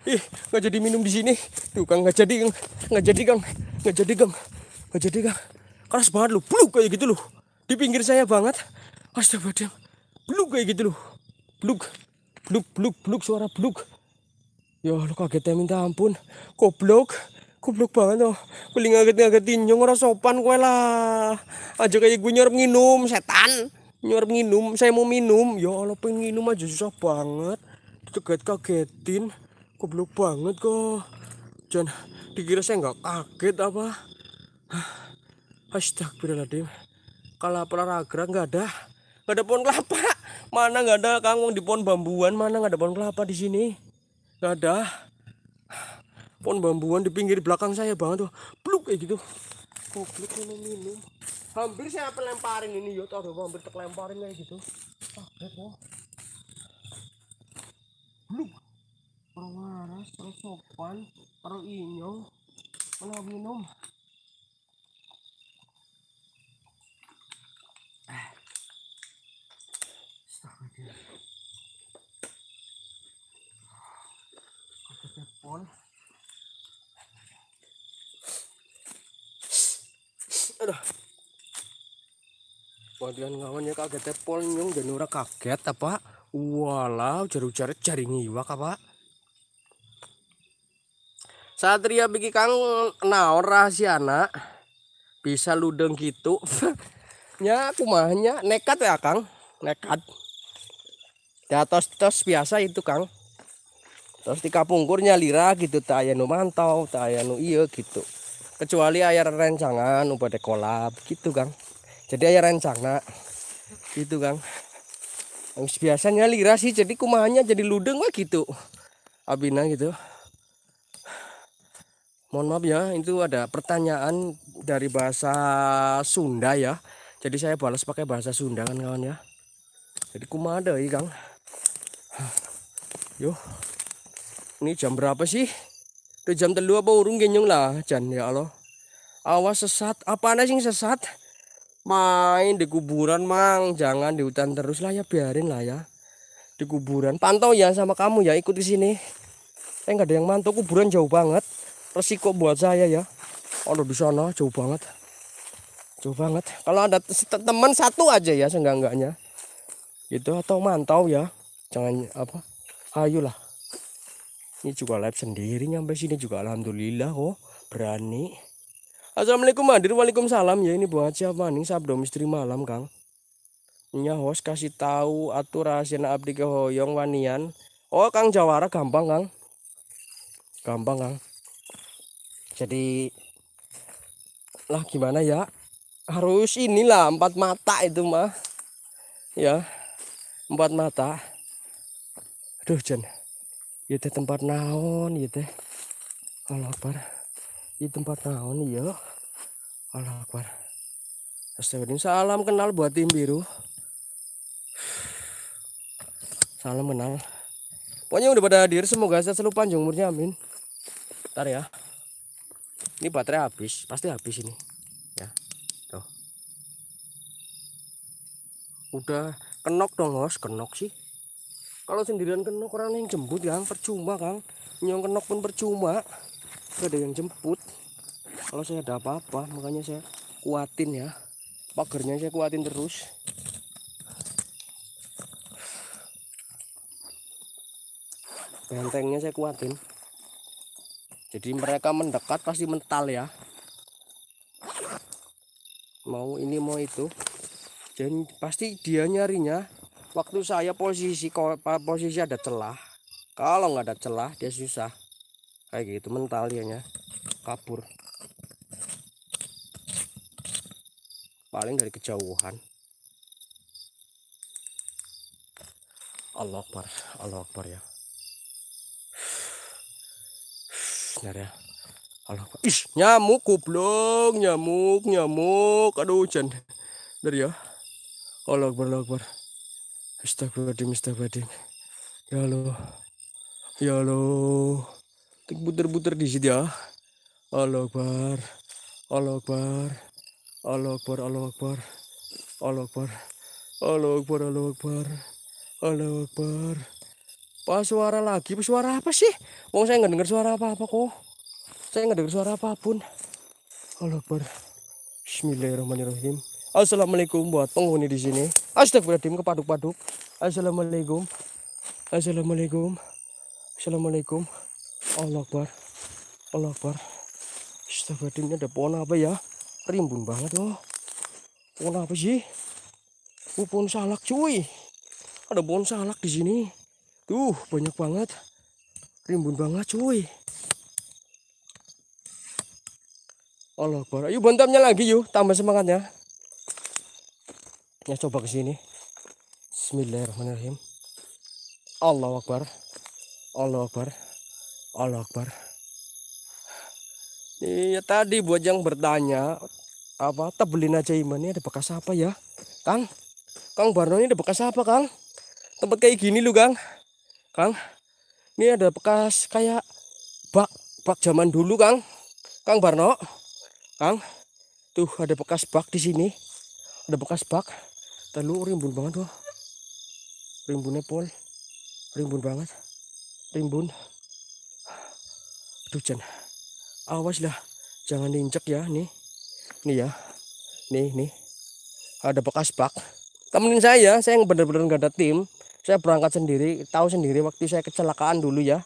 ih nggak jadi minum di sini tuh kang nggak jadi nggak jadi kang nggak jadi kang nggak jadi kang keras banget lu bluk kayak gitu loh di pinggir saya banget astagfirullahaladzim bluk kayak gitu loh bluk bluk bluk bluk suara bluk ya lu kagetnya minta ampun goblok goblok banget loh kuling ngaget-ngagetin yang orang sopan kue lah aja kayak gue nyerap minum setan nyerap minum saya mau minum ya Allah pengen minum aja susah banget kaget kagetin goblok banget kok Dan, dikira saya nggak kaget apa Astagfirullahaladzim kalau olahraga nggak ada nggak ada pohon kelapa mana nggak ada kangkung di pohon bambuan mana nggak ada pohon kelapa di sini nggak ada pohon bambuan di pinggir belakang saya banget tuh peluk kayak gitu goblok ini minum hampir saya pelemparin ini youtuber ya, taruh hampir terlemparin kayak gitu kaget wah peluk orang waras orang sopan orang inyong orang minum aduh Wadian ngawan ya kaget tepol nyung dan ora kaget apa walau jaru-jaru cari iwak apa Satria biki kang naor rahasia anak bisa ludeng gitu [laughs] nya mahnya nekat ya kang nekat di atas ya, tos biasa itu kang terus di kapungkurnya lira gitu tak ayah nu mantau tak ayah nu iya gitu kecuali air rencangan ubah kolam gitu kang jadi air rencana gitu kang biasanya lira sih jadi kumahannya jadi ludeng wah gitu abina gitu mohon maaf ya itu ada pertanyaan dari bahasa Sunda ya jadi saya balas pakai bahasa Sunda kan kawan ya jadi ada ya kang yuk ini jam berapa sih Tuh jam telu apa urung genyong lah Jan ya Allah. Awas sesat. Apa aneh sing sesat? Main di kuburan mang. Jangan di hutan terus lah ya biarin lah ya. Di kuburan. Pantau ya sama kamu ya ikut di sini. Saya eh, nggak ada yang mantau kuburan jauh banget. Resiko buat saya ya. Kalau di sana jauh banget. Jauh banget. Kalau ada teman satu aja ya seenggak-enggaknya. Gitu atau mantau ya. Jangan apa. Ayolah ini juga live sendiri nyampe sini juga alhamdulillah oh berani Assalamualaikum hadir Waalaikumsalam ya ini buat siapa nih Sabdo Misteri Malam Kang nya host kasih tahu atur rahasiana abdi ke hoyong wanian oh Kang Jawara gampang Kang gampang Kang jadi lah gimana ya harus inilah empat mata itu mah ya empat mata aduh Jen itu iya tempat naon iya teh Allah Akbar di tempat naon iya Allah Akbar Astagfirullah salam kenal buat tim biru salam kenal pokoknya udah pada hadir semoga saya selalu panjang umurnya amin ntar ya ini baterai habis pasti habis ini ya tuh udah kenok dong os kenok sih kalau sendirian kenok orang yang jemput kan percuma kan nyong kenok pun percuma gak ada yang jemput kalau saya ada apa-apa makanya saya kuatin ya pagernya saya kuatin terus bentengnya saya kuatin jadi mereka mendekat pasti mental ya mau ini mau itu dan pasti dia nyarinya waktu saya posisi posisi ada celah kalau nggak ada celah dia susah kayak gitu mental dia kabur paling dari kejauhan Allah Akbar Allah Akbar ya benar ya Allah Akbar Ish, nyamuk goblok nyamuk nyamuk aduh hujan dari ya Allah Akbar Allah Akbar Astagfirullahaladzim, astagfirullahaladzim. Ya Allah. Ya Allah. Puter-puter di situ ya. Allah Akbar. Allah Akbar. Allah Akbar, Allah Akbar. Allah Akbar. Allah Akbar, Allah Akbar. Allah Akbar. Pak suara lagi, pas suara apa sih? Wong saya nggak dengar suara apa-apa kok. Saya nggak dengar suara apapun. Allah Akbar. Bismillahirrahmanirrahim. Assalamualaikum buat penghuni di sini. Astagfirullahaladzim kepaduk-paduk. Assalamualaikum. Assalamualaikum. Assalamualaikum. Allah Akbar. Allah Akbar. Astagfirullahaladzim ini ada pohon apa ya? Rimbun banget loh. Pohon apa sih? Oh, pohon salak cuy. Ada pohon salak di sini. Tuh, banyak banget. Rimbun banget cuy. Allah Akbar. Ayo bantamnya lagi yuk, tambah semangatnya tempatnya coba ke sini Bismillahirrahmanirrahim Allah Akbar Allah Akbar Allah Akbar ini iya, tadi buat yang bertanya apa tebelin aja iman ini ada bekas apa ya Kang Kang Barno ini ada bekas apa Kang tempat kayak gini lu Kang Kang ini ada bekas kayak bak bak zaman dulu Kang Kang Barno Kang tuh ada bekas bak di sini ada bekas bak Talo, rimbun banget tuh. Rimbunnya pol, Rimbun banget. Rimbun. Aduh, Jan. Awas lah. Jangan diinjek ya, nih. Nih ya. Nih, nih. Ada bekas bak. Temenin saya, ya. saya yang benar-benar gak ada tim. Saya berangkat sendiri, tahu sendiri waktu saya kecelakaan dulu ya.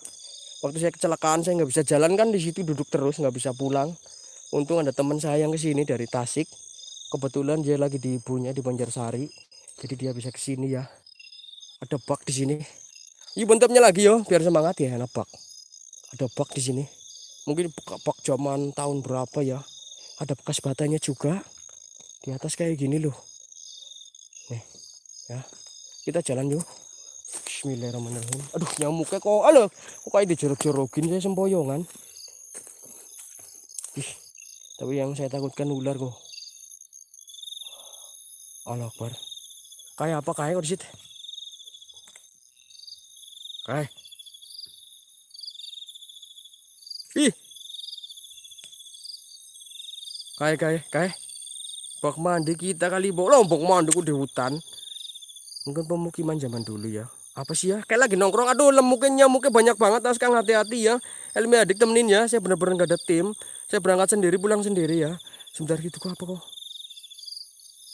Waktu saya kecelakaan saya nggak bisa jalan kan di situ duduk terus nggak bisa pulang. Untung ada teman saya yang kesini dari Tasik kebetulan dia lagi di ibunya di Banjarsari jadi dia bisa kesini ya ada bak di sini ini bentuknya lagi yo biar semangat ya enak bak ada bak di sini mungkin bak zaman tahun berapa ya ada bekas batanya juga di atas kayak gini loh nih ya kita jalan yuk Bismillahirrahmanirrahim aduh nyamuknya kok halo, kok kayak dijerok jerukin saya sempoyongan ih tapi yang saya takutkan ular kok Allah Akbar. apa आपा काय situ? kayak, ih, kayak kayak kayak, Bok mandi kita kali bok lombok mandi ku di hutan mungkin pemukiman zaman dulu ya apa sih ya kayak lagi nongkrong aduh lemuknya mungkin banyak banget harus sekarang hati-hati ya Elmi adik temenin ya saya benar-benar gak ada tim saya berangkat sendiri pulang sendiri ya sebentar gitu kok apa kok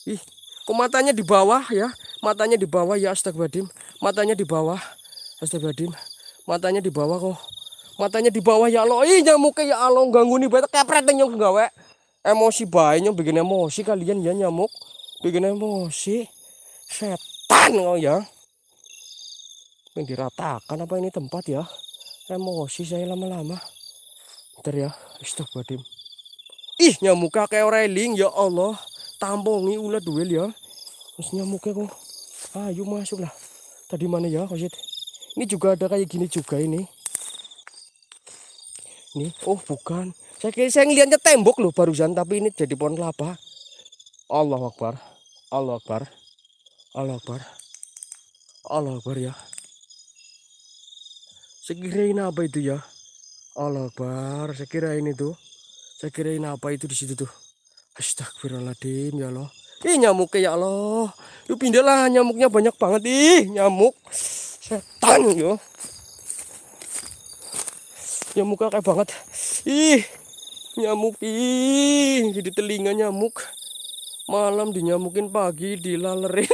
ih Kok matanya di bawah ya? Matanya di bawah ya astagfirullahaladzim. Matanya di bawah. Astagfirullahaladzim. Matanya di bawah kok. Matanya di bawah ya Allah. Ih nyamuknya ya Allah ganggu nih bae kepret nyok gawe. Emosi bae begini bikin emosi kalian ya nyamuk. Bikin emosi. Setan kok ya. yang diratakan apa ini tempat ya? Emosi saya lama-lama. Bentar ya. Astagfirullahaladzim. Ih nyamuknya kayak railing ya Allah tampongi ulat duel ya terus nyamuknya kok ayo ah, masuk lah tadi mana ya kosit ini juga ada kayak gini juga ini ini oh bukan saya kira saya ngeliatnya tembok loh barusan tapi ini jadi pohon kelapa Allah Akbar Allah Akbar Allah Akbar Allah Akbar ya saya kira ini apa itu ya Allah Akbar saya kira ini tuh saya kira ini apa itu di situ tuh Astagfirullahaladzim ya Allah. Ih nyamuknya ya Allah. Yuk pindahlah nyamuknya banyak banget ih nyamuk. Setan yo. Nyamuknya kayak banget. Ih nyamuk ih jadi telinga nyamuk. Malam dinyamukin pagi dilalerin.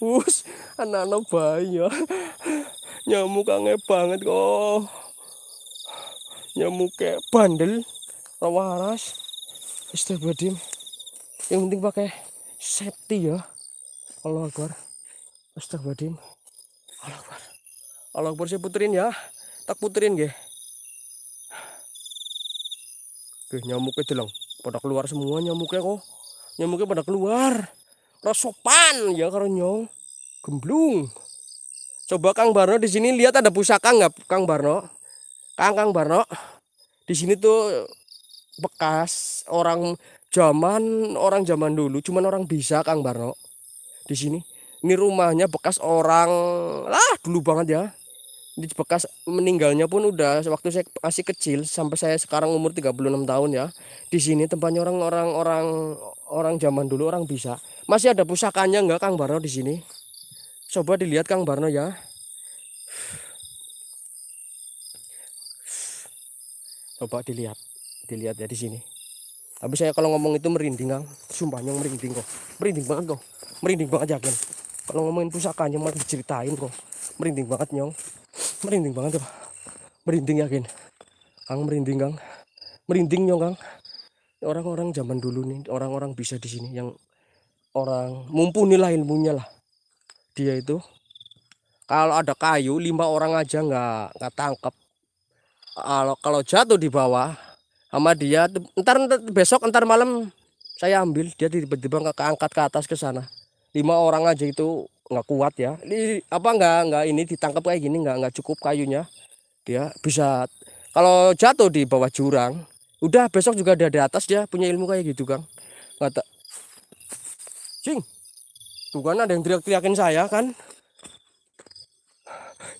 Wus [laughs] anak-anak banyak. Nyamuk aneh banget kok. Nyamuk kayak bandel. Rawaras. Istri buat diem. Yang penting pakai safety ya. Allah Akbar. Astagfirullahaladzim. Allah Akbar. Allah Akbar saya puterin ya. Tak puterin ya Oke, nyamuknya jelang, Pada keluar semua nyamuknya kok. Nyamuknya pada keluar. Rasopan ya karena nyong. Gemblung. Coba Kang Barno di sini lihat ada pusaka nggak Kang Barno? Kang Kang Barno. Di sini tuh bekas orang zaman orang zaman dulu cuman orang bisa Kang Barno di sini ini rumahnya bekas orang lah dulu banget ya Ini bekas meninggalnya pun udah waktu saya masih kecil sampai saya sekarang umur 36 tahun ya di sini tempatnya orang-orang orang orang zaman dulu orang bisa masih ada pusakanya enggak Kang Barno di sini coba dilihat Kang Barno ya coba dilihat dilihat ya di sini tapi saya kalau ngomong itu merinding kang sumpah nyong merinding kok merinding banget kok merinding banget jakin, kalau ngomongin pusakanya mau diceritain kok merinding banget nyong merinding banget kok merinding yakin kang merinding kang merinding nyong kang orang-orang zaman dulu nih orang-orang bisa di sini yang orang mumpuni lah ilmunya lah dia itu kalau ada kayu lima orang aja nggak nggak tangkap kalau kalau jatuh di bawah sama dia entar, besok entar malam saya ambil dia tiba-tiba keangkat ke atas ke sana lima orang aja itu nggak kuat ya ini apa nggak nggak ini ditangkap kayak gini nggak nggak cukup kayunya dia bisa kalau jatuh di bawah jurang udah besok juga ada di atas dia punya ilmu kayak gitu kang nggak tak Cing, bukan ada yang teriak-teriakin saya kan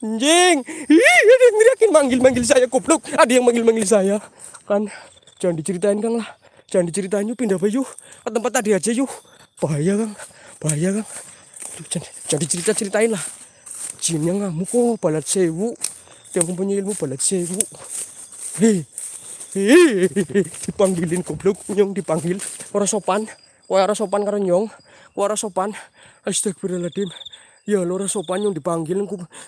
anjing Ih, ada yang teriakin manggil-manggil saya goblok ada yang manggil-manggil saya kan jangan diceritain kang lah jangan diceritain yuk pindah bayu. ke tempat tadi aja yuk bahaya kang bahaya kang Aduh, jangan, jangan dicerita-ceritain lah yang ngamuk kok oh, balat sewu yang punya ilmu balat sewu hei hei dipanggilin goblok nyong dipanggil orang sopan kau orang sopan karo nyong Kau orang sopan astagfirullahaladzim Ya lora sopan yang dipanggil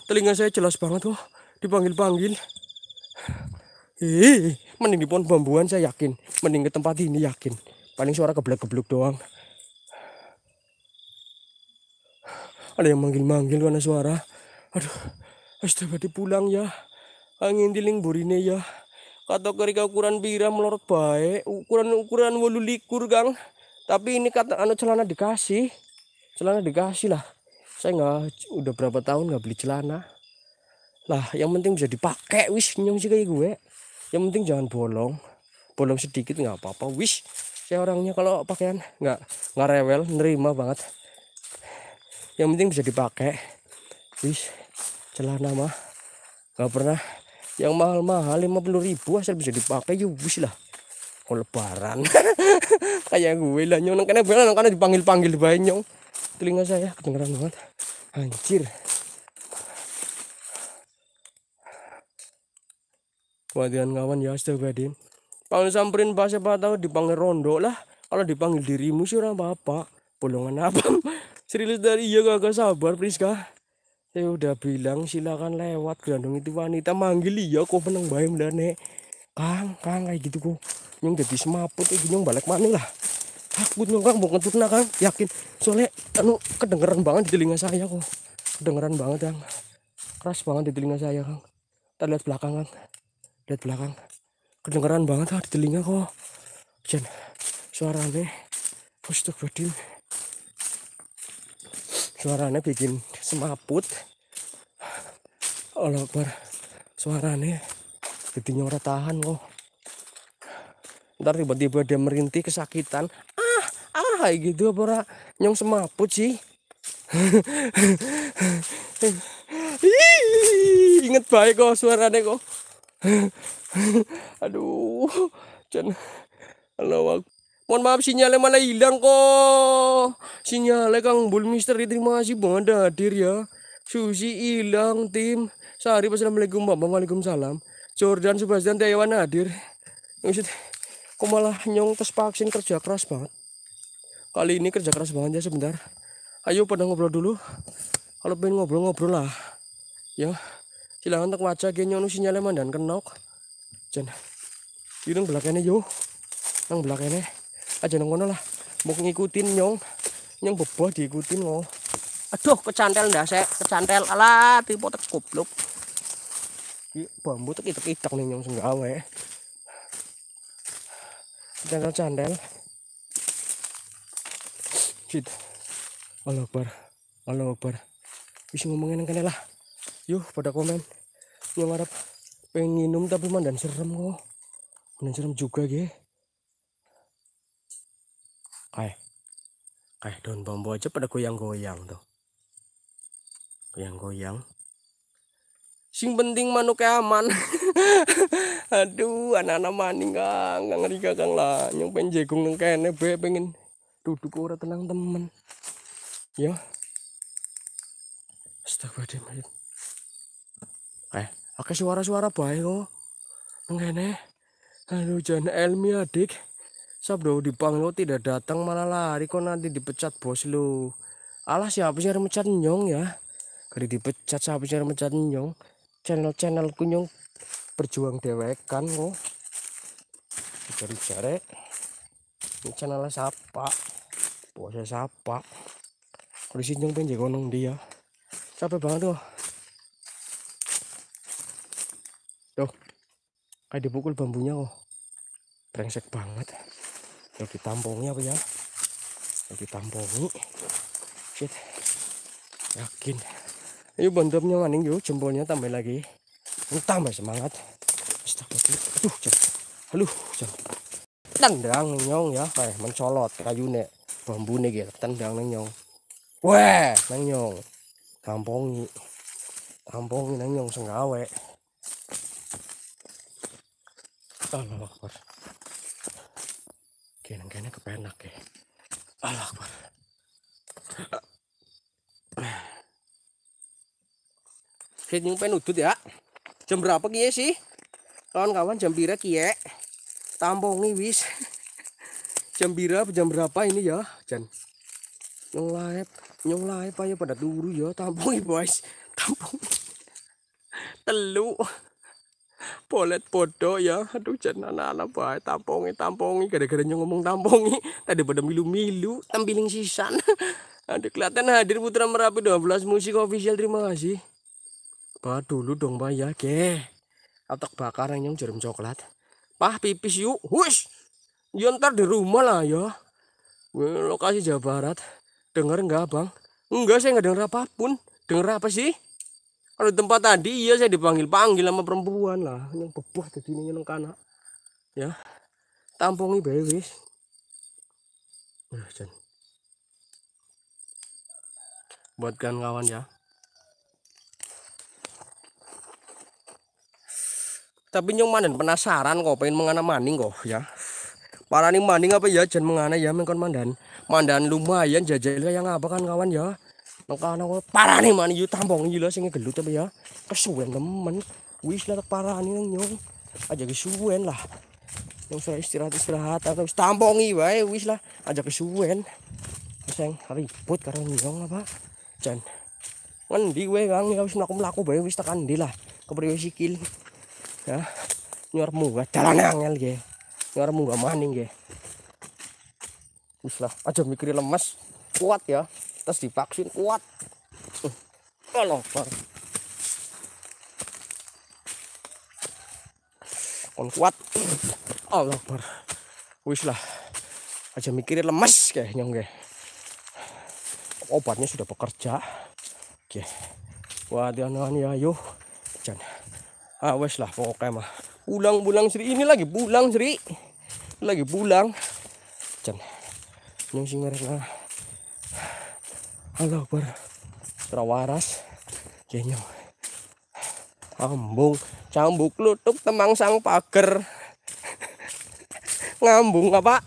telinga saya jelas banget loh dipanggil-panggil. Eh, mending di pohon bambuan saya yakin, mending ke tempat ini yakin. Paling suara keblek-keblek doang. Ada yang manggil-manggil karena suara. Aduh, astagfirullah pulang ya. Angin tiling burine ya. Kata kerika ukuran bira melorot baik, ukuran-ukuran walu likur, gang Tapi ini kata anu celana dikasih. Celana dikasih lah saya nggak udah berapa tahun nggak beli celana lah yang penting bisa dipakai wis nyong sih kayak gue yang penting jangan bolong bolong sedikit nggak apa-apa wis saya orangnya kalau pakaian nggak nggak rewel nerima banget yang penting bisa dipakai wis celana mah nggak pernah yang mahal-mahal puluh ribu asal bisa dipakai yuk, ya wis lah kalau lebaran [laughs] kayak gue lah nyong karena karena dipanggil-panggil banyak telinga saya kedengeran banget anjir Wadian kawan ya astagfirullahaladzim Panggil samperin pas siapa tahu dipanggil rondo lah Kalau dipanggil dirimu sih orang apa-apa Bolongan apa Serius [laughs] dari iya gak sabar Priska Saya udah bilang silakan lewat Gelandung itu wanita manggil iya kok menang bayam dan nek Kang, kang kayak gitu kok Yang jadi semaput kayak eh, gini yang balik mana lah aku kang mau kentut nah yakin soalnya anu kedengeran banget di telinga saya kok kedengeran banget yang keras banget di telinga saya kang kita lihat belakang kang lihat belakang kedengeran banget di telinga kok jen suaranya pustuk bedin suaranya bikin semaput Allah suaranya jadi nyora tahan kok ntar tiba-tiba dia merintih kesakitan kayak gitu apa ora nyong semaput sih inget baik kok suaranya kok aduh jangan halo mohon maaf sinyalnya malah hilang kok sinyalnya kang bul misteri terima kasih banget hadir ya Susi hilang tim sehari assalamualaikum bapak Salam. Jordan Sebastian Tiawan hadir maksud kok malah nyong tes vaksin kerja keras banget kali ini kerja keras banget ya sebentar ayo pada ngobrol dulu kalau pengen ngobrol-ngobrol lah ya silahkan untuk wajah kayaknya nu sinyalnya mandan kenok jan ini belakangnya yo nang belakangnya aja nang lah mau ngikutin nyong nyong bebah diikutin lo aduh kecantel ndak saya kecantel alah tipe tek goblok bambu tek itek itek nih nyong senggawe kita kecantel masjid Allah Akbar Allah Akbar bisa ngomongin yang lah yuk pada komen yang harap pengen minum tapi mandan serem kok mandan serem juga ge kayak kayak daun bambu aja pada goyang-goyang tuh goyang-goyang sing penting manuk aman [laughs] aduh anak-anak maning kang ngeri kang lah nyumpen jagung neng kene be pengen duduk ora tenang temen ya astagfirullahaladzim eh oke suara-suara baik kok ngene Halo jangan elmi adik sabdo dipanggil lo tidak datang malah lari kok nanti dipecat bos lo alas ya sih yang nyong ya kali dipecat siapa sih nyong channel-channel kunyong berjuang dewekan kok cari-cari ini channelnya siapa bosnya siapa kalau sini pengen gonong dia ya? capek banget tuh tuh kayak dipukul bambunya kok brengsek banget yuk ditampongi apa ya yuk ditampungi shit yakin ayo bantuannya maning yuk jempolnya tambah lagi tambah semangat Astaga, aduh jangan aduh tendang nih nyong ya eh mencolot kayu nek bambu ya. nih gitu tendang neng nyong weh neng nyong kampungi kampungi neng nyong senggawe Allah Akbar kena kena kepenak ya eh. Allah Akbar Hit nyung penudut ya jam berapa kia sih kawan-kawan jam pira kia ya? Tampung nih, wis jam berapa? jam berapa ini ya Jan nyong laep nyong laep aja ya? pada dulu ya nih boys tampung telu polet bodoh ya aduh Jan anak-anak nih tampung nih gara-gara nyong ngomong nih tadi pada milu-milu tampiling sisan ada kelihatan hadir putra merapi 12 musik official terima kasih Pak dulu dong Pak ya ke. Otak bakar yang jarum coklat. Pah pipis yuk. Hush. Ya ntar di rumah lah ya. Lokasi Jawa Barat. Dengar nggak bang? Enggak saya nggak dengar apapun. Dengar apa sih? Kalau tempat tadi iya saya dipanggil-panggil sama perempuan lah. Yang bebuah jadi ini yang kanak. Ya. Tampongi baik wis. Buatkan kawan ya. tapi nyong manen penasaran kok pengen mengana maning kok ya Para nih maning apa ya Jangan mengana ya mengkon mandan mandan lumayan jajal yang apa kan kawan ya mengkana kok nih maning yuk tambong gila sehingga gelut tapi ya kesuwen temen wis lah para nih nyong aja kesuwen lah yang saya istirahat istirahat atau tambongi wae wis lah aja kesuwen seng put karena nyong apa Jangan. ngendi wae kang ya wis mlaku-mlaku wis tekan di lah kepriwe sikil ya nyor muga jalan angel ya nyor muga maning ya uslah aja mikir lemes kuat ya terus divaksin kuat uh, kon kuat Allah bar wis lah aja mikirin lemes kayaknya enggak obatnya sudah bekerja oke wah dia ya yuk jangan wes lah pokoknya mah pulang pulang Sri ini lagi pulang Sri lagi pulang can yang sing mereka halo ber terawaras kayaknya ambung cambuk lutuk temang sang pager ngambung apa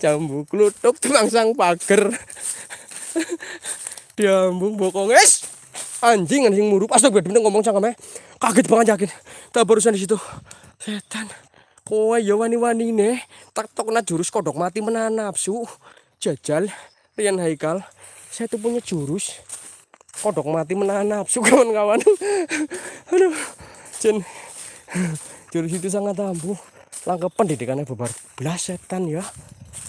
cambuk lutuk temang sang pager diambung bokong es anjing anjing muru pas gue bener ngomong sama eh kaget banget yakin tak barusan di situ setan kowe ya wani-wani nih tak na jurus kodok mati menahan nafsu jajal Rian Haikal saya tuh punya jurus kodok mati menahan nafsu [laughs] kawan-kawan aduh Jen jurus itu sangat ampuh langkah pendidikannya bebar belas setan ya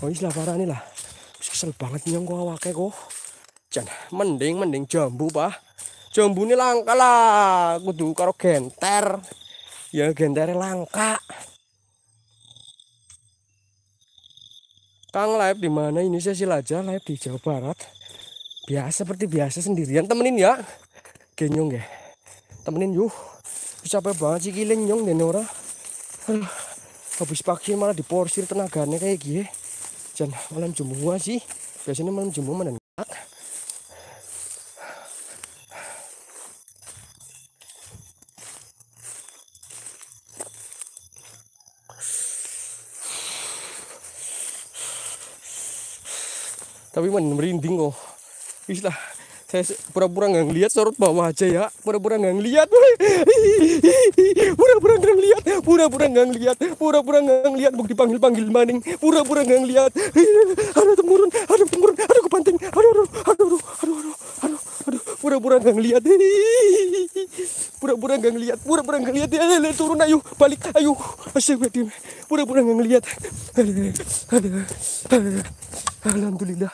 oh islah parah lah kesel banget nyong kok awake kok Jan mending mending jambu pak ini langka lah kudu karo genter ya genter langka Kang live di mana ini saya sih silaja live di Jawa Barat biasa seperti biasa sendirian temenin ya genyong ya temenin yuk capek banget sih giling nyong dan ora habis pagi malah diporsir tenaganya kayak gini jangan malam jemu sih biasanya malam jumbo menengah tapi merinding kok oh. istilah saya pura-pura nggak ngeliat sorot bawah aja ya pura-pura nggak ngeliat [laughs] pura-pura nggak ngeliat pura-pura nggak ngeliat pura-pura nggak ngeliat bukti dipanggil panggil maning pura-pura nggak ngeliat [laughs] ada temurun ada temurun ada kepanting aduh aduh aduh aduh aduh aduh aduh aduh pura-pura nggak ngeliat [laughs] pura-pura nggak ngeliat pura-pura nggak ngeliat eh, turun ayo balik ayo asyik pura-pura nggak ngeliat alhamdulillah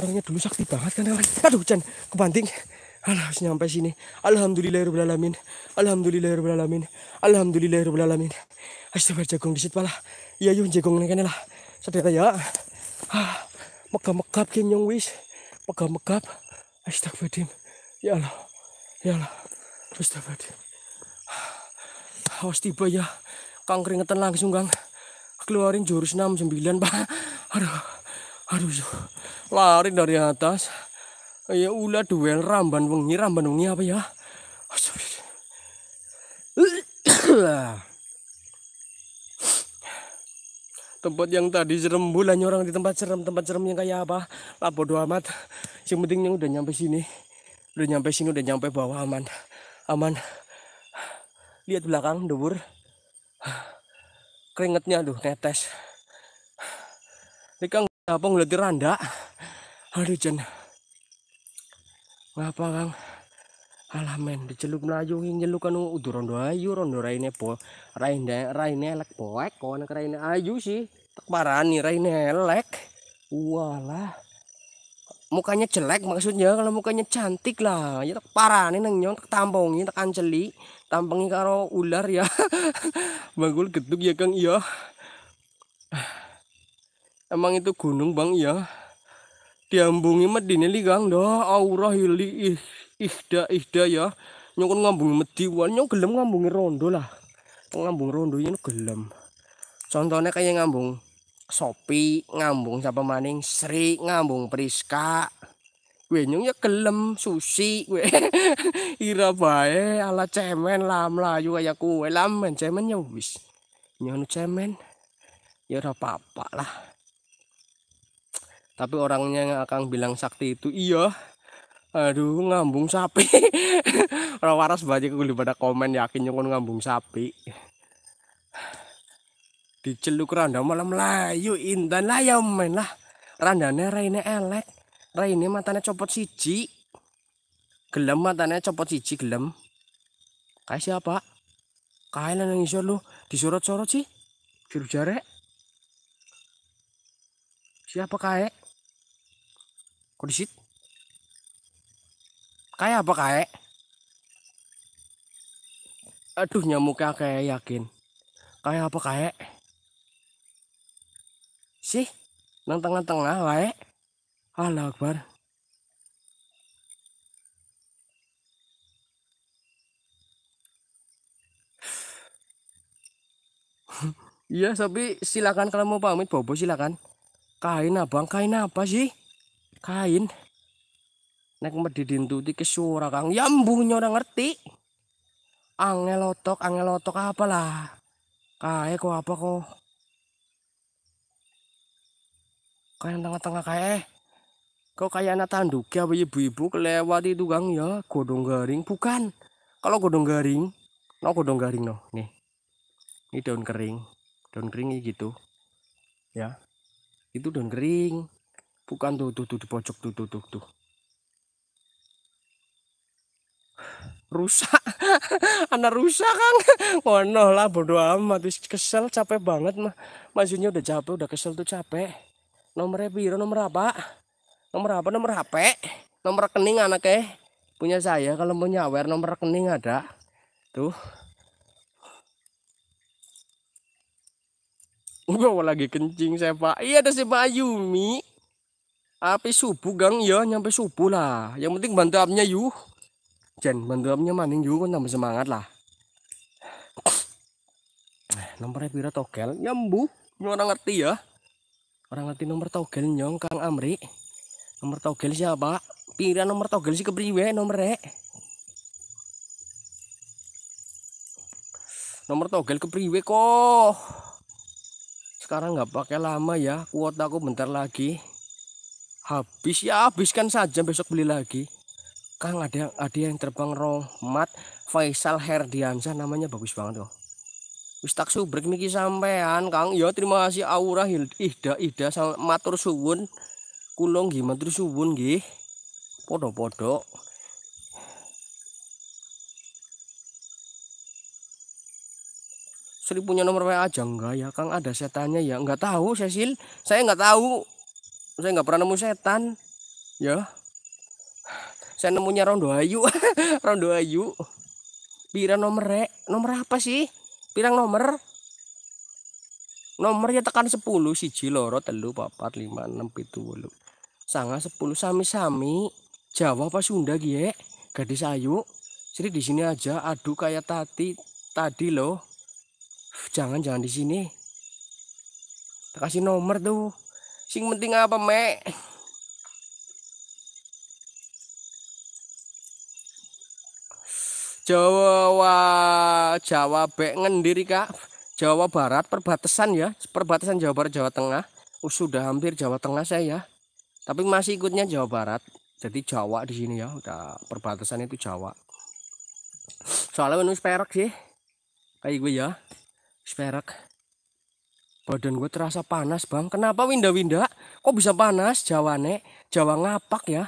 orangnya dulu sakti banget kan kawan aduh hujan kebanting Alah, harus nyampe sini alhamdulillahirobbilalamin alhamdulillahirobbilalamin alhamdulillahirobbilalamin astaga jagung disit pala iya yuk iya, jagung kan lah sedaya ya ah, megap megap kenyong wis megap megap astagfirullahaladzim ya Allah ya Allah astagfirullahaladzim haus ah, tiba ya kang keringetan langsung kang keluarin jurus 69 pak aduh aduh lari dari atas ya ulah duel ramban wengi ramban wengi apa ya tempat yang tadi serem bulan orang di tempat serem tempat serem yang kayak apa lah bodo amat yang pentingnya udah nyampe sini udah nyampe sini udah nyampe bawah aman aman lihat belakang debur keringetnya aduh netes ini kang apa ngeliatin randa aduh jen ngapa kang alah men diceluk melayu nyeluk anu uh, udah rondo ayu rondo raine po raine raine elek poek eh, kawan anak raine ayu sih tak marani raine elek walah mukanya jelek maksudnya kalau mukanya cantik lah ya tak parani nang nyong tak tampongi tak anceli tampengi karo ular ya bangkul [laughs] ketuk ya kang iya emang itu gunung bang ya diambungi medine li gang dah Aura hili ya ih, ihda ihda ya nyokon ngambungi medi wan nyok gelem ngambungi rondo lah ngambung rondo ini ya, gelem contohnya kayak ngambung Sopi ngambung siapa maning Sri ngambung Priska gue nyung ya gelem susi gue [laughs] ira bae ala cemen lam lah juga kayak kue men cemen ya wis ya, nyono anu cemen ya udah papa lah tapi orangnya yang akan bilang sakti itu iya aduh ngambung sapi [laughs] orang waras banyak gue pada komen yakin nyokon ngambung sapi diceluk randa malam layu intan lah ya main lah randa randane raine elek raine matanya copot siji gelem matanya copot siji gelem kayak siapa kayak yang iso lu disorot-sorot sih juru jarek siapa kayak di situ? Kayak apa kayak? Aduh nyamuknya kayak yakin. Kayak apa kayak? Sih, nang tengah-tengah kayak. Allah Akbar. [laughs] Iya, tapi silakan kalau mau pamit Bobo silakan. Kain abang, kain apa sih? kain nek medidintuti ke suara kang Yambunya udah ngerti angel otok angel otok apalah kae kok apa kok kayak tengah-tengah kae kok kayak anak tanduk ya ibu-ibu lewat itu kang ya godong garing bukan kalau godong garing no godong garing no nih ini daun kering daun kering gitu ya itu daun kering bukan tuh tuh tuh di pojok tuh tuh tuh tuh rusak [laughs] anak rusak kan ngono lah bodo amat wis kesel capek banget mah maksudnya udah capek udah kesel tuh capek nomornya biru nomor apa nomor apa nomor HP nomor rekening anak eh punya saya kalau mau nyawer nomor rekening ada tuh gua lagi kencing saya pak iya ada si Pak Api subuh gang ya nyampe subuh lah. Yang penting bantu amnya yuk. jen bantu amnya maning yuk kan nambah semangat lah. Eh, nomornya pira togel nyambu orang ngerti ya. Orang ngerti nomor togel nyong Kang Amri. Nomor togel siapa? Pira nomor togel si kepriwe nomornya. nomor togel kepriwe kok sekarang nggak pakai lama ya aku bentar lagi habis ya habiskan saja besok beli lagi Kang ada ada yang terbang Romat Faisal Herdiansyah namanya bagus banget loh wis tak subrek niki sampean Kang ya terima kasih Aura Ida Ida sama matur suwun kulong nggih matur suwun nggih podo-podo Sri punya nomor WA aja enggak ya Kang ada setannya ya enggak tahu Cecil saya enggak tahu saya nggak pernah nemu setan ya saya nemunya rondo ayu [laughs] rondo ayu pira nomer, rek nomor apa sih pirang nomer nomornya tekan sepuluh siji loro telu papat lima enam pitu bolu sanga sepuluh sami-sami Jawa apa Sunda gie gadis ayu jadi di sini aja aduh kayak tadi tadi loh jangan jangan di sini kasih nomor tuh Sing penting apa, Mek? Jawa Jawa Bek ngendiri Kak. Jawa Barat perbatasan ya, perbatasan Jawa Barat Jawa Tengah. Oh, sudah hampir Jawa Tengah saya ya. Tapi masih ikutnya Jawa Barat. Jadi Jawa di sini ya, udah perbatasan itu Jawa. Soalnya menu perak sih. Kayak gue ya. Perak badan gue terasa panas bang kenapa winda winda kok bisa panas jawa nek jawa ngapak ya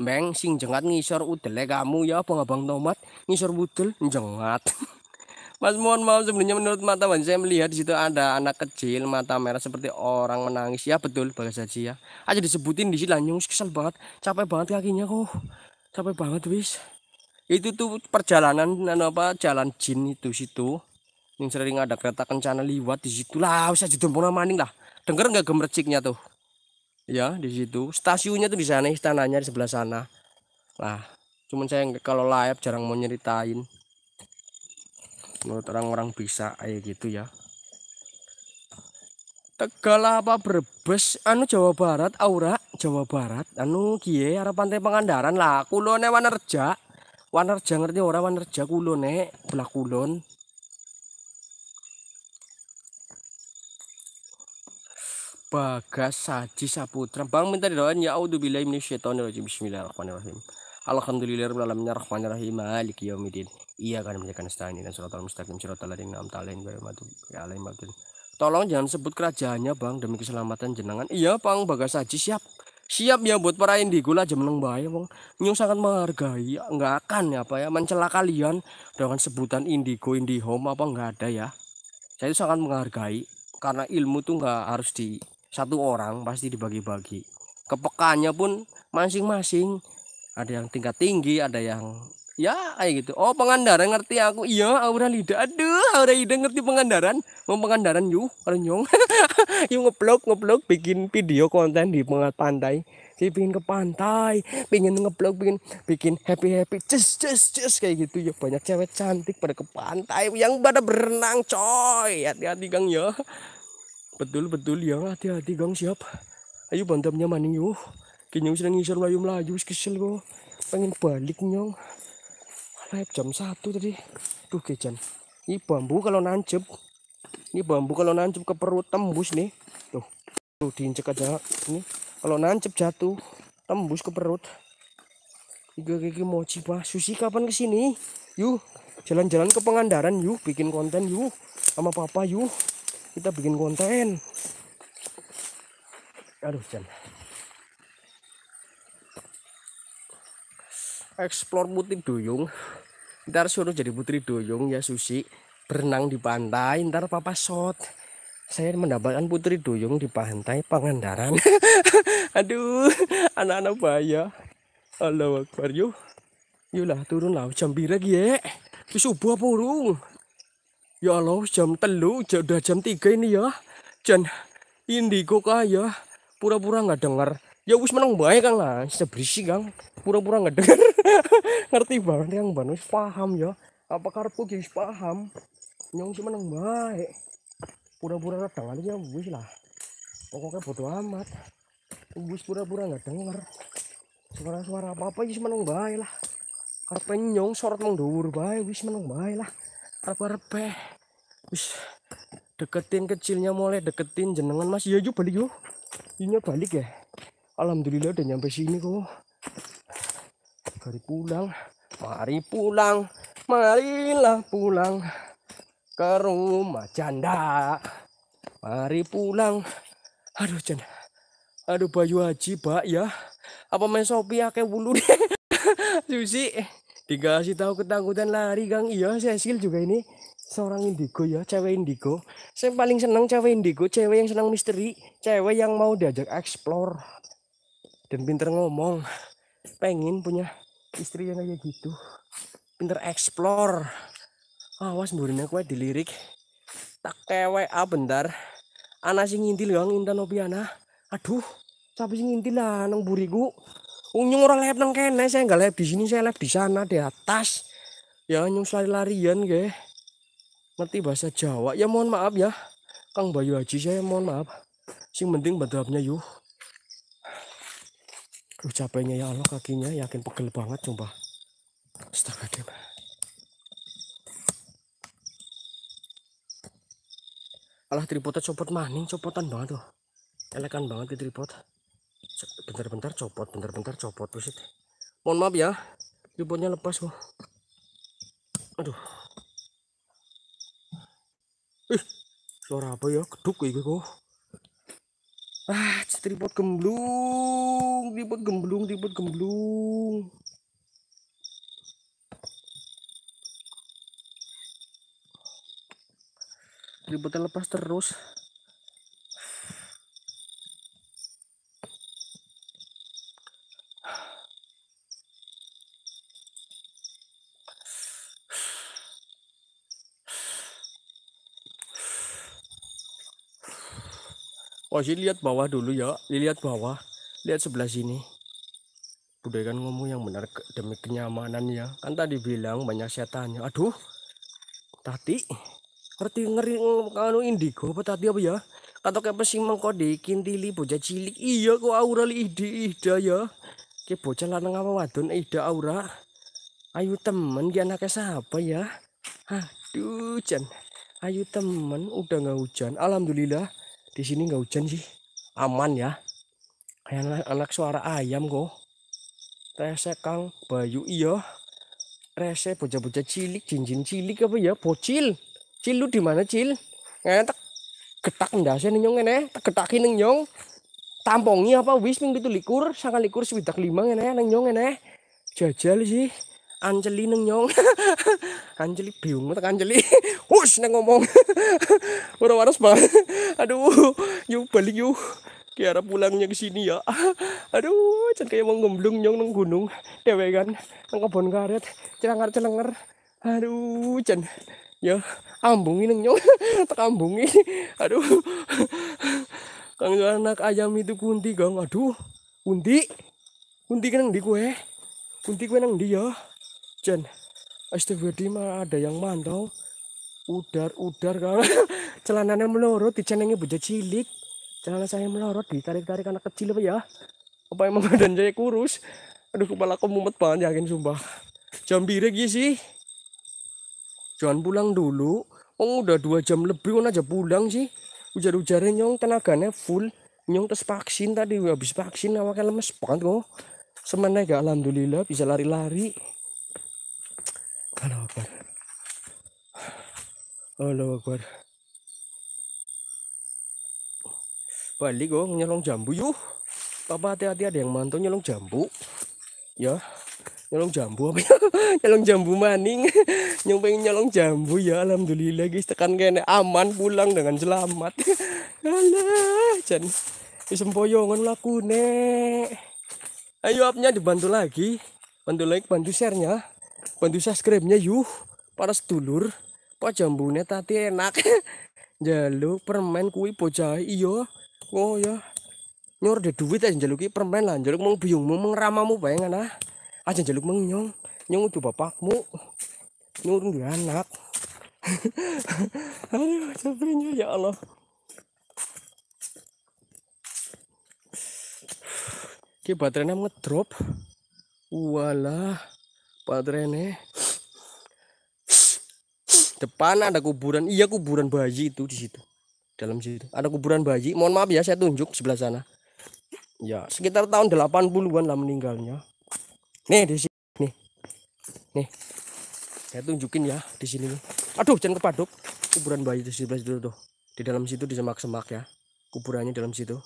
Meng sing jengat ngisor udele kamu ya bang abang tomat ngisor budel jengat [laughs] Mas mohon maaf sebenarnya menurut mata saya melihat di situ ada anak kecil mata merah seperti orang menangis ya betul bagas aja ya aja disebutin di sini lanyung kesel banget capek banget kakinya kok capek banget wis itu tuh perjalanan anu apa jalan jin itu situ yang sering ada kereta kencana liwat di situ lah, usah jedompong maning lah. Dengar nggak gemerciknya tuh? Ya, di situ. Stasiunnya tuh di sana, istananya di sebelah sana. Lah, cuman saya kalau live jarang mau nyeritain. Menurut orang-orang bisa kayak gitu ya. Tegal apa Brebes anu Jawa Barat Aura Jawa Barat anu kie arah pantai Pangandaran lah Kulonnya Wanerja Wanerja ngerti orang Wanerja kulonnya belah kulon Bagas Saji Saputra. Bang minta didoain ya auzubillahi minasyaitonirrajim. Bismillahirrahmanirrahim. Alhamdulillahirrahmanirrahim Maliki yaumidin Iya kan menjaga ini dan surat al-mustaqim surat al-ladin am ta'alain alaim ya, Tolong jangan sebut kerajaannya bang demi keselamatan jenangan. Iya bang bagas saji siap Siap ya buat para indigo lah jemeneng bahaya, wong Nyung sangat menghargai Enggak ya, akan ya apa ya mencela kalian dengan sebutan indigo indihome apa enggak ada ya Saya itu sangat menghargai karena ilmu tuh enggak harus di satu orang pasti dibagi-bagi kepekaannya pun masing-masing ada yang tingkat tinggi ada yang ya kayak gitu oh pengandaran ngerti aku iya aura lidah aduh aura lidah ngerti pengandaran mau pengandaran yuk renyong [laughs] yuk ngeblok ngeblok bikin video konten di pengat pantai sih pingin ke pantai pingin ngeblok pingin bikin happy happy cus cus cus kayak gitu ya banyak cewek cantik pada ke pantai yang pada berenang coy hati-hati gang ya betul-betul ya hati-hati gang siap ayo bantamnya maning yuk kinyong sedang ngisor melayu melayu kesel kok pengen balik nyong live jam satu tadi tuh kejan ini bambu kalau nancep ini bambu kalau nancep ke perut tembus nih tuh tuh diinjek aja ini kalau nancep jatuh tembus ke perut tiga gigi mochi pak susi kapan kesini yuk jalan-jalan ke pengandaran yuk bikin konten yuk sama papa yuk kita bikin konten aduh jam eksplor putri duyung ntar suruh jadi putri duyung ya Susi berenang di pantai ntar papa shot saya mendapatkan putri duyung di pantai Pangandaran [laughs] aduh anak-anak bahaya Allah Akbar yuk yulah turun lah jam lagi ya subuh apa urung Ya Allah, jam telu, udah jam tiga ini ya. Jan indigo kaya, ya? pura-pura nggak dengar. Ya wis menang baik Kang lah, seberisi Kang. Pura-pura nggak dengar. [laughs] Ngerti banget yang Banu paham ya. Apa karpu guys paham? Nyong ya sih menang baik. Pura-pura dengar aja ya, wis lah. Pokoknya bodoh amat. Wis pura-pura nggak dengar. Suara-suara apa-apa wis menang baik lah. Karpe nyong sorot mengdur baik wis menang baik lah apa rebe eh, wis deketin kecilnya mulai deketin jenengan Mas ya yuk iya, balik yuk ini iya, balik ya Alhamdulillah udah nyampe sini kok mari pulang mari pulang marilah pulang ke rumah janda mari pulang aduh janda aduh Bayu Haji Pak ya apa main ya kayak bulu deh Susi dikasih tahu ketakutan lari Gang. iya Cecil juga ini seorang indigo ya cewek indigo saya paling senang cewek indigo cewek yang senang misteri cewek yang mau diajak explore dan pinter ngomong pengen punya istri yang kayak gitu pinter explore awas burinnya kue dilirik tak ah bentar anak sing ngintil Gang. Intan Opiana aduh tapi sing ngintil lah nang buriku Unyung orang live nang kene, saya nggak live di sini, saya live di sana di atas. Ya nyung lari-larian ge. Ngerti bahasa Jawa. Ya mohon maaf ya. Kang Bayu Haji saya mohon maaf. Sing penting badapnya yuk. Lu capeknya ya Allah kakinya yakin pegel banget coba. Astaga Alah tripodnya copot maning copotan banget tuh. Elekan banget ke tripod bentar-bentar copot bentar-bentar copot bosit, mohon maaf ya ributnya lepas kok aduh ih suara apa ya keduk, ini kok ah tripod gemblung tripod gemblung tripod gemblung tripodnya lepas terus sih oh, lihat bawah dulu ya, lihat bawah, lihat sebelah sini. kan ngomong yang benar demi kenyamanan ya. Kan tadi bilang banyak setannya. Aduh, tadi ngerti ngeri kanu indigo apa tadi apa ya? Atau kayak pesing mengkode kintili bocah cilik. Iya kok aura li ide ide ya. Kayak bocah lanang apa wadon ide aura. Ayo temen dia anaknya siapa ya? Aduh, Jan. Ayo temen udah nggak hujan. Alhamdulillah di sini nggak hujan sih aman ya kayak anak, anak suara ayam kok rese kang bayu iya rese bocah-bocah cilik cincin cilik apa ya bocil cil di mana cil ngetek eh, getak ndak sih nyong ngene tak getaki ning nyong tampongi apa wis ming pitu likur sangat likur swidak lima ngene ning nyong ngene jajal sih Anjeli neng nyong. [laughs] Anjeli biung tekan Anjeli. Hus [laughs] neng ngomong. Ora [laughs] waras banget aduh yuk balik yuk Kiara pulangnya ke sini ya aduh jangan kayak mau ngemblung nyong neng gunung dewe kan neng kebon karet celengar celengar aduh jangan ya ambungi neng nyong [laughs] terambungi aduh kang anak ayam itu kunti gang aduh kunti kunti kan nang di kue kunti kue neng di ya jen astagfirullah ada yang mantau udar-udar kalau [laughs] celananya melorot dicenengi bocah cilik celana saya melorot ditarik-tarik anak kecil apa ya apa emang badan saya kurus aduh kepala aku mumet banget yakin sumpah jam birik ya sih jangan pulang dulu Oh udah dua jam lebih kan aja pulang sih ujar-ujarnya nyong tenaganya full nyong terus vaksin tadi habis vaksin awaknya lemes banget kok semennya gak alhamdulillah bisa lari-lari kalau -lari. Allah oh, Akbar. Balik gong oh, nyolong jambu yuk. Papa hati-hati ada yang mantau nyolong jambu. Ya, nyolong jambu apa ya? [laughs] nyolong jambu maning. [laughs] Yang pengen nyolong jambu ya alhamdulillah guys tekan kene aman pulang dengan selamat. [laughs] Alah, jan sempoyongan laku nek. Ayo apnya dibantu lagi. Bantu like, bantu share nya bantu subscribe-nya yuk para sedulur kok jambune tadi enak [laughs] jaluk permen kuwi bocah iya oh ya nyor de duit aja jaluk permen lah jaluk mau biung mau ramamu bayangan ah aja jaluk mau nyong nyong itu bapakmu nyong udah anak [laughs] aduh capeknya ya Allah ki baterainya ngedrop walah baterainya depan ada kuburan iya kuburan bayi itu di situ dalam situ ada kuburan bayi mohon maaf ya saya tunjuk sebelah sana ya sekitar tahun 80-an lah meninggalnya nih di sini nih nih saya tunjukin ya di sini aduh jangan kepaduk kuburan bayi di sebelah situ tuh di dalam situ di semak-semak ya kuburannya dalam situ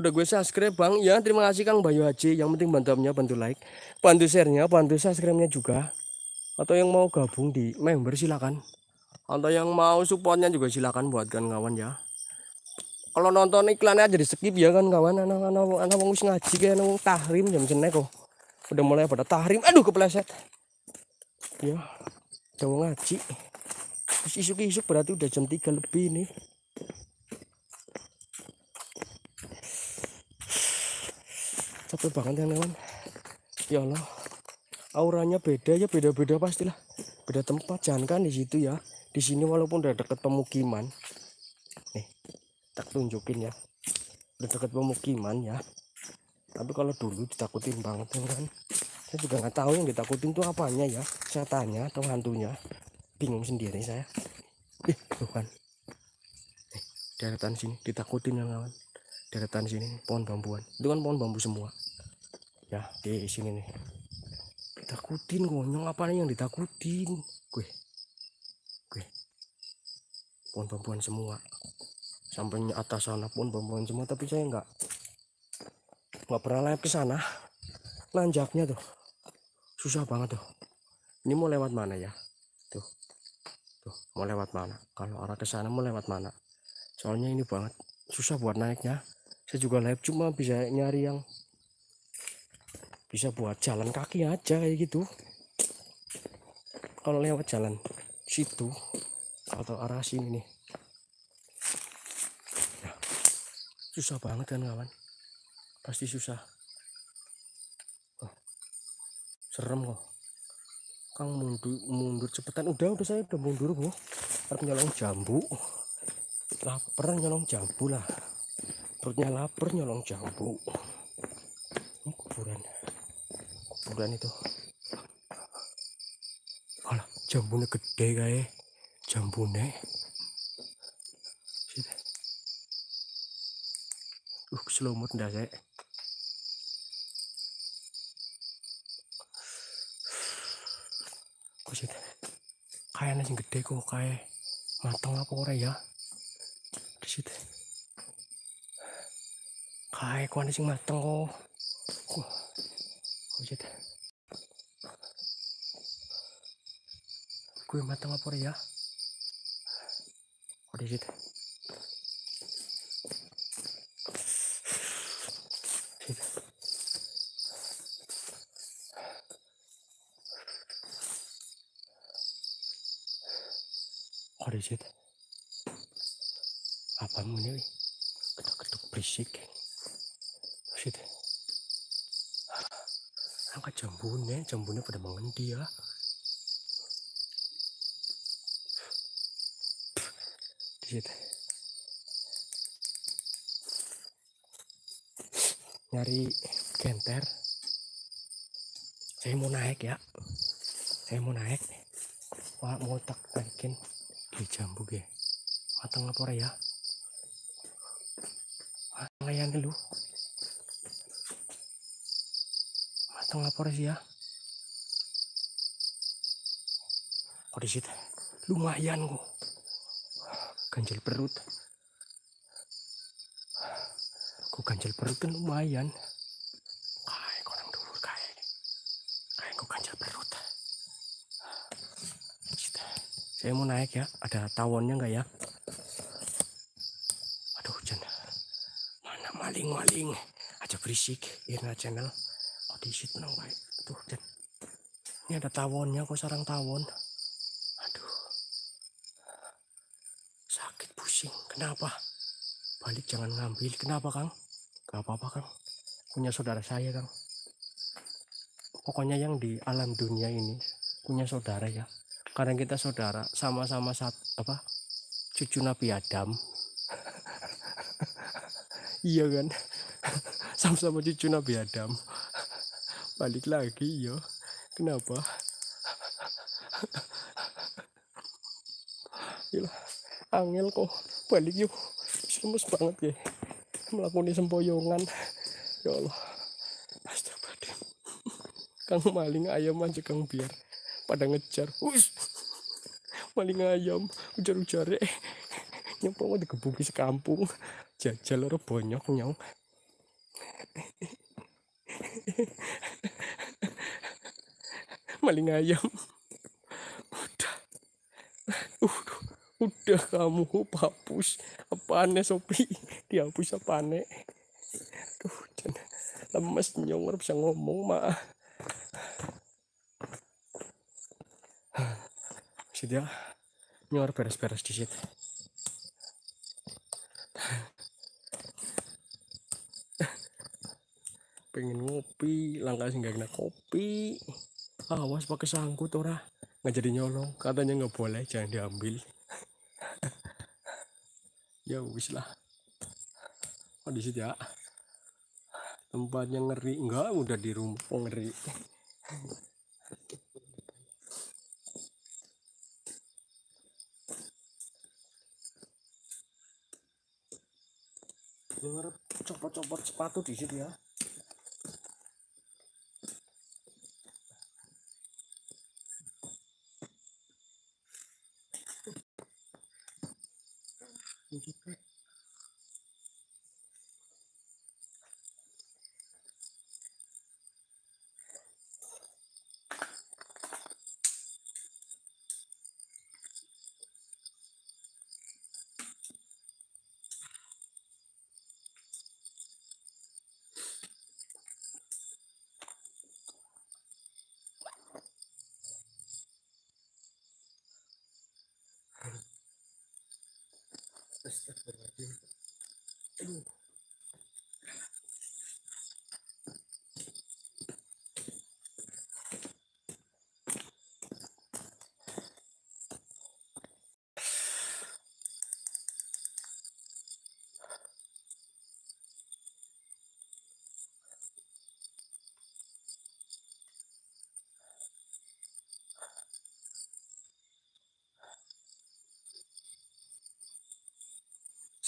udah gue subscribe bang ya terima kasih kang Bayu Haji yang penting bantu bantu like bantu sharenya bantu subscribe-nya juga atau yang mau gabung di member silakan atau yang mau supportnya juga silakan buatkan kawan ya kalau nonton iklannya jadi skip ya kan kawan anak-anak anak mau ngaji kayak anak tahrim jam jenek kok udah mulai pada tahrim aduh kepleset ya udah mau ngaji terus isuk-isuk berarti udah jam 3 lebih nih capek banget ya kawan ya Allah auranya beda ya beda-beda pastilah beda tempat jangan kan di situ ya di sini walaupun udah deket pemukiman nih tak tunjukin ya udah deket pemukiman ya tapi kalau dulu ditakutin banget kan saya juga nggak tahu yang ditakutin tuh apanya ya saya tanya atau hantunya bingung sendiri saya eh bukan eh, daratan sini ditakutin ya kawan daratan sini pohon bambuan itu kan pohon bambu semua ya di sini nih ditakutin konyol apa yang ditakutin gue gue pohon pohon semua sampainya atas sana pun pohon semua tapi saya nggak nggak pernah lewat ke sana lanjaknya tuh susah banget tuh ini mau lewat mana ya tuh tuh mau lewat mana kalau arah ke sana mau lewat mana soalnya ini banget susah buat naiknya saya juga live cuma bisa nyari yang bisa buat jalan kaki aja kayak gitu kalau lewat jalan situ atau arah sini nih nah, susah banget kan kawan pasti susah oh, serem kok kang mundur mundur cepetan udah udah saya udah mundur kok harus nyolong jambu lapar nyolong jambu lah perutnya lapar nyolong jambu ini kuburan bulan itu alah jambune gede kae jambune uh selomut ndak saya kok sih kayaknya gede kok kaya mateng apa ora ya di kaya kayak kau sing mateng kok oh gue matang ya. apa ya oh Apa ini? kayaknya jambunya pada bangun dia, dikit nyari genter saya mau naik ya saya mau naik wah mau tak naikin di jambu ge matang lapor ya ngayang lu matang lapor sih ya di situ. Lumayan kok. Ganjel perut. Kok ganjel perut kan lumayan. Kayak orang dulu kayak. Kayak kok ganjel perut. Cita. Saya mau naik ya. Ada tawonnya enggak ya? Aduh hujan. Mana maling-maling. Aja berisik. Irna iya, channel. Oh di situ nang baik. Tuh hujan. Ini ada tawonnya kok sarang tawon. Kenapa? Balik jangan ngambil. Kenapa, Kang? Gak apa-apa, Kang. Punya saudara saya, Kang. Pokoknya yang di alam dunia ini punya saudara ya. Karena kita saudara, sama-sama sat apa? Cucu Nabi Adam. [laughs] iya kan? [laughs] sama-sama cucu Nabi Adam. [laughs] Balik lagi, yo. Ya. Kenapa? Gila, angel kok balik yuk semus banget ya melakukan semboyongan, ya Allah astagfirullah kang maling ayam aja kang biar pada ngejar us maling ayam ujar-ujar eh, nyempong digebuki sekampung jajal ora bonyok nyong maling ayam udah kamu hapus apa aneh sopi dihapus apa apane tuh lemes nyong bisa ngomong mah ya nyor beres-beres di situ pengen ngopi langkah sih nggak kena kopi awas pakai sangkut ora nggak jadi nyolong katanya nggak boleh jangan diambil ya wis lah kondisi ya tempatnya ngeri enggak udah di rumah ngeri Dengar copot-copot sepatu di situ ya.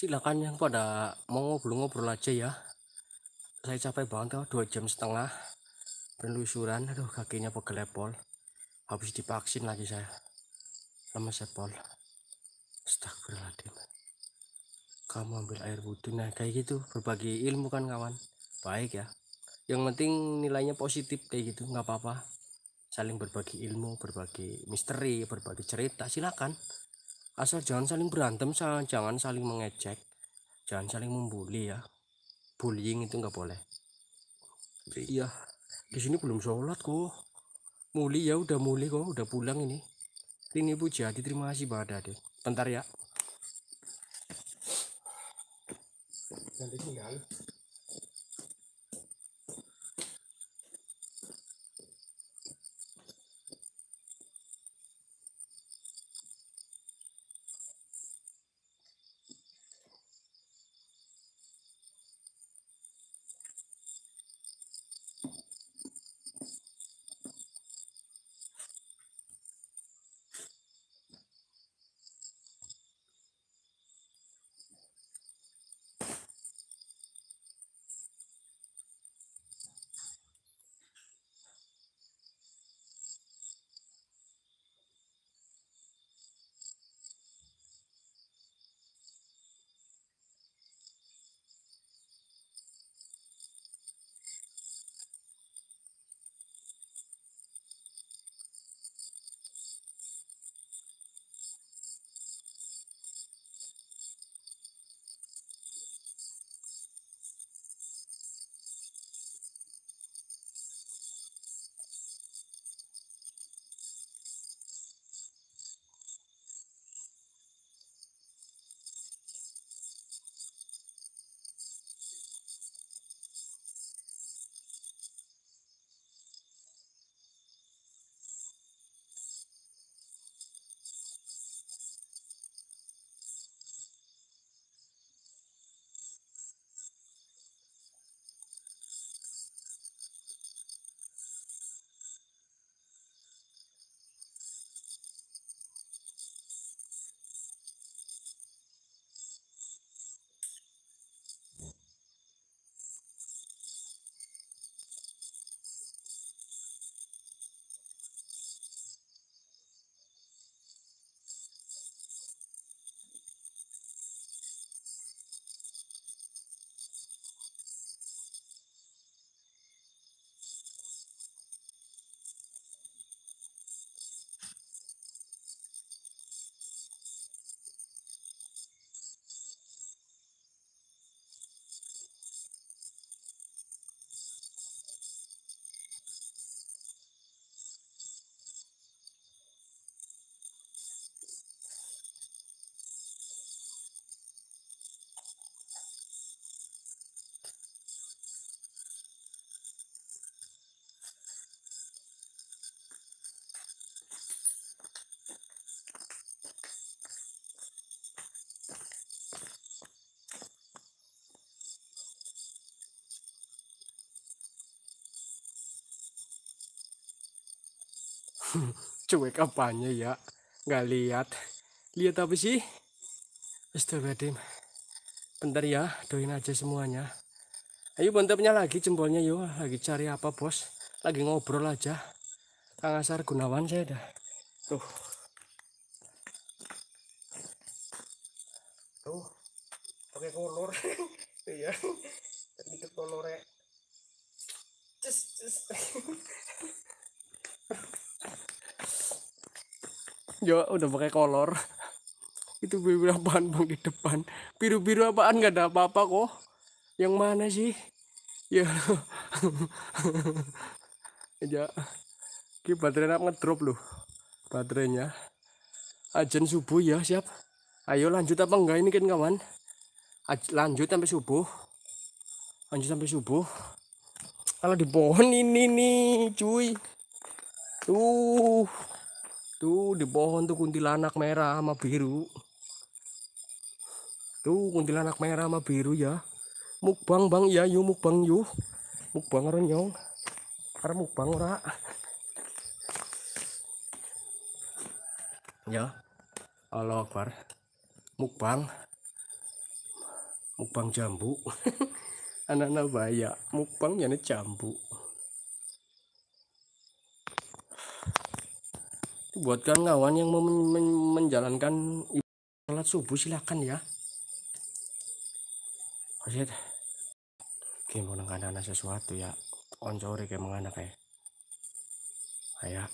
silakan yang pada mau ngobrol-ngobrol aja ya saya capek banget kok dua jam setengah penelusuran aduh kakinya pegel lepol habis divaksin lagi saya sama sepol astagfirullahaladzim kamu ambil air wudhu nah kayak gitu berbagi ilmu kan kawan baik ya yang penting nilainya positif kayak gitu nggak apa-apa saling berbagi ilmu berbagi misteri berbagi cerita silakan asal jangan saling berantem jangan saling mengecek, jangan saling membuli ya bullying itu nggak boleh iya di sini belum sholat kok muli ya udah muli kok udah pulang ini ini Bu jadi terima kasih pada deh bentar ya nanti tinggal [laughs] cuek apanya ya nggak lihat lihat apa sih astagfirullahaladzim bentar ya doain aja semuanya ayo bantapnya lagi jempolnya yo lagi cari apa bos lagi ngobrol aja Kang Asar Gunawan saya dah tuh tuh pakai kolor [laughs] iya ini kolornya just just [laughs] yo udah pakai kolor [laughs] itu biru apaan bang di depan biru biru apaan nggak ada apa apa kok yang mana sih [laughs] ya aja ki baterai nak ngedrop loh baterainya ajen subuh ya siap ayo lanjut apa enggak ini kan kawan Aj lanjut sampai subuh lanjut sampai subuh kalau di pohon ini nih cuy tuh Tuh di pohon tuh kuntilanak merah sama biru. Tuh kuntilanak merah sama biru ya. Mukbang bang ya yuk mukbang yuk. Mukbang orang Karena mukbang ora. Ya. Allah Akbar. Mukbang. Mukbang jambu. [laughs] Anak-anak bayak. Mukbang yang jambu. buat kawan-kawan yang mau men men menjalankan sholat subuh silakan ya Oke, Oke, mau nengkan sesuatu ya. On sore kayak mengana ya. Ayah.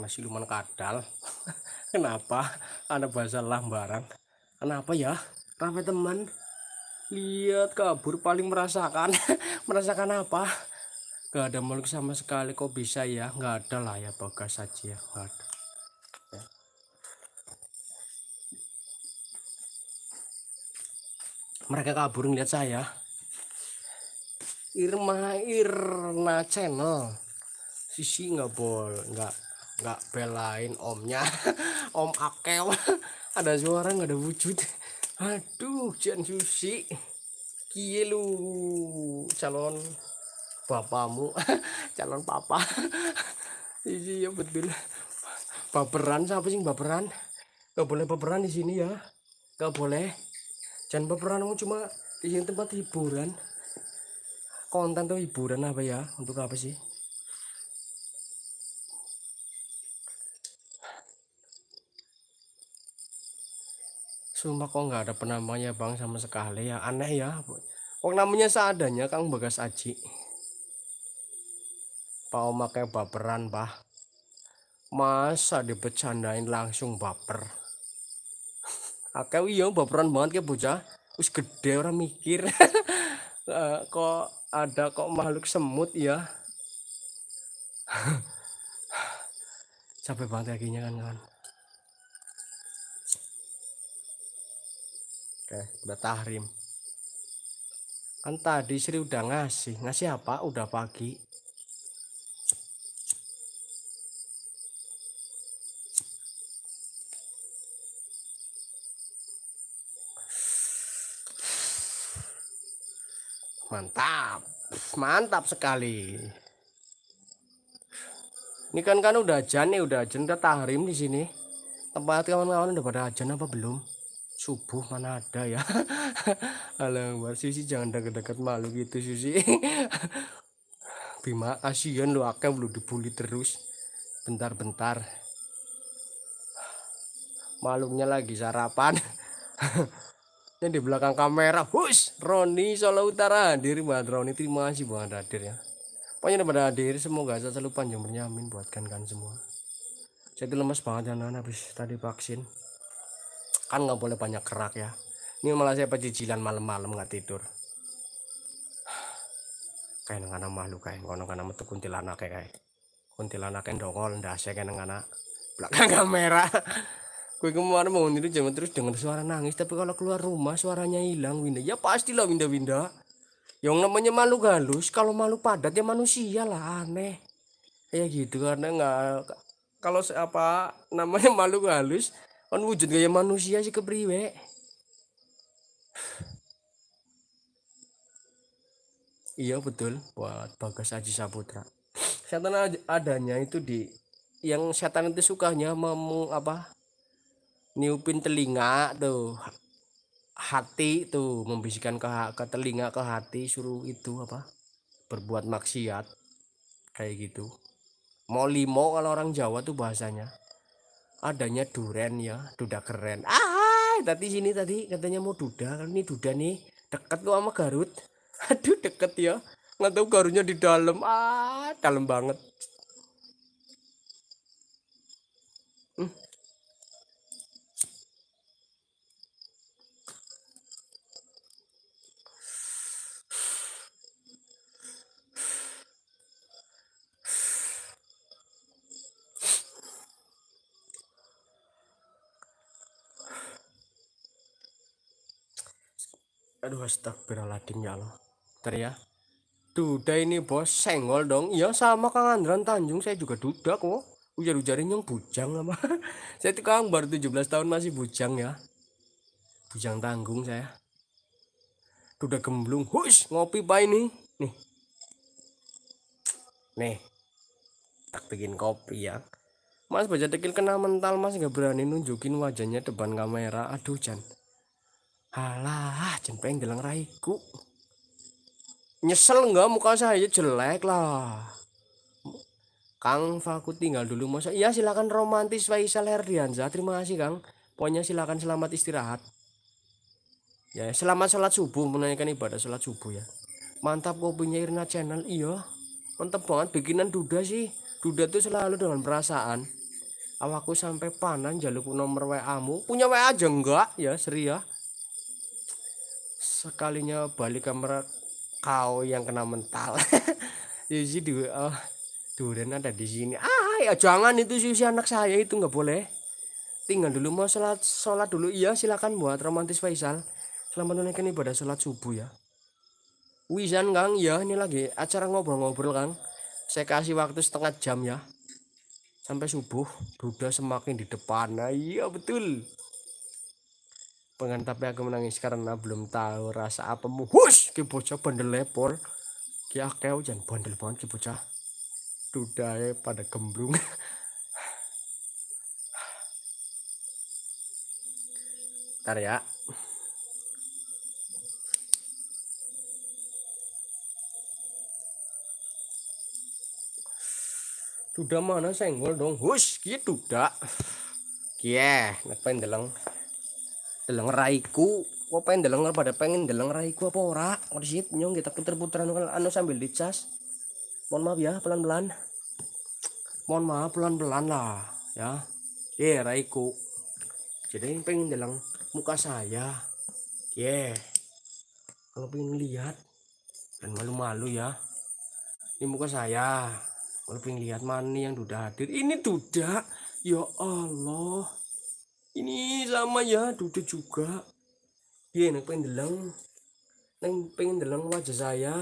karena siluman kadal [laughs] kenapa ada bahasa lambaran kenapa ya rame teman lihat kabur paling merasakan [laughs] merasakan apa gak ada makhluk sama sekali kok bisa ya Gak ada lah ya bagas aja. ya gak ada mereka kabur ngeliat saya Irma Irna channel sisi nggak boleh nggak nggak belain omnya [laughs] om akel [laughs] ada suara nggak ada wujud aduh jangan susi kie lu calon bapamu [laughs] calon papa iya, iya betul baperan siapa sih baperan nggak boleh baperan di sini ya nggak boleh jangan baperan kamu cuma di sini tempat hiburan konten tuh hiburan apa ya untuk apa sih Sumpah kok nggak ada penamanya bang sama sekali ya aneh ya. Kok namanya seadanya Kang Bagas Aji. Pak kayak baperan bah Masa dipecandain langsung baper. [laughs] Akeh iya baperan banget ya bocah. Us gede orang mikir. [laughs] Eh, kok ada kok makhluk semut ya. sampai [laughs] banget kakinya kan kawan Eh, udah tahrim kan tadi Sri udah ngasih ngasih apa udah pagi mantap mantap sekali ini kan kan udah ajan nih udah ajan udah tahrim di sini tempat kawan-kawan udah pada ajan apa belum subuh mana ada ya halo [laughs] Mbak Susi jangan deket-deket malu gitu Susi Bima asian lu akan belum dibully terus bentar-bentar malunya lagi sarapan ini [laughs] di belakang kamera hus Roni Solo Utara diri buat Roni terima kasih buat hadir ya pokoknya pada hadir semoga saya selalu panjang bernyamin buatkan kan semua saya lemes lemas banget ya anak habis tadi vaksin kan nggak boleh banyak gerak ya ini malah saya pecicilan malam-malam nggak tidur [sighs] kayak nengana malu kayak ngono kana metu kuntilanak kayak kuntilanak yang dongol saya kayak nengana belakang [laughs] kamera gue kemarin mau tidur jangan terus dengar suara nangis tapi kalau keluar rumah suaranya hilang Winda ya pasti pastilah Winda Winda yang namanya malu galus, kalau malu padat ya manusia lah aneh ya gitu karena nggak kalau apa namanya malu galus kan wujud gaya manusia sih kepriwe iya betul buat bagas Aji Saputra setan adanya itu di yang setan itu sukanya memu apa niupin telinga tuh hati tuh membisikkan ke, ke telinga ke hati suruh itu apa berbuat maksiat kayak gitu mau limo kalau orang Jawa tuh bahasanya adanya duren ya duda keren ah tadi sini tadi katanya mau duda kan ini duda nih deket tuh sama Garut [laughs] aduh deket ya nggak tahu Garutnya di dalam ah dalam banget Aduh astagfirullahaladzim ya Allah. Bentar ya. Duda ini bos senggol dong. Iya sama Kang Andran Tanjung saya juga duda kok. Ujar-ujarin yang bujang sama [laughs] saya tuh kang baru 17 tahun masih bujang ya. Bujang tanggung saya. Duda gemblung. Hush ngopi pak ini. Nih. Nih. Tak bikin kopi ya. Mas baca dekil kena mental mas gak berani nunjukin wajahnya depan kamera. Aduh jangan alah jempeng gelang raiku nyesel nggak muka saya jelek lah Kang Fakut tinggal dulu masa iya silakan romantis Faisal Herdianza terima kasih Kang pokoknya silakan selamat istirahat ya selamat sholat subuh menanyakan ibadah sholat subuh ya mantap punya Irna channel iya mantap banget bikinan duda sih duda tuh selalu dengan perasaan awakku sampai panan jaluk nomor WA mu punya WA aja enggak ya seri ya sekalinya balik kamera kau yang kena mental [laughs] Yuzi ya, di WA Duren ada di sini ah ya jangan itu si anak saya itu nggak boleh tinggal dulu mau sholat sholat dulu iya silakan buat romantis Faisal selamat menunaikan ibadah sholat subuh ya Wisan Kang ya ini lagi acara ngobrol-ngobrol Kang saya kasih waktu setengah jam ya sampai subuh duda semakin di depan nah, iya betul pengen tapi aku menangis karena belum tahu rasa apa muhus ki bocah bandel lepor, ki akeh jangan bandel banget ki bocah dudae pada gemblung [sighs] ntar ya Duda mana senggol dong hush gitu dak [sighs] kieh, ngapain deleng deleng raiku kok pengen deleng pada pengen deleng raiku apa ora shit nyong kita puter-puteran anu sambil dicas mohon maaf ya pelan-pelan mohon maaf pelan-pelan lah ya ya yeah, raiku jadi yang pengen deleng muka saya ya, yeah. kalau pengen lihat dan malu-malu ya ini muka saya kalau pengen lihat mana yang sudah hadir ini duda ya Allah ini sama ya duduk juga dia enak pengen deleng neng pengen deleng wajah saya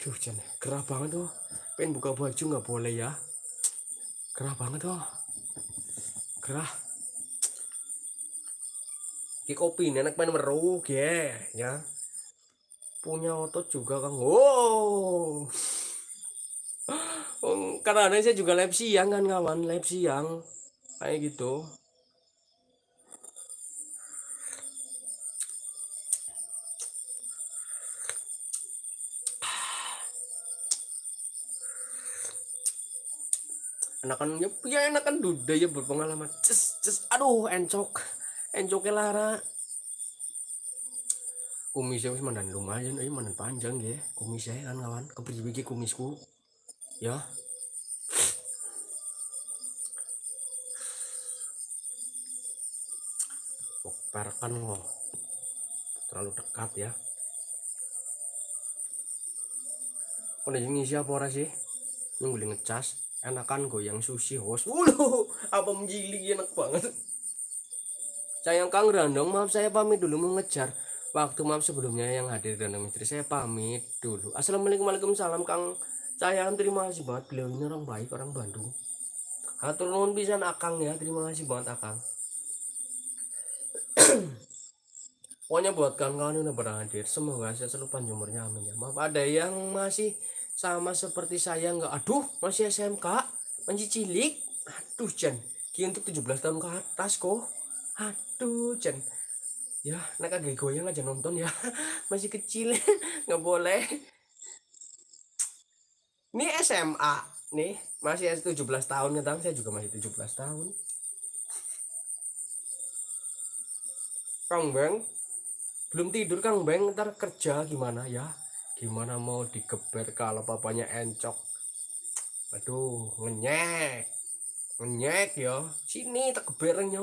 aduh jen gerah banget tuh oh. pengen buka baju nggak boleh ya gerah banget tuh oh. gerah Ki kopi enak main meruk ya ya punya otot juga kang wow oh. karena saya juga lepsi siang kan kawan lepsi siang kayak gitu enakan ya, ya enakan duda ya berpengalaman Cus, cus. aduh encok encoknya lara kumisnya masih mandan lumayan ini eh, mandan panjang ya kumisnya kan kawan kepribegi kumisku ya separkan loh terlalu dekat ya kalau ini siapa orang sih ini boleh ngecas enakan goyang sushi host wuluh apa menjili enak banget sayang kang randong maaf saya pamit dulu mau ngejar waktu maaf sebelumnya yang hadir dan istri saya pamit dulu assalamualaikum waalaikumsalam kang sayang terima kasih banget beliau ini orang baik orang Bandung atur nuhun bisa Akang ya. Terima kasih banget Akang. pokoknya buat kawan-kawan yang udah hadir semoga saya selalu panjang umurnya amin ya maaf ada yang masih sama seperti saya nggak aduh masih SMK masih cilik aduh Jen Ki untuk 17 tahun ke atas kok aduh Jen ya nak agak goyang aja nonton ya [laughs] masih kecil [laughs] nggak boleh ini SMA nih masih 17 tahun ya saya juga masih 17 tahun Kang Bang belum tidur kan bang ntar kerja gimana ya gimana mau digeber kalau papanya encok aduh ngenyek ngenyek ya sini tak gebernya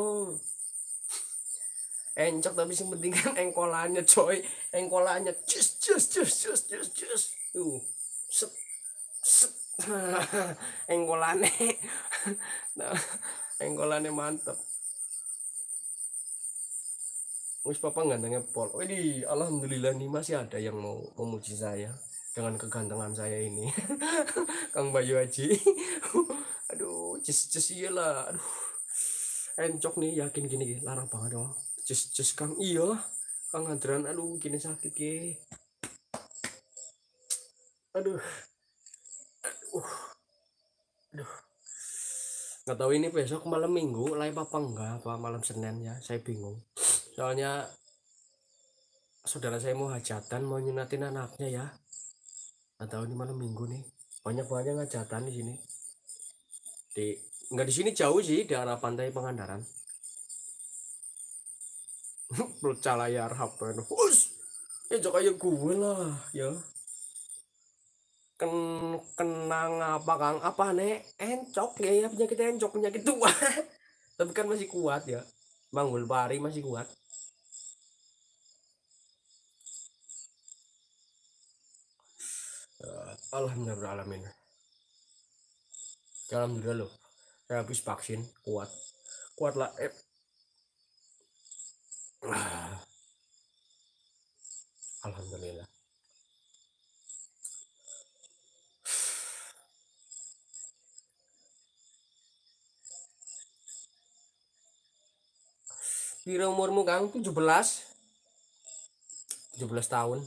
encok tapi yang penting kan engkolannya coy engkolannya cus cus cus cus cus cus tuh set set engkolannya [laughs] engkolannya [laughs] mantep wis papa gantengnya pol ini alhamdulillah nih masih ada yang mau memuji saya dengan kegantengan saya ini [laughs] Kang Bayu Aji, [laughs] aduh cis cis iyalah aduh encok nih yakin gini larang banget dong cis cis Kang iya Kang Adran, aduh gini sakit ke aduh aduh aduh nggak tahu ini besok malam minggu live apa enggak apa malam Senin ya saya bingung soalnya saudara saya mau hajatan mau nyunatin anaknya ya atau ini malam minggu nih banyak banyak hajatan di sini di nggak di sini jauh sih di arah pantai Pangandaran layar HP hus ya jok aja gue lah ya Ken, kenang apa kang apa nek encok ya, ya penyakit encok penyakit tua [laughs] tapi kan masih kuat ya Bang pari masih kuat alhamdulillah alamin alhamdulillah loh saya habis vaksin kuat kuat lah eh. [sighs] alhamdulillah Kira [sighs] umurmu Kang? 17. 17 tahun.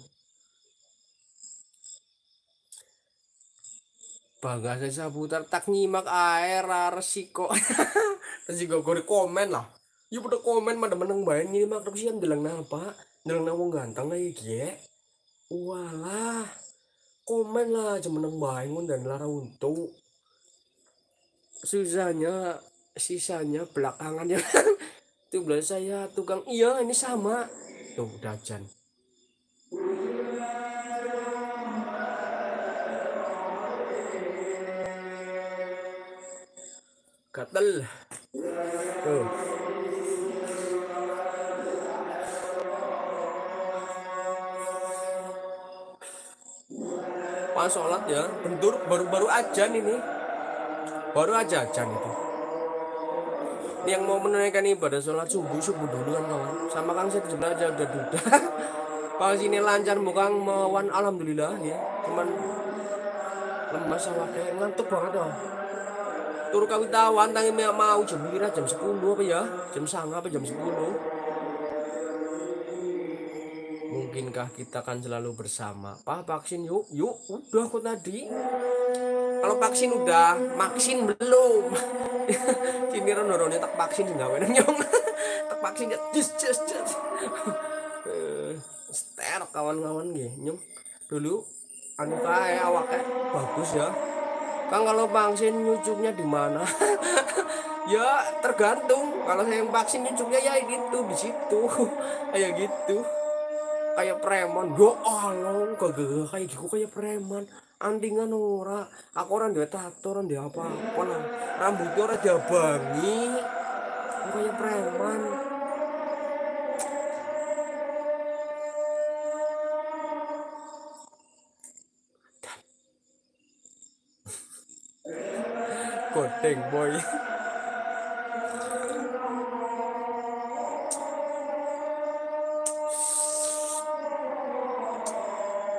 Bahasa sabutar tak nyimak air resiko. [laughs] resiko gue komen lah. Ya pada komen pada meneng bayan nyimak terus sih bilang napa? bilang nang ganteng lah iya, ya gie. Walah. Komen lah cuman meneng bayan dan lara untuk. Susahnya sisanya belakangan ya. [laughs] Tuh belas saya tukang iya ini sama. Tuh dajan. gatel tuh pas sholat ya bentur baru-baru ajan ini baru aja ajan itu yang mau menunaikan ibadah sholat subuh subuh kan kawan sama kang saya sebelah aja udah duda [laughs] Pas sini lancar bukan mawan alhamdulillah ya cuman lemas sama kayak ngantuk banget dong turu kawitawan tangi mau jam pira jam 10 apa ya jam sanga apa jam 10 mungkinkah kita akan selalu bersama pak vaksin yuk yuk udah kok tadi kalau vaksin udah vaksin belum sini [laughs] ronorone tak vaksin nggak wena nyong [laughs] tak vaksin ya jus jus jus eh, sterok kawan-kawan gih nyong dulu anu kae awaknya bagus ya Kang kalau vaksin nyucuknya di mana? [laughs] ya tergantung. Kalau saya yang vaksin nyucuknya ya gitu di situ. [laughs] kayak gitu. Kayak preman. Yo ya Allah, kagak kayak gitu kayak preman. Antingan ora, aku orang dia tato, orang dia apa-apa lah. Rambutnya orang dia bangi. Kayak preman. Deng boy. [laughs] WA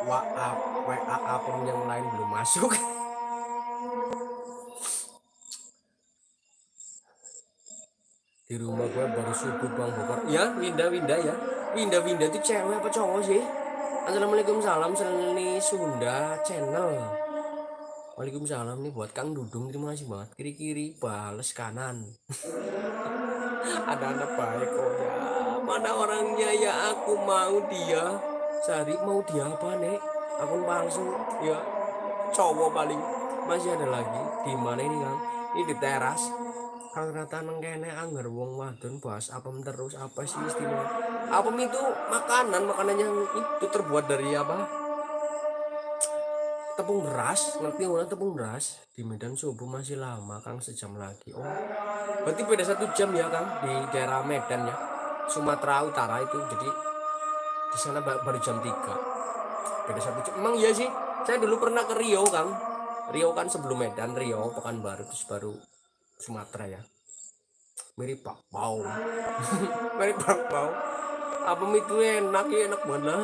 WA pun yang lain belum masuk. [laughs] Di rumah gue baru subuh bang Bokor Ya, Winda Winda ya. Winda Winda itu cewek apa cowok sih? Assalamualaikum salam seni Sunda Channel. Waalaikumsalam nih buat Kang Dudung terima kasih banget kiri-kiri bales kanan [laughs] ada anak baik kok oh ya mana orangnya ya aku mau dia cari mau dia apa nek Aku palsu ya cowok paling masih ada lagi di mana ini kang ini di teras kang rata nengkene anggar wong wadon bahas apa terus apa sih istimewa apa itu makanan makanan yang itu terbuat dari apa tepung beras ngerti ulang tepung beras di Medan subuh masih lama Kang sejam lagi oh berarti beda satu jam ya Kang di daerah Medan ya Sumatera Utara itu jadi di sana baru jam tiga beda satu jam emang iya sih saya dulu pernah ke Rio Kang Rio kan sebelum Medan Rio Pekanbaru terus baru Sumatera ya mirip Pak Pau [laughs] mirip Pak Pau apa itu enak ya enak mana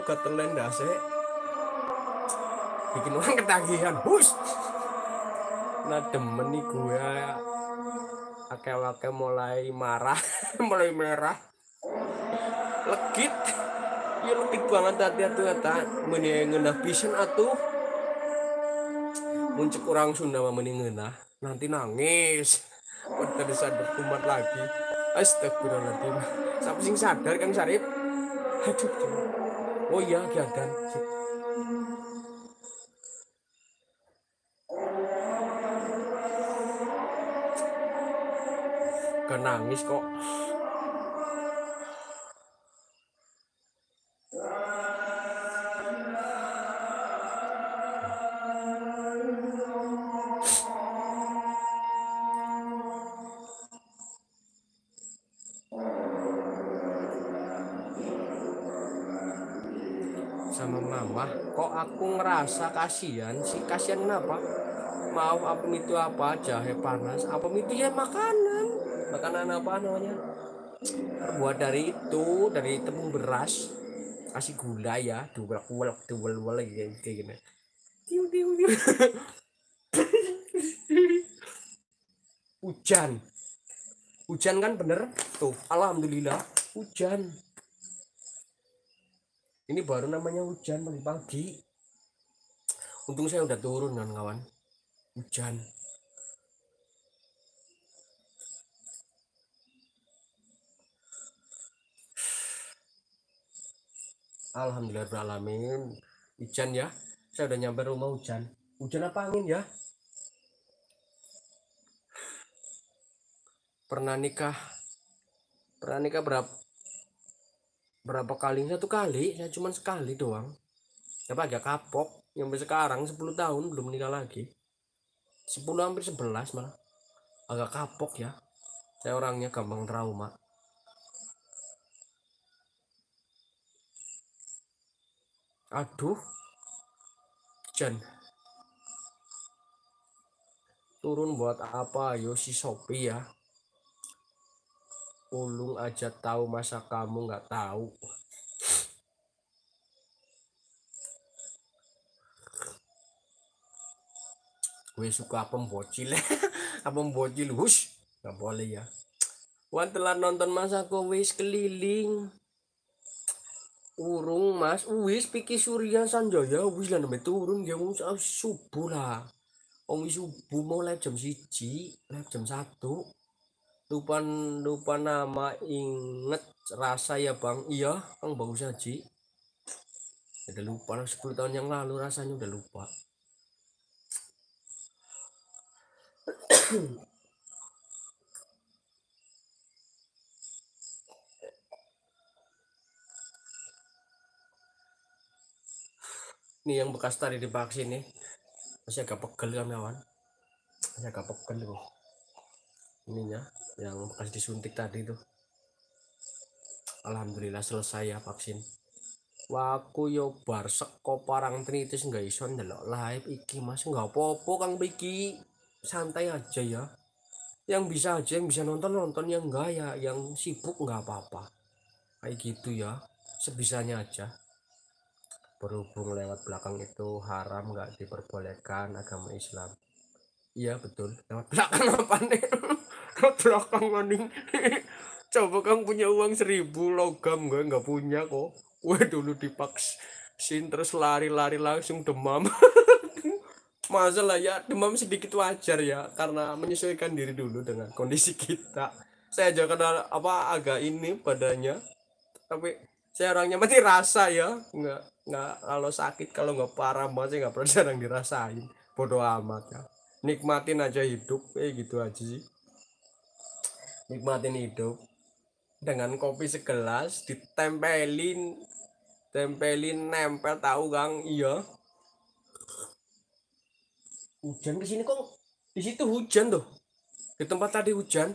kalau ketelan sih, bikin orang ketagihan bus nah demen nih gue ya. akeh-akeh mulai marah [laughs] mulai merah legit ya legit banget hati hati kata mending ngenah pisan atau muncul orang Sunda mah mending nanti nangis udah bisa berkumat lagi astagfirullahaladzim sampai sing sadar kang Sarip aduh oh iya gagang kenangis kok kasihan sih kasihan kenapa mau apa itu apa jahe ya panas apa itu ya makanan makanan apa namanya buat dari itu dari tepung beras kasih gula ya dua ulek dua lagi kayak gini hujan hujan kan bener tuh alhamdulillah hujan ini baru namanya hujan pagi-pagi untung saya udah turun kan kawan hujan Alhamdulillah beralamin hujan ya saya udah nyampe rumah hujan hujan apa angin ya pernah nikah pernah nikah berapa berapa kali satu kali Ya cuman sekali doang Siapa ya, agak kapok sampai sekarang 10 tahun belum nikah lagi 10 hampir 11 malah agak kapok ya saya orangnya gampang trauma aduh Jan turun buat apa Yosi Sopi ya ulung aja tahu masa kamu nggak tahu gue suka apem bocil apa [laughs] bocil hush nggak boleh ya Wan telah nonton masa aku wis keliling urung mas wis pikir surya sanjaya wis lah nembe turun ya wis subuh lah Om subuh mau live jam siji live jam satu lupa lupa nama inget rasa ya bang iya bang bagus aja udah lupa 10 tahun yang lalu rasanya udah lupa ini yang bekas tadi divaksin nih masih agak pegel kan kawan masih agak pegel kok ininya yang bekas disuntik tadi tuh Alhamdulillah selesai ya vaksin waku yo bar sekoparang parang tritis nggak ison ndelok live iki mas nggak popo kang Biki santai aja ya yang bisa aja yang bisa nonton nonton yang enggak ya yang sibuk enggak apa-apa kayak gitu ya sebisanya aja berhubung lewat belakang itu haram enggak diperbolehkan agama Islam iya betul lewat belakang [laughs] apa nih lewat belakang maning [laughs] coba kang punya uang seribu logam enggak nggak punya kok gue dulu dipaksin terus lari-lari langsung demam [laughs] lah ya demam sedikit wajar ya karena menyesuaikan diri dulu dengan kondisi kita saya aja kenal apa agak ini badannya tapi saya orangnya mati rasa ya nggak nggak kalau sakit kalau nggak parah banget nggak pernah [laughs] jarang dirasain bodoh amat ya nikmatin aja hidup eh gitu aja sih nikmatin hidup dengan kopi segelas ditempelin tempelin nempel tahu gang iya hujan ke sini kok di situ hujan tuh di tempat tadi hujan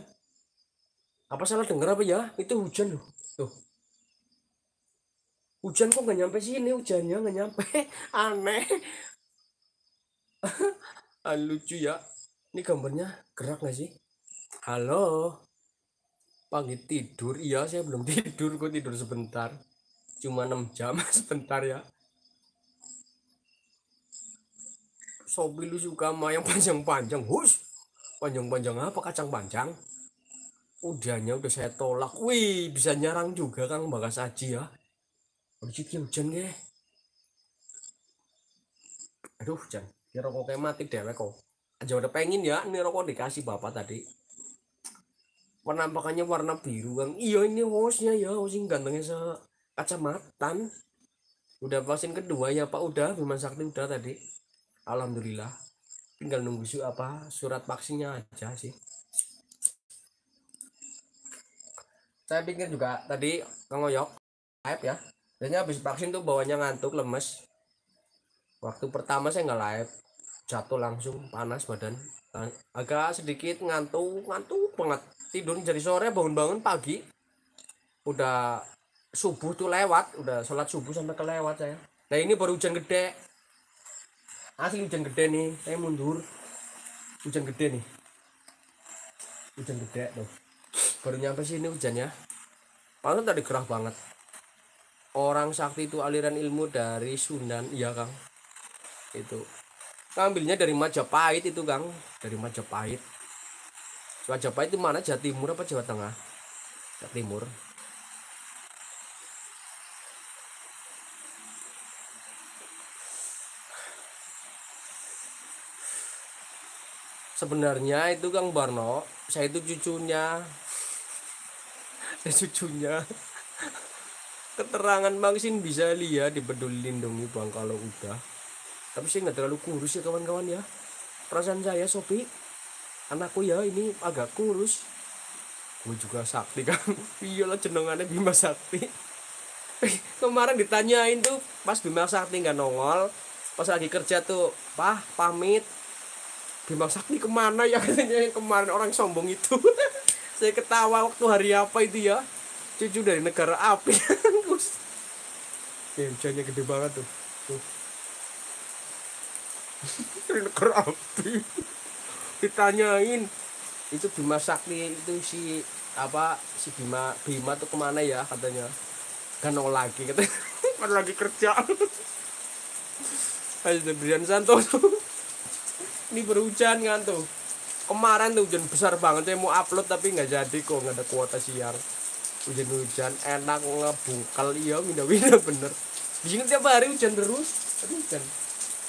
apa salah dengar apa ya itu hujan loh tuh hujan kok nggak nyampe sini hujannya nggak nyampe [laughs] aneh [laughs] ah, lucu ya ini gambarnya gerak nggak sih halo pagi tidur iya saya belum [laughs] tidur kok tidur sebentar cuma 6 jam sebentar ya Sobri lu suka sama yang panjang-panjang hus panjang-panjang apa kacang panjang udahnya udah saya tolak wih bisa nyarang juga kan, bagas aji ya Oji hujan ya. ya aduh hujan. ini rokoknya mati deh, kok aja udah pengen ya ini rokok dikasih bapak tadi penampakannya warna biru kang iya ini hostnya ya hosting gantengnya se kacamatan udah vaksin kedua ya pak udah Bima Sakti udah tadi alhamdulillah tinggal nunggu su apa surat vaksinnya aja sih saya pikir juga tadi ngoyok live ya biasanya habis vaksin tuh bawahnya ngantuk lemes waktu pertama saya nggak live jatuh langsung panas badan agak sedikit ngantuk ngantuk banget tidur jadi sore bangun-bangun pagi udah subuh tuh lewat udah sholat subuh sampai kelewat saya nah ini baru hujan gede asli hujan gede nih saya mundur hujan gede nih hujan gede tuh baru nyampe sini hujannya paling tadi gerah banget orang sakti itu aliran ilmu dari Sunan iya Kang itu ngambilnya dari Majapahit itu Kang dari Majapahit Majapahit itu mana Jawa Timur apa Jawa Tengah Jawa Timur sebenarnya itu Kang Barno saya itu cucunya saya eh, cucunya keterangan Bang Sin bisa lihat di peduli lindungi Bang kalau udah tapi saya nggak terlalu kurus ya kawan-kawan ya perasaan saya Sopi anakku ya ini agak kurus gue juga sakti kan [laughs] iyalah jenengannya Bima Sakti eh, kemarin ditanyain tuh pas Bima Sakti nggak nongol pas lagi kerja tuh pah pamit Bima Sakti kemana ya [laughs] katanya yang kemarin orang sombong itu [laughs] saya ketawa waktu hari apa itu ya cucu dari negara api [laughs] ya, hujannya gede banget tuh, tuh. dari negara api ditanyain itu Bima Sakti itu si apa si Bima Bima tuh kemana ya katanya ganong lagi katanya kan lagi kerja ayo Brian Santoso ini berhujan kan tuh kemarin tuh hujan besar banget saya mau upload tapi nggak jadi kok nggak ada kuota siar hujan-hujan enak ngebungkal iya minda [laughs] winda bener di sini tiap hari hujan terus tapi hujan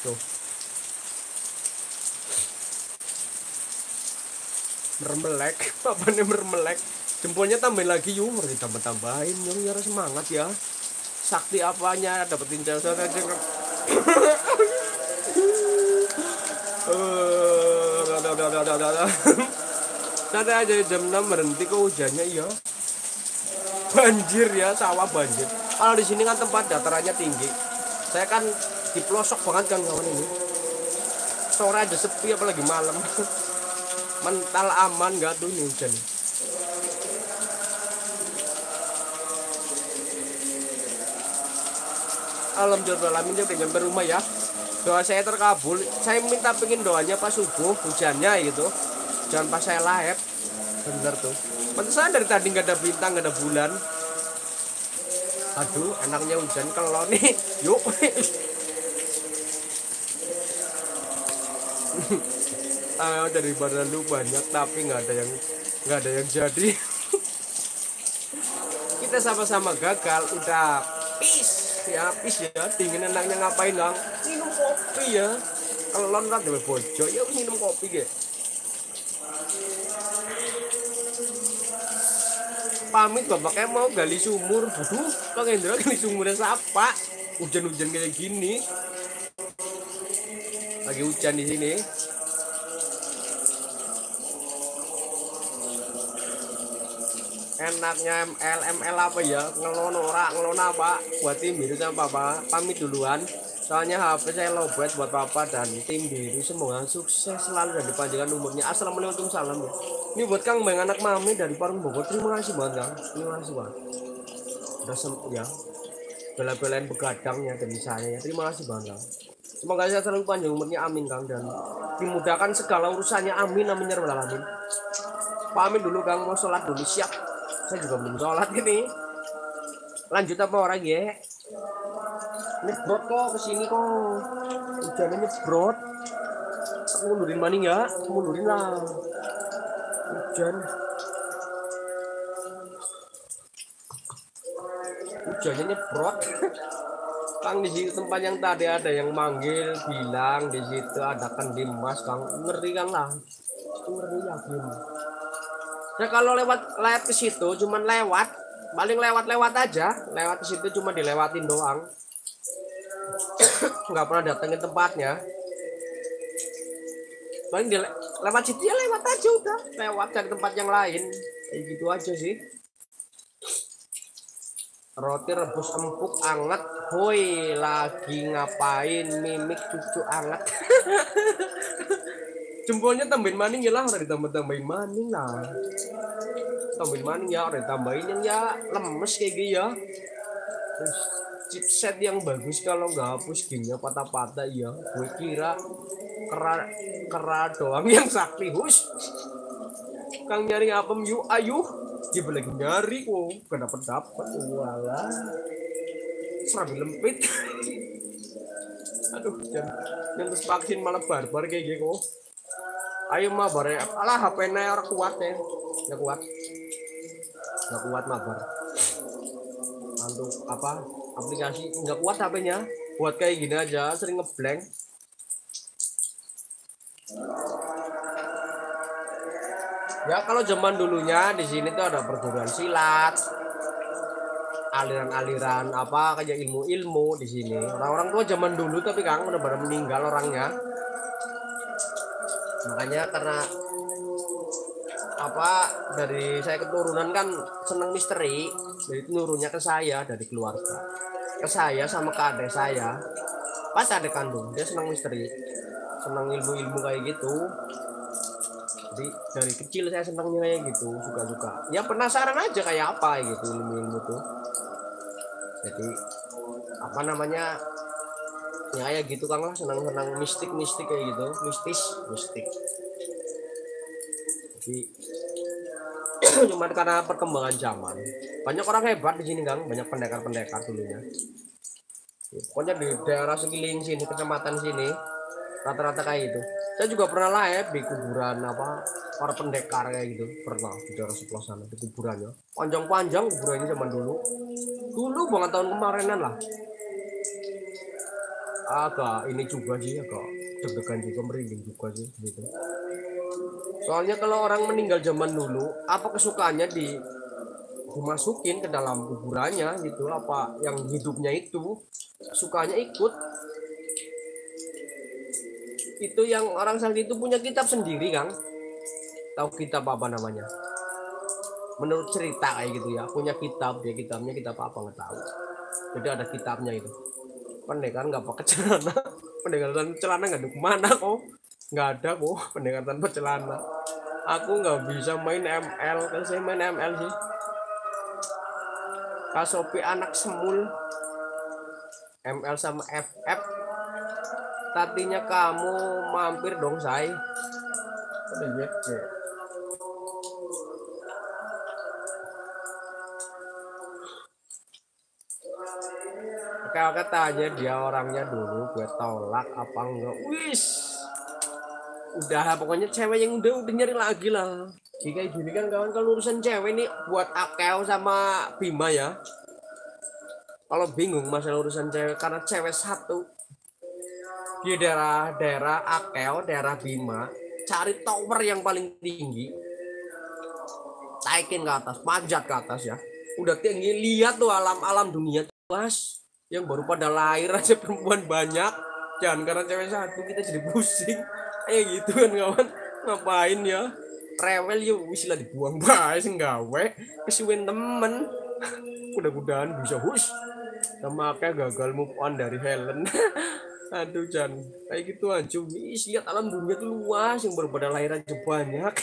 tuh mermelek papannya [laughs] mermelek jempolnya tambah lagi yuk harus ditambah tambahin yuk harus semangat ya sakti apanya dapetin jasa aja [coughs] Eh, nanti aja jam 6 berhenti kok hujannya iya banjir ya sawah banjir kalau di sini kan tempat datarannya tinggi saya kan di pelosok banget kan kawan ini sore aja sepi apalagi malam [laughs] mental aman gak tuh ini hujan Alhamdulillah alamin dia udah nyampe ya doa saya terkabul saya minta pengen doanya pas subuh hujannya gitu jangan pas saya lahir bener tuh pantesan dari tadi nggak ada bintang nggak ada bulan aduh enaknya hujan kalau nih [laughs] yuk [laughs] ah, dari badan lu banyak tapi nggak ada yang nggak ada yang jadi [laughs] kita sama-sama gagal udah peace si apis ya dingin enaknya ngapain lang minum kopi ya kelon kan dewe bojo ya minum kopi ya. pamit bapaknya mau gali sumur buduh bang Hendra gali sumurnya siapa hujan-hujan kayak gini lagi hujan di sini enaknya ML ML apa ya ngelon ora ngelon apa buat tim biru sama papa pamit duluan soalnya HP saya lowbat buat papa dan tim biru semoga sukses selalu dan dipanjangkan umurnya assalamualaikum salam ya ini buat kang bang anak mami dari Parung Bogor terima kasih banget kang terima kasih banget udah sem ya bela-belain begadang ya demi saya ya terima kasih banget kang semoga saya selalu panjang umurnya amin kang dan dimudahkan segala urusannya amin amin ya alamin pamit dulu kang mau sholat dulu siap saya juga belum sholat ini lanjut apa orang ya ini brot kok kesini kok hujannya brot aku mundurin maning ya aku mundurin lah hujan hujannya nyebrot [laughs] Kang di situ tempat yang tadi ada yang manggil bilang di situ ada kan Dimas Kang ngerti Kang lah ngerti ya Dimas Nah kalau lewat lewat ke situ cuman lewat, paling lewat-lewat aja, lewat ke situ cuma dilewatin doang. [coughs] nggak pernah datengin tempatnya. Paling dile lewat situ ya lewat aja udah, lewat dari tempat yang lain. Kayak gitu aja sih. Roti rebus empuk anget, hoi lagi ngapain mimik cucu anget. [laughs] jempolnya tambahin maning ya lah udah ditambah tambahin maning lah tambahin maning ya udah tambahin yang ya lemes kayak gini ya Terus, chipset yang bagus kalau nggak hapus ya, patah-patah ya gue kira kera kera doang yang sakti hus kang nyari apa yu ayuh dia lagi nyari oh gak dapat dapat, wala serabi lempit [laughs] aduh jangan jangan vaksin malah barbar kayak kok ayo mah bare alah HP naik orang kuat ya nggak kuat nggak kuat mabar Untuk apa aplikasi nggak kuat HP-nya buat kayak gini aja sering ngeblank ya kalau zaman dulunya di sini tuh ada perguruan silat aliran-aliran apa kayak ilmu-ilmu di sini orang-orang tua zaman dulu tapi kang udah pada meninggal orangnya makanya karena apa dari saya keturunan kan senang misteri jadi nurunnya ke saya dari keluarga ke saya sama ke adik saya pas ada kandung dia senang misteri senang ilmu-ilmu kayak gitu jadi dari kecil saya senangnya kayak gitu suka-suka ya penasaran aja kayak apa gitu ilmu-ilmu tuh jadi apa namanya ya kayak gitu kan lah senang-senang mistik-mistik kayak gitu mistis mistik jadi [clears throat] cuma karena perkembangan zaman banyak orang hebat di sini kan banyak pendekar-pendekar dulunya pokoknya di daerah sekeliling sini kecamatan sini rata-rata kayak gitu saya juga pernah live ya, di kuburan apa para pendekar kayak gitu pernah di daerah sebelah sana di kuburannya panjang-panjang kuburannya zaman dulu dulu banget tahun kemarinan lah agak ah, ini juga sih agak ya, deg-degan juga merinding juga sih gitu. Soalnya kalau orang meninggal zaman dulu, apa kesukaannya di dimasukin ke dalam kuburannya gitu apa yang hidupnya itu sukanya ikut itu yang orang saat itu punya kitab sendiri kan tahu kitab apa namanya menurut cerita kayak gitu ya punya kitab ya kitabnya kitab apa nggak tahu jadi ada kitabnya itu pendekar nggak pakai celana [laughs] pendekar celana nggak ada kemana kok nggak ada kok pendekar tanpa celana aku nggak bisa main ML kan saya main ML sih Kasopi anak semul ML sama FF Tadinya kamu mampir dong say kakak tanya dia orangnya dulu gue tolak apa enggak wis udah pokoknya cewek yang udah udah nyari lagi lah jika gini kan kawan kalau urusan cewek nih buat Akel sama Bima ya kalau bingung masalah urusan cewek karena cewek satu di daerah daerah Akel, daerah Bima cari tower yang paling tinggi naikin ke atas panjat ke atas ya udah tinggi lihat tuh alam alam dunia luas yang baru pada lahir aja perempuan banyak jangan karena cewek satu kita jadi pusing kayak gitu kan kawan ngapain ya rewel yuk ya, wis lah dibuang bae sing gawe kesuwen temen mudah-mudahan bisa hus sama kayak gagal move on dari Helen [laughs] aduh jangan kayak gitu cumi wis lihat alam dunia tuh luas yang baru pada lahiran aja banyak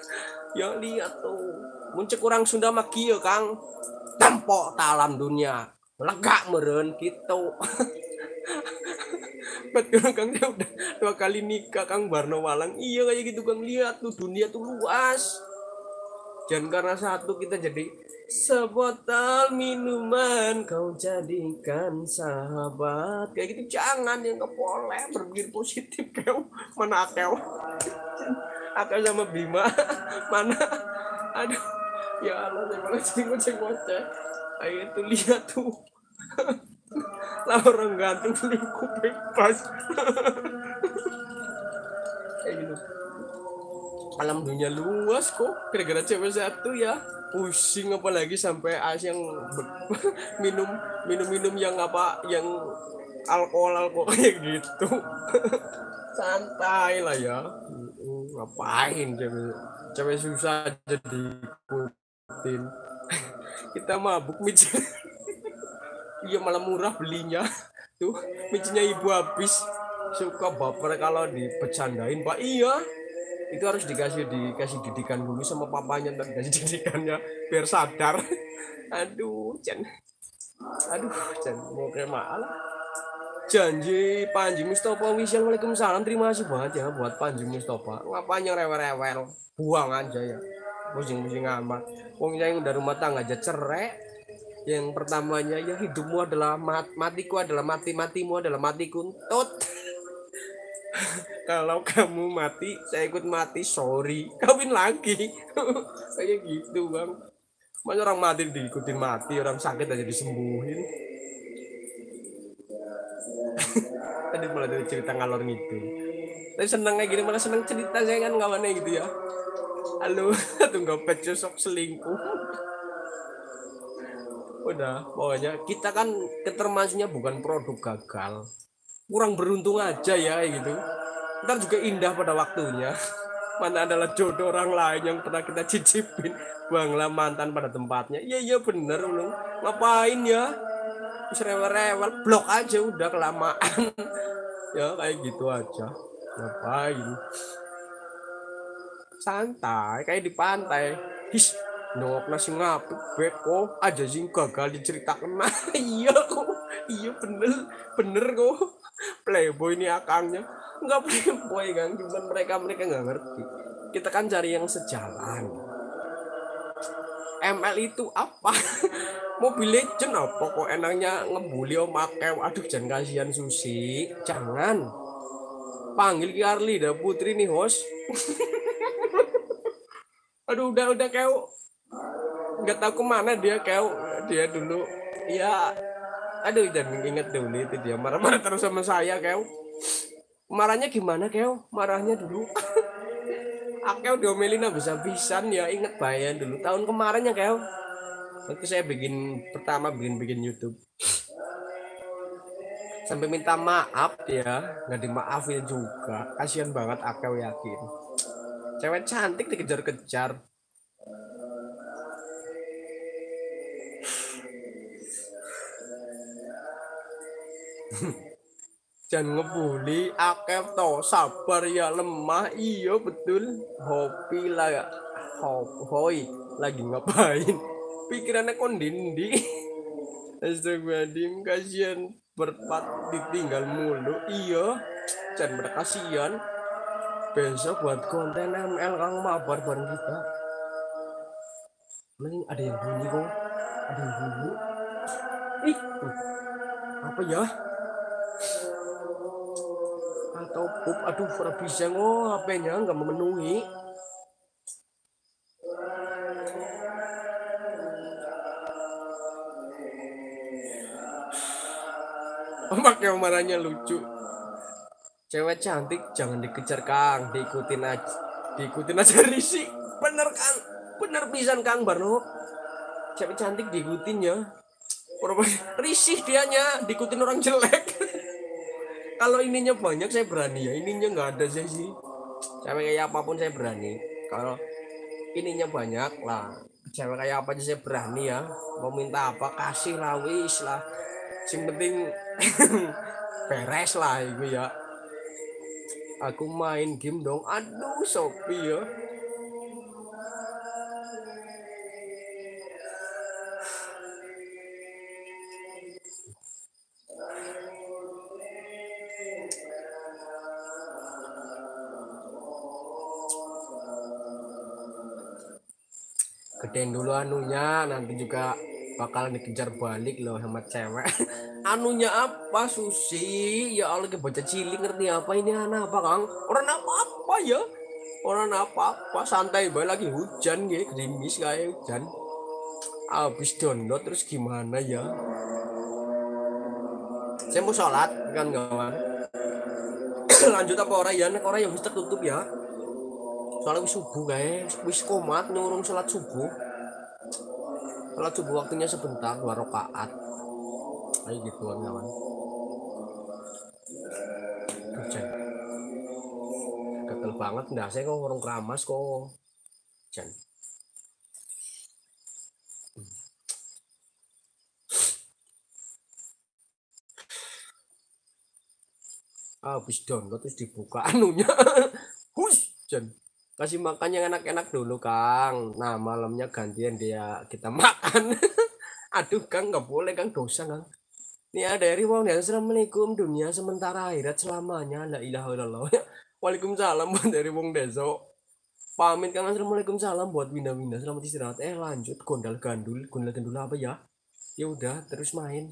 [laughs] ya lihat tuh muncul orang Sunda magi ya kang tampok talam dunia lega meren gitu [laughs] betul Kang dia udah dua kali nikah Kang Barno Walang iya kayak gitu Kang lihat tuh dunia tuh luas jangan karena satu kita jadi sebotol minuman kau jadikan sahabat kayak gitu jangan yang nggak boleh berpikir positif [laughs] kau mana akeu [laughs] akal sama Bima mana aduh ya Allah saya malah jadi ngoceh ayo itu lihat tuh [laughs] lah orang gantung di kuping pas [laughs] kayak gitu alam dunia luas kok gara-gara cewek satu ya pusing apalagi sampai as yang [laughs] minum minum minum yang apa yang alkohol alkohol kayak gitu santai lah ya ngapain cewek cewek susah jadi Tim. Kita mabuk micin. Iya malah murah belinya. Tuh, micinnya ibu habis. Suka baper kalau dipecandain, Pak. Iya. Itu harus dikasih dikasih didikan dulu sama papanya, dan dikasih didikannya biar sadar. Aduh, Chan. Aduh, Chan. Mau kayak malah janji Panji Mustafa Wisang Waalaikumsalam terima kasih banget ya buat Panji Mustafa ngapain yang rewel-rewel buang aja ya pusing-pusing amat wongnya yang udah rumah tangga aja cerai yang pertamanya ya hidupmu adalah mat matiku adalah mati matimu adalah mati kuntut [laughs] kalau kamu mati saya ikut mati sorry kawin lagi [laughs] kayak gitu bang Mana orang mati diikutin mati, orang sakit aja disembuhin. [laughs] Tadi mulai dari cerita ngalor gitu. Tapi senengnya gini, malah seneng cerita saya kan kawannya gitu ya halo [laughs] tunggu pecus sok selingkuh udah pokoknya kita kan ketermasuknya bukan produk gagal kurang beruntung aja ya gitu ntar juga indah pada waktunya [laughs] mana adalah jodoh orang lain yang pernah kita cicipin buanglah mantan pada tempatnya iya iya bener lu. ngapain ya rewel-rewel blok aja udah kelamaan [laughs] ya kayak gitu aja ngapain santai kayak di pantai his nongok nasi ngapuk beko oh, aja sih gagal diceritakan nah, [laughs] iya kok iya bener bener kok playboy ini akangnya nggak playboy kan cuma mereka mereka nggak ngerti kita kan cari yang sejalan ML itu apa [laughs] mobil legend apa kok enaknya ngebully om Akew aduh jangan kasihan Susi jangan panggil Ki Arli dah putri nih host [laughs] aduh udah udah kau nggak tahu kemana dia kau dia dulu ya aduh jangan inget dulu itu dia marah-marah terus sama saya kau marahnya gimana kau marahnya dulu aku [laughs] ah, diomelin bisa habisan ya inget bayan dulu tahun kemarin ya kau waktu saya bikin pertama bikin bikin YouTube sampai minta maaf dia ya. nggak dimaafin juga kasihan banget aku yakin Cewek cantik dikejar-kejar. [laughs] Jangan ngebully, akep to sabar ya lemah. Iya betul. Hobi lah ya. hoi lagi ngapain? [laughs] Pikirannya kondindi. [laughs] Astagfirullahaladzim, kasihan berpat ditinggal mulu. Iya, jangan berkasihan besok buat konten ML kamu mabar bareng kita mending ada yang bunyi kok ada yang bunyi ih apa ya atau pup aduh suara bisa oh HPnya nggak memenuhi Omak marahnya lucu cewek cantik jangan dikejar kang diikutin aja diikutin aja risi bener kang bener pisan kang baru. cewek cantik diikutin ya risih dianya diikutin orang jelek [laughs] kalau ininya banyak saya berani ya ininya nggak ada saya sih cewek kayak apapun saya berani kalau ininya banyak lah cewek kayak apa aja saya berani ya mau minta apa kasih lah wis lah sing penting [laughs] beres lah itu ya Aku main game dong. Aduh, sopi ya. Gedein dulu anunya, nanti juga bakal dikejar balik loh sama cewek. [laughs] anunya apa Susi ya Allah baca cilik ngerti apa ini anak apa Kang orang apa apa ya orang apa apa santai baik lagi hujan ya gerimis kayak hujan habis download terus gimana ya saya mau sholat kan kawan [coughs] lanjut apa orang ya nek orang yang bisa tutup ya soalnya wis subuh guys wis komat nurung sholat subuh sholat subuh waktunya sebentar dua rakaat ayo gitu kawan. Hujan. Ketel banget saya kok orang keramas kok. Hujan. Hmm. habis download terus dibuka [laughs] anunya Hush, Jen kasih makan yang enak-enak dulu Kang nah malamnya gantian dia kita makan [laughs] aduh Kang nggak boleh Kang dosa Kang ada dari wong dan assalamualaikum dunia sementara akhirat selamanya la ilaha illallah. [laughs] Waalaikumsalam buat dari wong deso. Pamit kan assalamualaikum salam buat winda-winda selamat istirahat. Eh lanjut gondal gandul, gondal gandul apa ya? Ya udah terus main.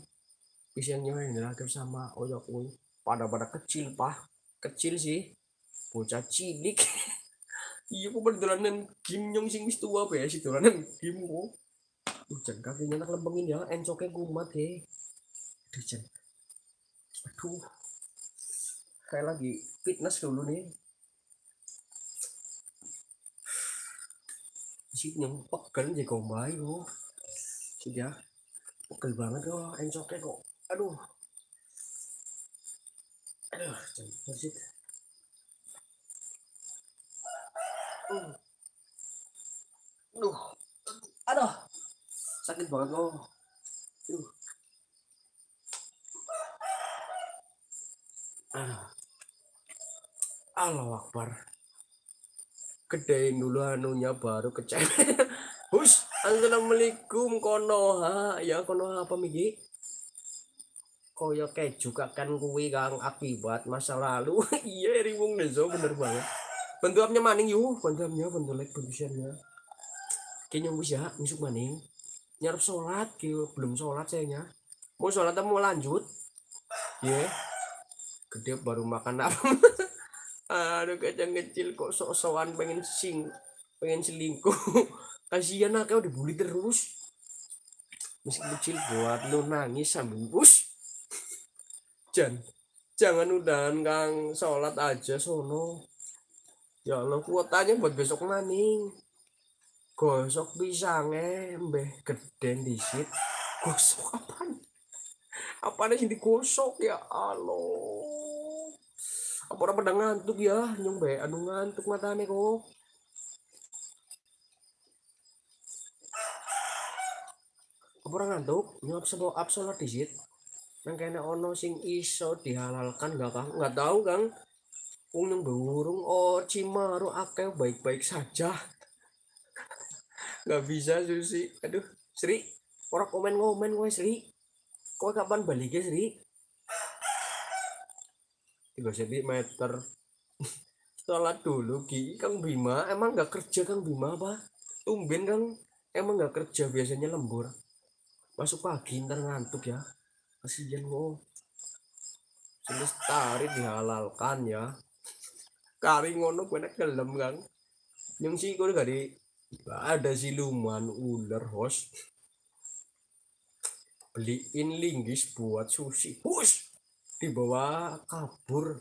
pisangnya ini lagi sama oyok uy. Pada pada kecil pah, kecil sih. Bocah cilik. [laughs] iya aku berdolanan game yang sing wis tua apa ya si dolanan game kok. Ujang kakinya nak lempengin ya, encoknya kumat deh. Dejen aduh kayak lagi fitness dulu nih sini pegel aja kau bayi kok sudah ya. pegel banget kok encoknya kok aduh aduh jangan sih aduh aduh sakit banget kok aduh Allah Akbar gedein dulu anunya baru kecewa [laughs] hus assalamualaikum konoha ya konoha apa miki koyo keju kan kuwi kang akibat masa lalu [laughs] iya riwung deso bener banget bentuapnya maning yuk bentuapnya bentulik bentusannya kayaknya bisa misuk maning nyarap sholat kyo belum sholat sayangnya mau sholat mau lanjut Iya. yeah gede baru makan apa [laughs] aduh kacang kecil kok sok sowan pengen sing pengen selingkuh [laughs] kasihan aku kau dibully terus masih kecil buat lu nangis sambil bus [laughs] Jan jangan udah kang sholat aja sono ya lo kuotanya buat besok maning gosok pisangnya mbah gede disit gosok apaan apa ada yang digosok ya alo? apa orang pada ngantuk ya nyong be anu ngantuk mata nih kok apa orang ngantuk nyong sebo absolut disit yang kene ono sing iso dihalalkan gak kang nggak tahu kang Wong yang burung oh cimaru akeh baik-baik saja. [laughs] Gak bisa Susi. Aduh, Sri, orang komen-komen gue Sri kok kapan baliknya Sri? Tiga meter. [laughs] Sholat dulu Ki, Kang Bima emang nggak kerja Kang Bima apa? Tumben Kang, emang nggak kerja biasanya lembur. Masuk pagi ntar ngantuk ya. Kasihan lo. tarik dihalalkan ya. Kari ngono gue nek gelem Kang. Yang sih gue gak di ada siluman ular host beliin linggis buat sushi push dibawa kabur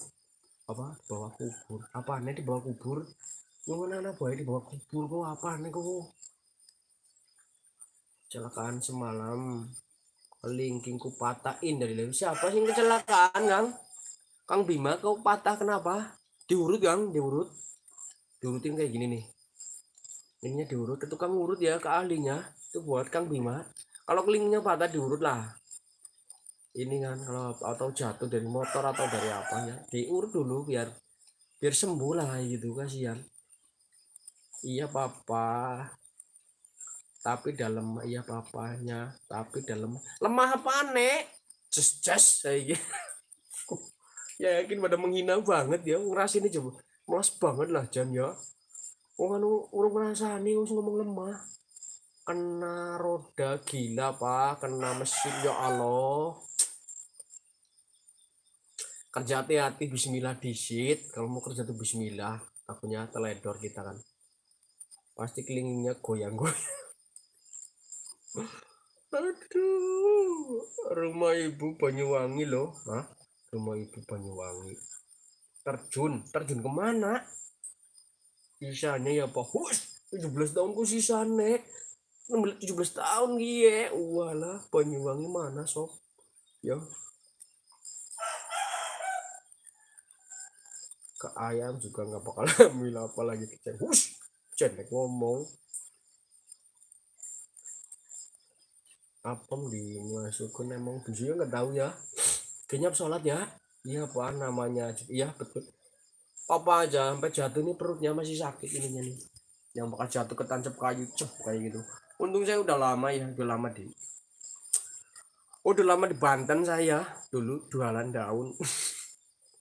apa bawa kubur apa nih dibawa kubur yang anak buaya dibawa kubur kok apa nih kok kecelakaan semalam kelingkingku patahin dari lem siapa sih kecelakaan kang kang Bima kau patah kenapa diurut kang diurut diurutin kayak gini nih ininya diurut ke tukang urut ya ke ahlinya itu buat kang Bima kalau kelingnya patah diurut lah ini kan kalau atau jatuh dari motor atau dari apa ya diurut dulu biar biar sembuh lah gitu kasihan iya papa tapi dalam iya papanya tapi dalam lemah apa nek just just saya [laughs] ya yakin pada menghina banget ya ini coba males banget lah jam ya Oh, kan orang merasa anu, nih, ngomong lemah kena roda gila pak kena mesin ya Allah kerja hati-hati bismillah disit kalau mau kerja tuh bismillah takutnya teledor kita kan pasti kelingnya goyang-goyang [laughs] aduh rumah ibu Banyuwangi loh Hah? rumah ibu Banyuwangi terjun terjun kemana sisanya ya pak 17 17 tahunku sisane 16 17 tahun gie walah Banyuwangi mana sok? ya ke ayam juga nggak bakal [laughs] ambil apa lagi kecil hush cendek ngomong apa di masukin emang juga nggak tahu ya kayaknya sholat ya iya apa namanya iya betul apa aja sampai jatuh nih perutnya masih sakit ininya nih yang bakal jatuh ke tancap kayu cep kayak gitu untung saya udah lama ya udah lama di udah lama di Banten saya dulu jualan daun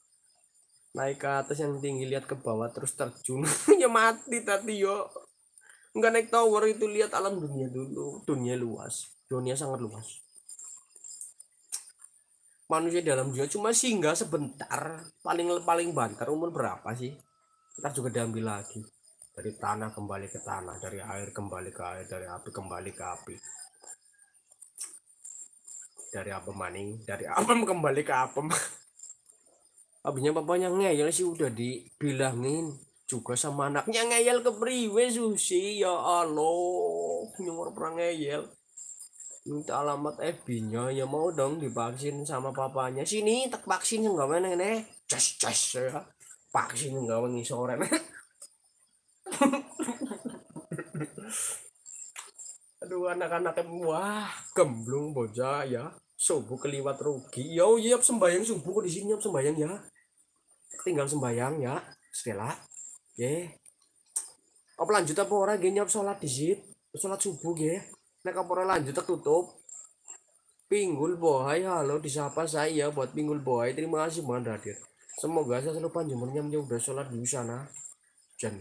[laughs] naik ke atas yang tinggi lihat ke bawah terus terjun [laughs] ya mati tadi yo nggak naik tower itu lihat alam dunia dulu dunia luas dunia sangat luas manusia dalam dunia cuma singgah sebentar paling paling banter umur berapa sih kita juga diambil lagi dari tanah kembali ke tanah dari air kembali ke air dari api kembali ke api dari apa maning dari apa kembali ke apa. abinya bapaknya ngeyel sih udah dibilangin juga sama anaknya ngeyel ke priwe susi ya Allah nyumur perang ngeyel minta alamat FB nya ya mau dong divaksin sama papanya sini tak vaksin enggak mana nih cas cas ya vaksin enggak wangi sore [laughs] aduh anak-anak wah gemblung boja ya subuh keliwat rugi yo yap oh, iya, sembayang subuh di sini sembayang ya tinggal sembayang ya Stella ye apa lanjut apa orang gini nyap sholat di situ sholat subuh yeah. nek apa orang lanjut tertutup pinggul bohai halo disapa saya ya, buat pinggul bohai terima kasih banget hadir semoga saya selalu panjang menyampaikan udah sholat di sana Jan.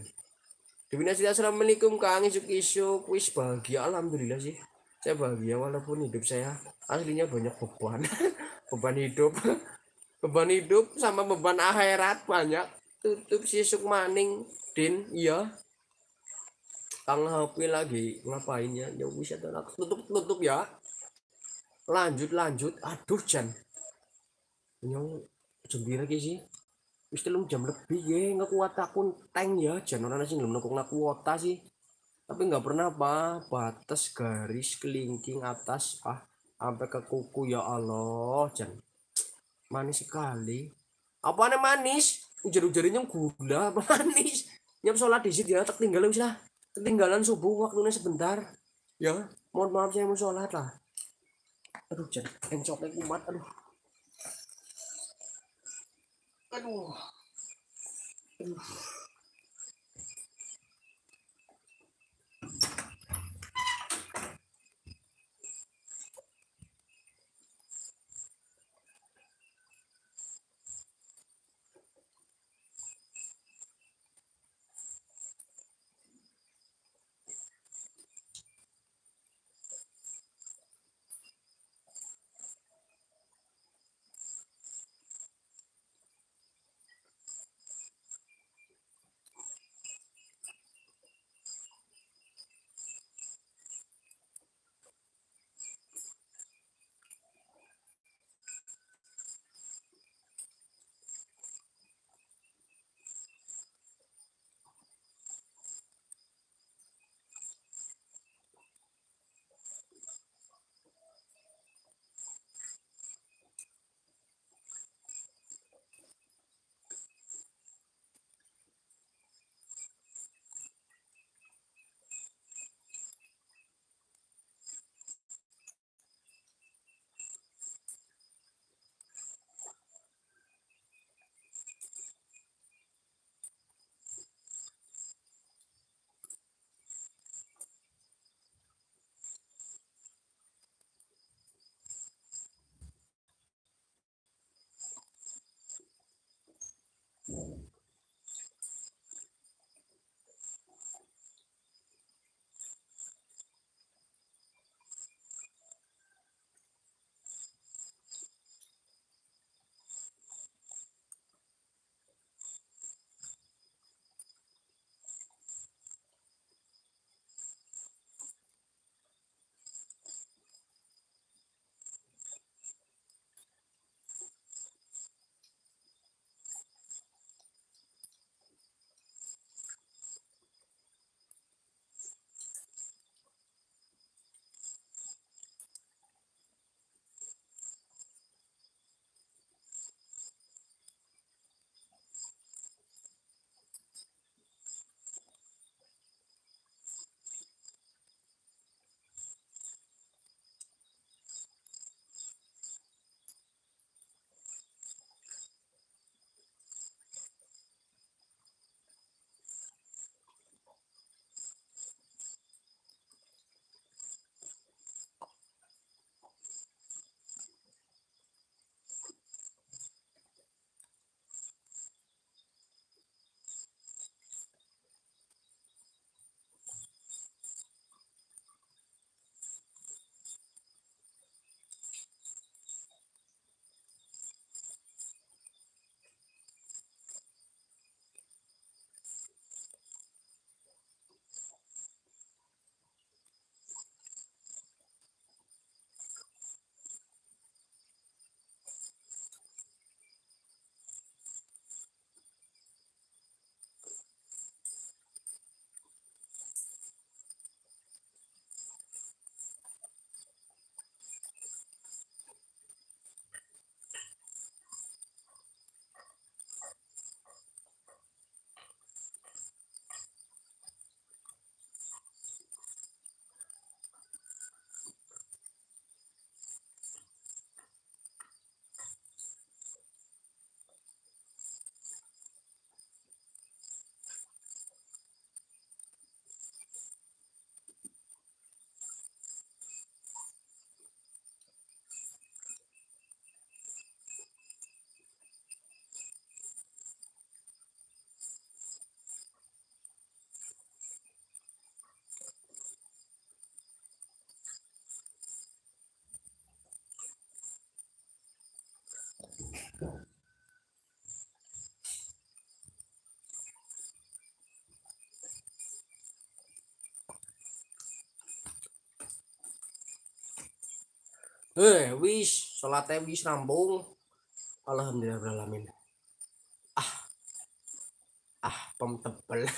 Diminasilah assalamualaikum Kang Isuk Isuk. Wis bahagia alhamdulillah sih. Saya bahagia walaupun hidup saya aslinya banyak beban. [laughs] beban hidup. beban hidup sama beban akhirat banyak. Tutup sih, maning din iya. Kang HP lagi ngapain ya? Ya wis tutup tutup ya. ya. Lanjut lanjut. Aduh Jan. Nyong jembira lagi sih wis lu jam lebih ya nggak kuat aku tank ya jangan orang sih belum aku kuota sih tapi nggak pernah apa batas garis kelingking atas ah sampai ke kuku ya Allah jan manis sekali apa aneh manis ujar ujarnya gula apa manis nyam sholat di sini ya tertinggal tinggal lah ketinggalan subuh waktunya sebentar ya mohon maaf saya mau sholat lah aduh jan encoknya kumat aduh الو Thank you. Eh, wis, sholatnya wis rampung. alamin. Ah, ah, pom tebel. [laughs]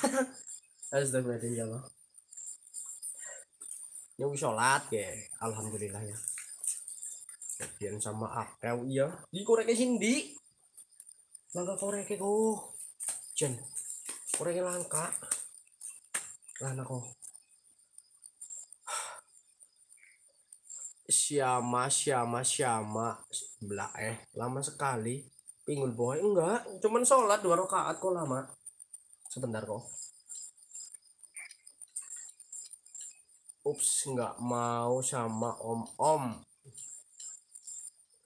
Astagfirullahaladzim. Ya, ya wis sholat ya, alhamdulillah ya. Dian sama Akau iya dikoreke sindi langka ke kok jen korek langka lana kok siama siama siama belah eh lama sekali pinggul boy enggak cuman sholat dua rakaat kok lama sebentar kok ups nggak mau sama om om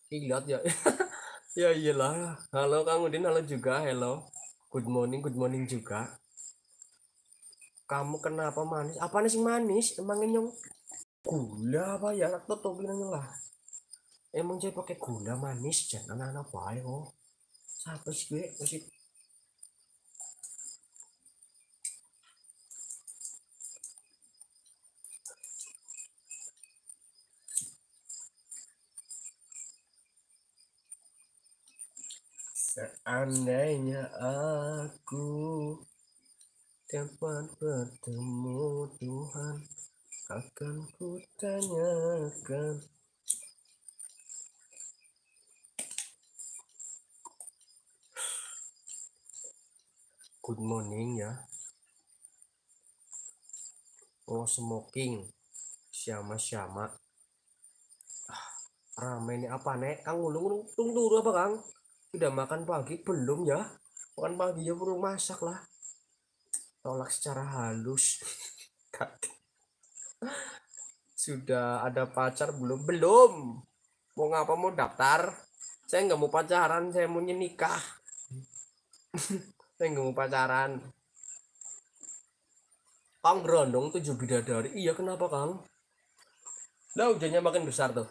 Kilat ya. [laughs] ya iyalah. Halo Kang Udin, halo juga. Hello. Good morning, good morning juga. Kamu kenapa manis? Apa nih manis? Emang nyong gula apa ya? tuh bilangnya lah. Emang saya pakai gula manis jangan anak apa baik oh. Siapa sih gue? Masih Andainya aku dapat bertemu Tuhan akan kutanyakan Good morning ya Oh smoking siapa siapa? ah, Rame ini apa nek Kang ulung ulung Tunggu dulu apa Kang udah makan pagi belum ya makan pagi ya belum masak lah tolak secara halus [laughs] sudah ada pacar belum belum mau ngapa mau daftar saya nggak mau pacaran saya mau nikah [laughs] saya nggak mau pacaran Kang berondong tujuh bidadari iya kenapa Kang lah hujannya makin besar tuh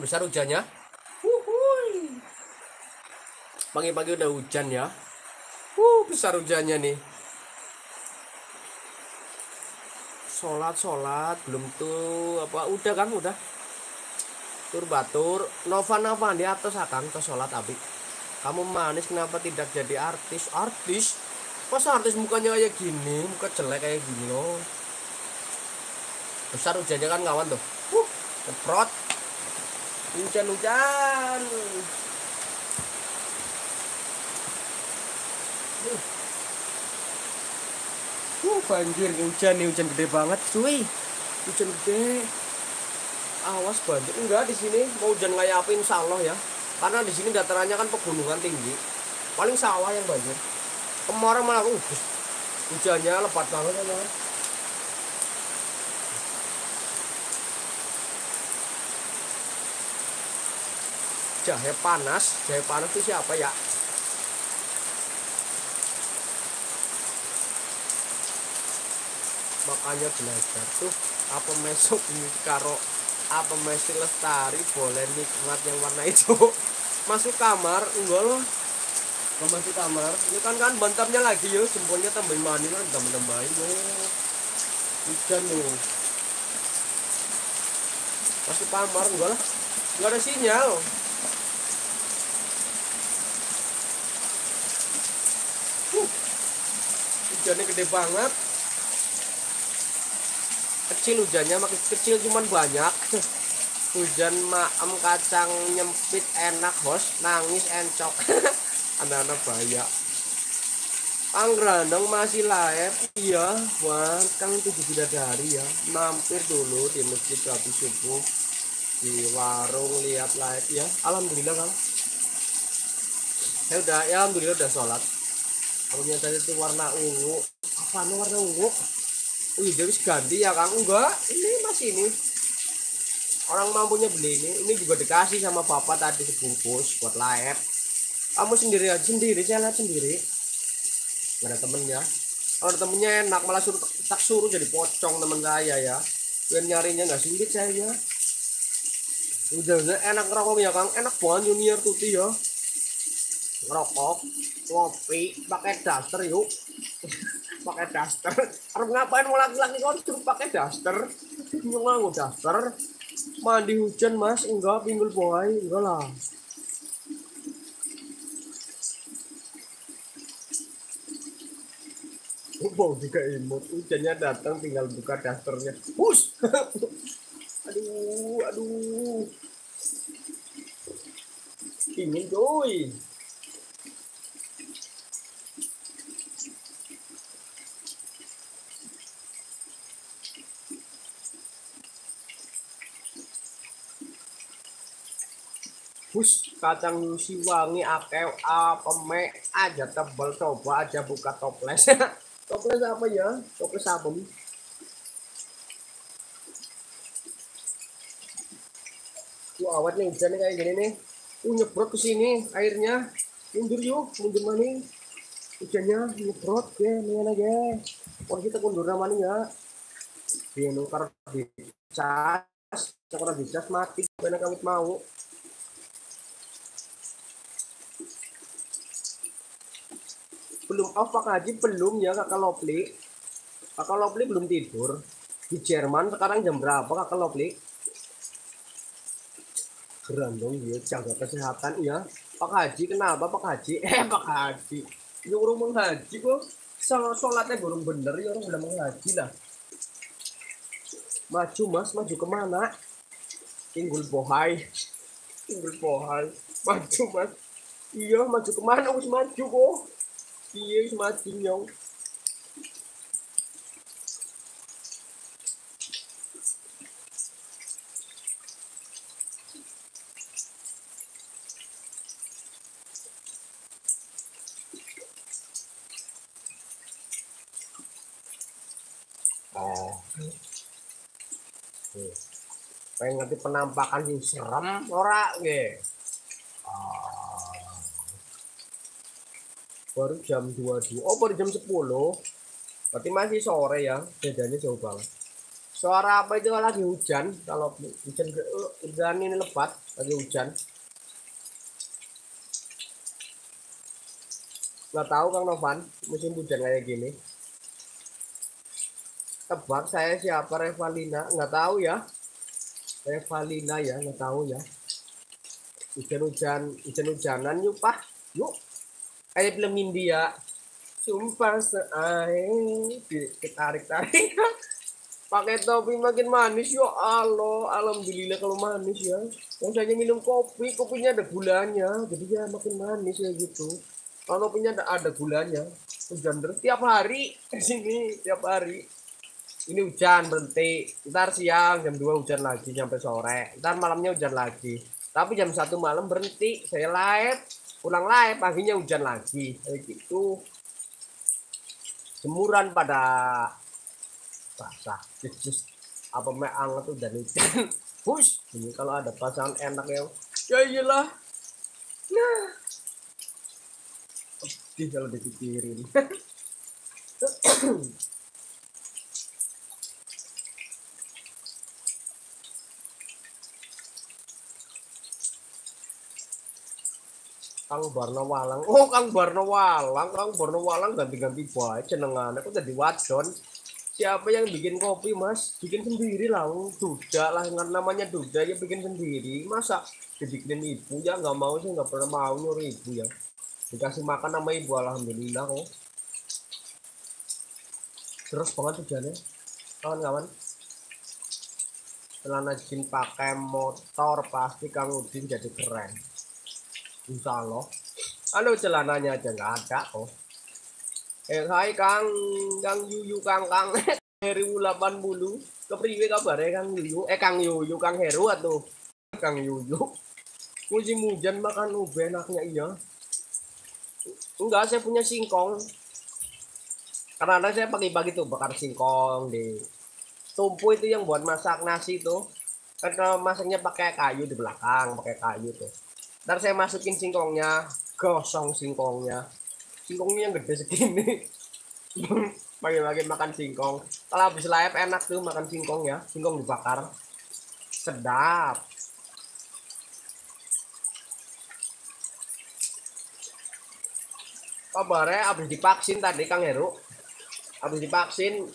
besar hujannya pagi-pagi udah hujan ya uh besar hujannya nih sholat sholat belum tuh apa udah kan udah tur batur nova nova di atas akan ah, ke sholat abi kamu manis kenapa tidak jadi artis artis pas artis mukanya kayak gini muka jelek kayak gini loh besar hujannya kan kawan tuh uh keprot Hujan-hujan. Uh. uh, banjir nih hujan nih hujan gede banget cuy hujan gede awas banjir enggak di sini mau hujan kayak apa insya Allah ya karena di sini datarannya kan pegunungan tinggi paling sawah yang banjir kemarin malah uh, hujannya lebat banget ya jahe panas jahe panas itu siapa ya makanya belajar tuh apa mesuk ini karo apa mesti lestari boleh nikmat yang warna itu [laughs] masuk kamar enggak loh masuk kamar ini kan kan bantapnya lagi yo semuanya tambah mani kan tambah tambah ini hujan yo masuk kamar enggak lah enggak ada sinyal hujannya gede banget kecil hujannya makin kecil cuman banyak [laughs] hujan maem kacang nyempit enak bos nangis encok [laughs] anak-anak bahaya Anggrandong masih live iya buat kang tujuh bidadari ya mampir dulu di masjid habis subuh di warung lihat live ya alhamdulillah kang saya udah ya alhamdulillah udah sholat kemudian tadi itu warna ungu apa nih warna ungu wih oh, iya, dia ganti ya kang enggak ini masih ini orang mampunya beli ini ini juga dikasih sama bapak tadi sebungkus buat layak. kamu sendiri aja sendiri saya lihat sendiri gak ada temennya kalau temennya enak malah suruh tak suruh jadi pocong teman saya ya biar nyarinya nggak sulit saya ya. udah enak ya kang enak banget junior tuti ya ngerokok ngopi pakai daster yuk [laughs] pakai daster harus ngapain mau laki-laki kau suruh pakai daster mau daster mandi hujan mas enggak pinggul boy enggak lah bau juga imut hujannya datang tinggal buka dasternya hus [laughs] aduh aduh ini doi. Bus kacang si wangi akew apa me aja tebel coba aja buka toples. [laughs] toples apa ya? Toples sabun. lu awet nih hujan kayak gini nih. Uh nyebrot ke sini airnya. Mundur yuk, mundur mana? Hujannya nyebrot ya, mana aja orang kita mundur mana ya? Biar nukar di cas, nukar di cas mati. Mana kamu mau? belum off Pak Haji belum ya Kakak Lopli Kakak Lopli belum tidur di Jerman sekarang jam berapa Kakak Lopli keren dong dia jaga kesehatan ya Pak Haji kenapa Pak Haji [laughs] eh Pak Haji ya, nyuruh menghaji kok salah sholatnya belum bener ya orang udah menghaji lah maju mas maju kemana tinggul bohai tinggul bohai maju mas iya maju kemana harus maju kok Pieri Matignon. Oh. Pengen ngerti penampakan yang serem ora nggih. baru jam 22 oh baru jam 10 berarti masih sore ya bedanya jauh banget suara apa itu lagi hujan kalau hujan eh, hujan ini lebat lagi hujan nggak tahu kang Novan musim hujan kayak gini tebak saya siapa Revalina nggak tahu ya Revalina ya nggak tahu ya hujan-hujan hujan-hujanan yuk pak kayak film India sumpah seaing ditarik-tarik pakai topi makin manis ya Allah alhamdulillah kalau manis ya yang saya minum kopi kopinya ada gulanya jadi ya makin manis ya gitu kalau punya ada, ada gulanya hujan terus tiap hari di [laughs] sini tiap hari ini hujan berhenti ntar siang jam 2 hujan lagi sampai sore ntar malamnya hujan lagi tapi jam satu malam berhenti saya live pulang lagi paginya hujan lagi begitu jemuran pada basah just apa meang anget udah hujan bus [laughs] ini kalau ada pasangan enak ya ya iyalah nah Ih, kalau dipikirin [laughs] Kang Barno Walang. Oh, Kang Barno Walang, Kang Barno Walang ganti-ganti baik cenengan. Aku jadi wadon. Siapa yang bikin kopi, Mas? Bikin sendiri lah, duda lah namanya duda ya bikin sendiri. Masa dibikinin ibu ya nggak mau sih nggak pernah mau nyuruh ibu ya. Dikasih makan sama ibu alhamdulillah kok. Terus banget tujuannya. Kawan-kawan, celana jin pakai motor pasti Kang Udin jadi keren susah loh aduh celananya aja nggak ada kok eh hai kang kang yuyu kang kang [laughs] heru 80 kepriwe kabarnya kang yuyu eh kang yuyu kang heru atuh. kang yuyu musim hujan makan ube enaknya iya enggak saya punya singkong karena saya pagi-pagi tuh bakar singkong di tumpu itu yang buat masak nasi tuh kan kalau masaknya pakai kayu di belakang pakai kayu tuh ntar saya masukin singkongnya gosong singkongnya singkongnya yang gede segini bagi-bagi [laughs] makan singkong kalau habis live enak tuh makan singkong ya singkong dibakar sedap kabarnya habis divaksin tadi Kang Heru habis divaksin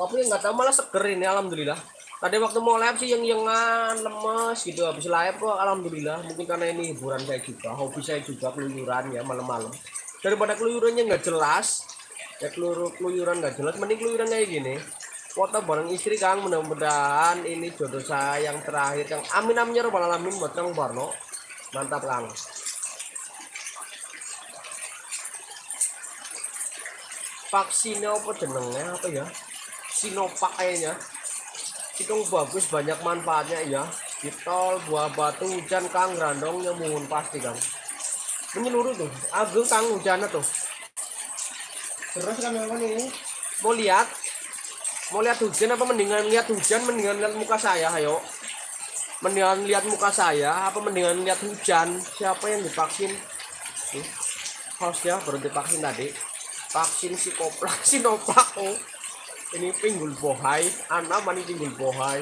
tapi nggak tahu malah seger ini alhamdulillah tadi waktu mau live sih yang yengan lemes gitu habis live kok alhamdulillah mungkin karena ini hiburan saya juga hobi saya juga keluyuran ya malam-malam daripada keluyurannya nggak jelas ya kelur keluyuran nggak jelas mending keluyuran kayak gini foto bareng istri kang mudah-mudahan ini jodoh saya yang terakhir yang amin amin ya robbal alamin buat kang Barno mantap kang vaksinnya apa jenengnya apa ya Sinopak kayaknya Cikung bagus banyak manfaatnya ya. Di tol, buah batu, hujan, kang, randong, nyemun pasti kang. Menyeluruh tuh, ageng kang hujannya tuh. Terus kami apa ini? Mau lihat? Mau lihat hujan apa mendingan lihat hujan mendingan lihat muka saya ayo mendingan lihat muka saya apa mendingan lihat hujan siapa yang divaksin nih hostnya baru divaksin tadi vaksin si kopra [laughs] nopak oh ini pinggul bohai anak mani pinggul bohai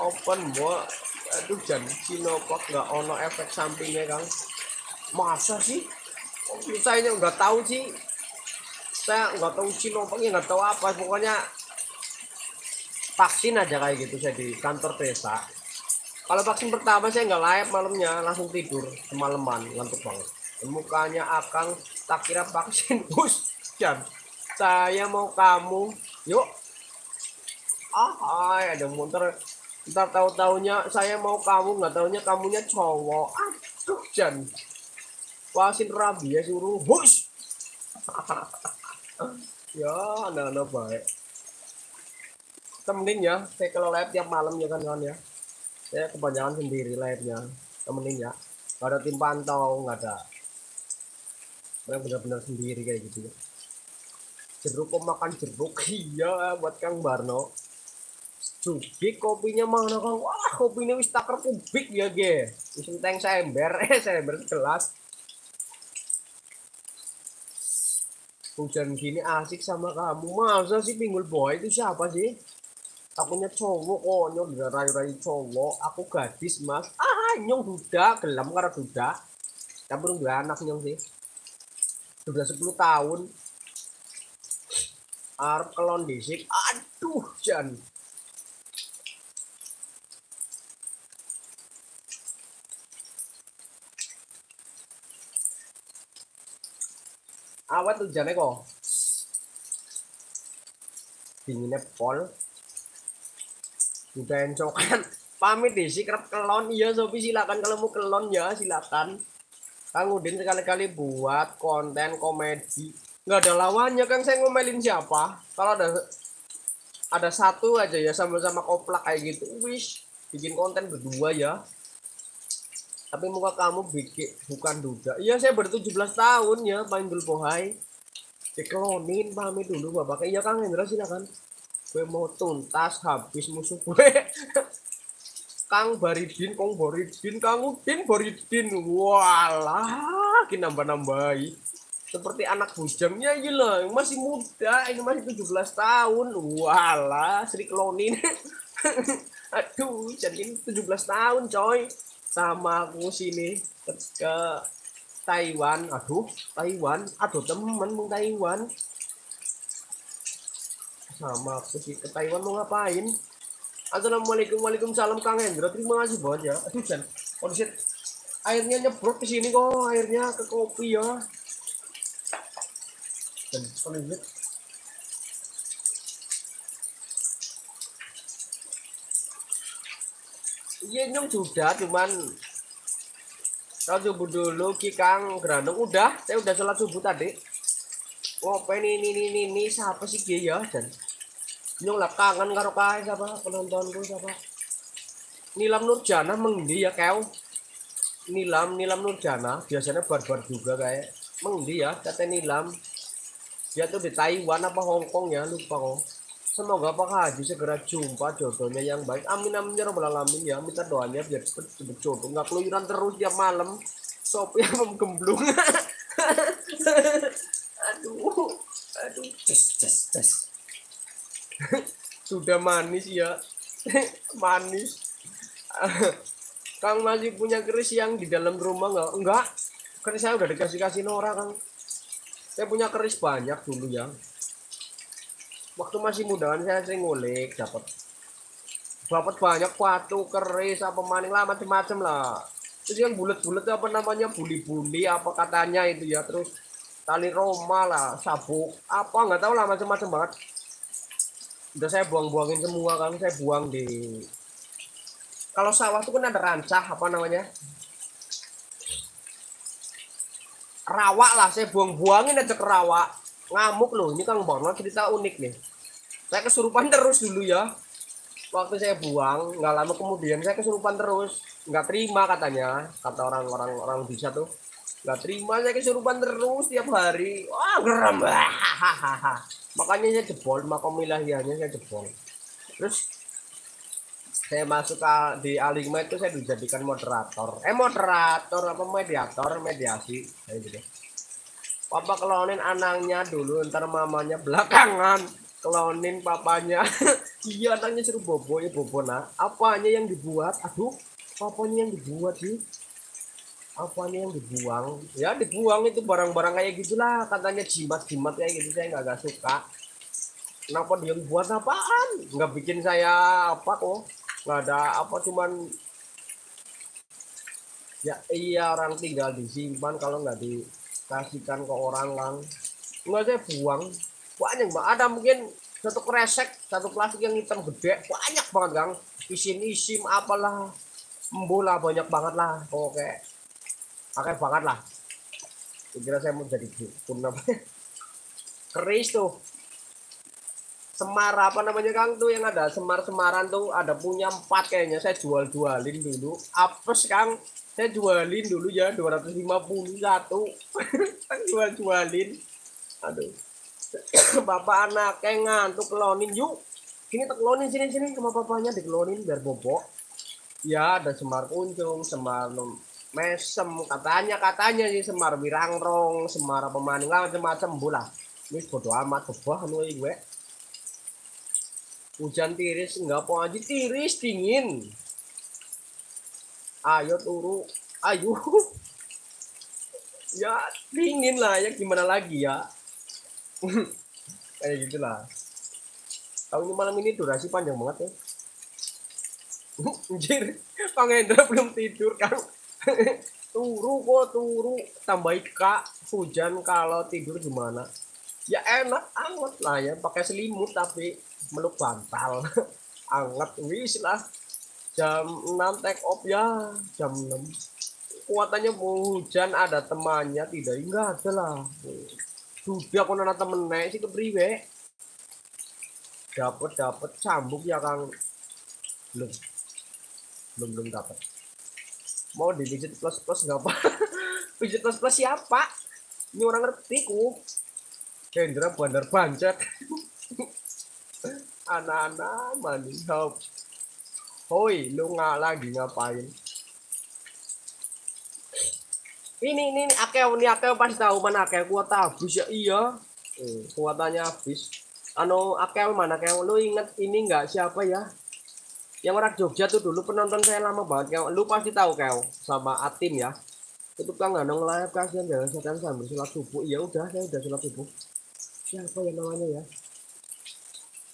open bo aduh jan kok nggak ono efek sampingnya kang masa sih misalnya nggak tahu sih saya nggak tahu Sinovac nggak tahu apa pokoknya vaksin aja kayak gitu saya di kantor desa kalau vaksin pertama saya nggak layak malamnya langsung tidur semalaman ngantuk banget mukanya akang tak kira vaksin [laughs] bus jam saya mau kamu. Yuk. Ah, ada muter Ntar tahu-taunya saya mau kamu, nggak taunya kamunya cowok. Aduh, Jan. Wasin rabi ya suruh. Hush. [laughs] ya, anak-anak baik. Temenin ya, saya kalau live tiap malam ya kan kan ya. Saya kebanyakan sendiri live-nya. Temenin ya. nggak ada tim pantau, nggak ada. Benar-benar sendiri kayak gitu ya jeruk kok makan jeruk [laughs] iya buat Kang Barno cuci kopinya mana Kang wah kopinya wis taker kubik ya ge wis enteng ember eh [laughs] ember kelas hujan gini asik sama kamu masa sih pinggul boy itu siapa sih takutnya cowok konyol udah rai rai cowok aku gadis mas ah nyong duda gelam karena duda tapi udah anak nyong sih sudah 10 tahun Arab kelon disik. Aduh, Jan. Awet Jan kok. Dinginnya pol. Udah encokan. Pamit disik kerap kelon. Iya, Sobi silakan kalau mau kelon ya silakan. Kang Udin sekali-kali buat konten komedi nggak ada lawannya kan saya ngomelin siapa kalau ada ada satu aja ya sama-sama koplak kayak gitu wish bikin konten berdua ya tapi muka kamu bikin bukan duda iya saya ber 17 tahun ya main dulu Pohai diklonin pamit dulu bapak iya Kang Hendra silakan gue mau tuntas habis musuh gue [laughs] Kang Baridin Kong Boridin Kang Udin Boridin walah kita nambah-nambahi seperti anak bujangnya aja lah masih muda ini masih 17 tahun walah Sri Klonin [laughs] aduh jadi 17 tahun coy sama aku sini ke, Taiwan aduh Taiwan aduh temen mau Taiwan sama aku sih ke Taiwan mau ngapain Assalamualaikum Waalaikumsalam Kang Hendro terima kasih banyak aduh Jan kondisi oh, airnya nyebrot ke sini kok airnya ke kopi ya dan solid iya nyong sudah cuman kalau subuh dulu ki kang granung udah saya udah sholat subuh tadi wah ini ini ini ini siapa sih dia ya dan nyong lah kangen karo kaya siapa penontonku siapa Nilam Nurjana mengdi ya kau Nilam Nilam Nurjana biasanya barbar juga kayak mengdi ya kata Nilam dia tuh di Taiwan apa Hongkong ya lupa kok semoga Pak Haji segera jumpa jodohnya yang baik amin amin ya robbal alamin ya minta doanya biar cepet cepet jodoh nggak keluyuran terus tiap malam sopnya [laughs] gemblung [laughs] aduh aduh cus cus cus [laughs] sudah manis ya manis Kang masih punya keris yang di dalam rumah nggak? Enggak. Keris saya udah dikasih kasih Nora Kang saya punya keris banyak dulu ya waktu masih muda kan saya sering ngulik dapat dapat banyak batu keris apa maning lah macam-macam lah terus yang bulat-bulat apa namanya buli-buli apa katanya itu ya terus tali roma lah sabuk apa nggak tahu lah macem-macem banget udah saya buang-buangin semua kan saya buang di kalau sawah tuh kan ada rancah apa namanya kerawak lah saya buang-buangin aja kerawak ngamuk loh ini Kang Bono cerita unik nih saya kesurupan terus dulu ya waktu saya buang nggak lama kemudian saya kesurupan terus nggak terima katanya kata orang-orang orang bisa tuh nggak terima saya kesurupan terus tiap hari wah geram [laughs] makanya saya jebol makomilahianya saya jebol terus saya masuk ke, di Alima itu saya dijadikan moderator eh moderator apa mediator mediasi kayak gitu papa kelonin anaknya dulu ntar mamanya belakangan kelonin papanya [laughs] iya anaknya suruh bobo ya bobo nah apanya yang dibuat aduh papanya yang dibuat sih apanya yang dibuang ya dibuang itu barang-barang kayak gitulah katanya jimat-jimat kayak gitu saya nggak suka kenapa dia buat apaan nggak bikin saya apa kok nggak ada apa cuman ya iya orang tinggal disimpan kalau nggak dikasihkan ke orang lang nggak saya buang banyak mbak ada mungkin satu kresek satu plastik yang hitam gede banyak banget gang isim isim apalah embola banyak banget lah oke pakai banget lah kira saya mau jadi pun apa [laughs] keris tuh Semar apa namanya Kang tuh yang ada Semar-semaran tuh ada punya empat kayaknya saya jual-jualin dulu. Apes Kang, saya jualin dulu ya dua ratus lima 251. [laughs] jual-jualin. Aduh. [coughs] Bapak anak kayak ngantuk kelonin yuk. Sini teklonin sini sini sama bapaknya dikelonin biar bobok. Ya ada Semar Kuncung, Semar mesem katanya katanya sih Semar Wirangrong, Semar apa maning macam-macam bola. ini bodoh amat bodoh lu anu, gue. Hujan tiris enggak po aja tiris dingin. Ayo turu. Ayo. [laughs] ya dingin lah ya gimana lagi ya. [laughs] Kayak gitulah. Tahun ini malam ini durasi panjang banget ya. [laughs] Anjir, Kang Hendra belum tidur kan. turu kok turu tambah kak hujan kalau tidur gimana ya enak banget lah ya pakai selimut tapi meluk bantal [laughs] anget wis lah jam 6 take off ya jam 6 kuatannya mau hujan ada temannya tidak enggak ada lah sudah aku nana temen naik sih kepriwe dapet dapet cambuk ya kang belum belum belum dapat mau di digit plus plus nggak apa digit [laughs] plus plus siapa ini orang ngerti ku Kendra bandar bancet [laughs] anak-anak mandi sob hoi lu nggak lagi ngapain ini ini, akel akeo ini akeo pasti tahu mana akeo kuota habis ya iya eh, kuotanya habis ano akeo mana akeo lu inget ini nggak siapa ya yang orang Jogja tuh dulu penonton saya lama banget keo lu pasti tahu keo sama Atim ya itu kan nggak nong live kasihan jangan setan sambil sholat subuh iya udah saya udah sholat subuh siapa yang namanya ya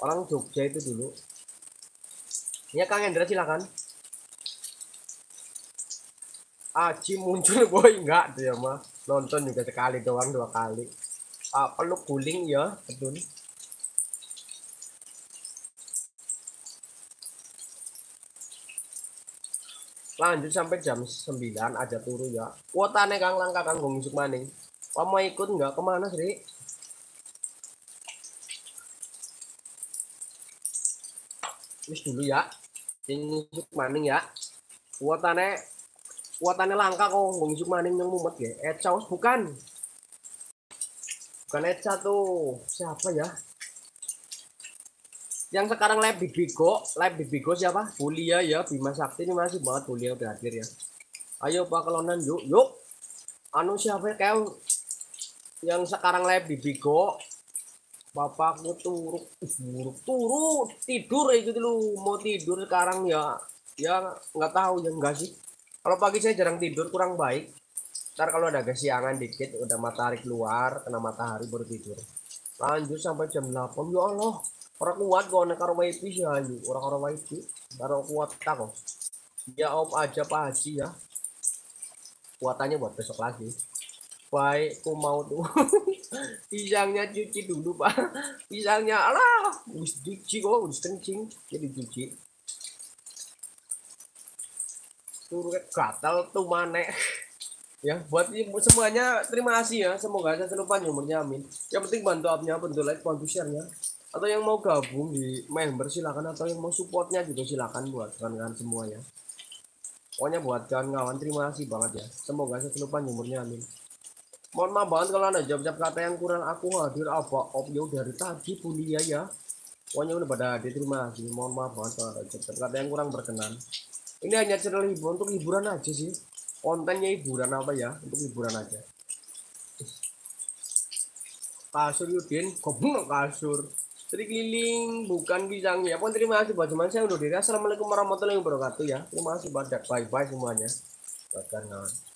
orang Jogja itu dulu ya Kang Hendra silakan Aji muncul [laughs] boy enggak dia ya, mah nonton juga sekali doang dua kali ah, perlu guling ya betul lanjut sampai jam 9 aja turu ya kuotane kang langka kang gong maning kamu ikut nggak kemana sih wis dulu ya ini maning ya kuatannya kuatannya langka kok ngomong maning yang mumet ya Eca bukan bukan Eca tuh siapa ya yang sekarang lab Bibigo lab Bibigo siapa Bulia ya Bima Sakti ini masih banget Bulia udah hadir ya ayo Pak Kelonan yuk yuk anu siapa kau yang sekarang lab Bibigo Bapakmu turuk buruk turu tidur itu dulu mau tidur sekarang ya ya nggak tahu ya enggak sih kalau pagi saya jarang tidur kurang baik ntar kalau ada kesiangan dikit udah matahari keluar kena matahari baru tidur lanjut sampai jam 8 ya Allah orang kuat kok nekar karo wifi sih ayo orang karo wifi karo kuat tak kok ya om aja pak haji ya kuatannya buat besok lagi baik ku mau tuh [laughs] pisangnya cuci dulu pak pisangnya alah harus cuci kok harus kencing jadi cuci turut gatal tuh mane ya buat semuanya terima kasih ya semoga saya selalu panjang umurnya amin yang penting bantu upnya bantu like bantu share ya atau yang mau gabung di member silahkan atau yang mau supportnya juga silakan buat kawan-kawan semuanya pokoknya buat kawan-kawan terima kasih banget ya semoga saya selalu panjang umurnya amin mohon maaf banget kalau anda jawab-jawab kata yang kurang aku hadir apa opio yo ya dari tadi pun dia ya, ya pokoknya udah pada hadir terima kasih mohon maaf banget kalau ada jawab-jawab kata yang kurang berkenan ini hanya channel hiburan untuk hiburan aja sih kontennya hiburan apa ya untuk hiburan aja kasur Yudin goblok kasur Sri keliling bukan pisang ya pun terima kasih buat teman saya undur diri assalamualaikum warahmatullahi wabarakatuh ya terima kasih banyak bye bye semuanya bahkan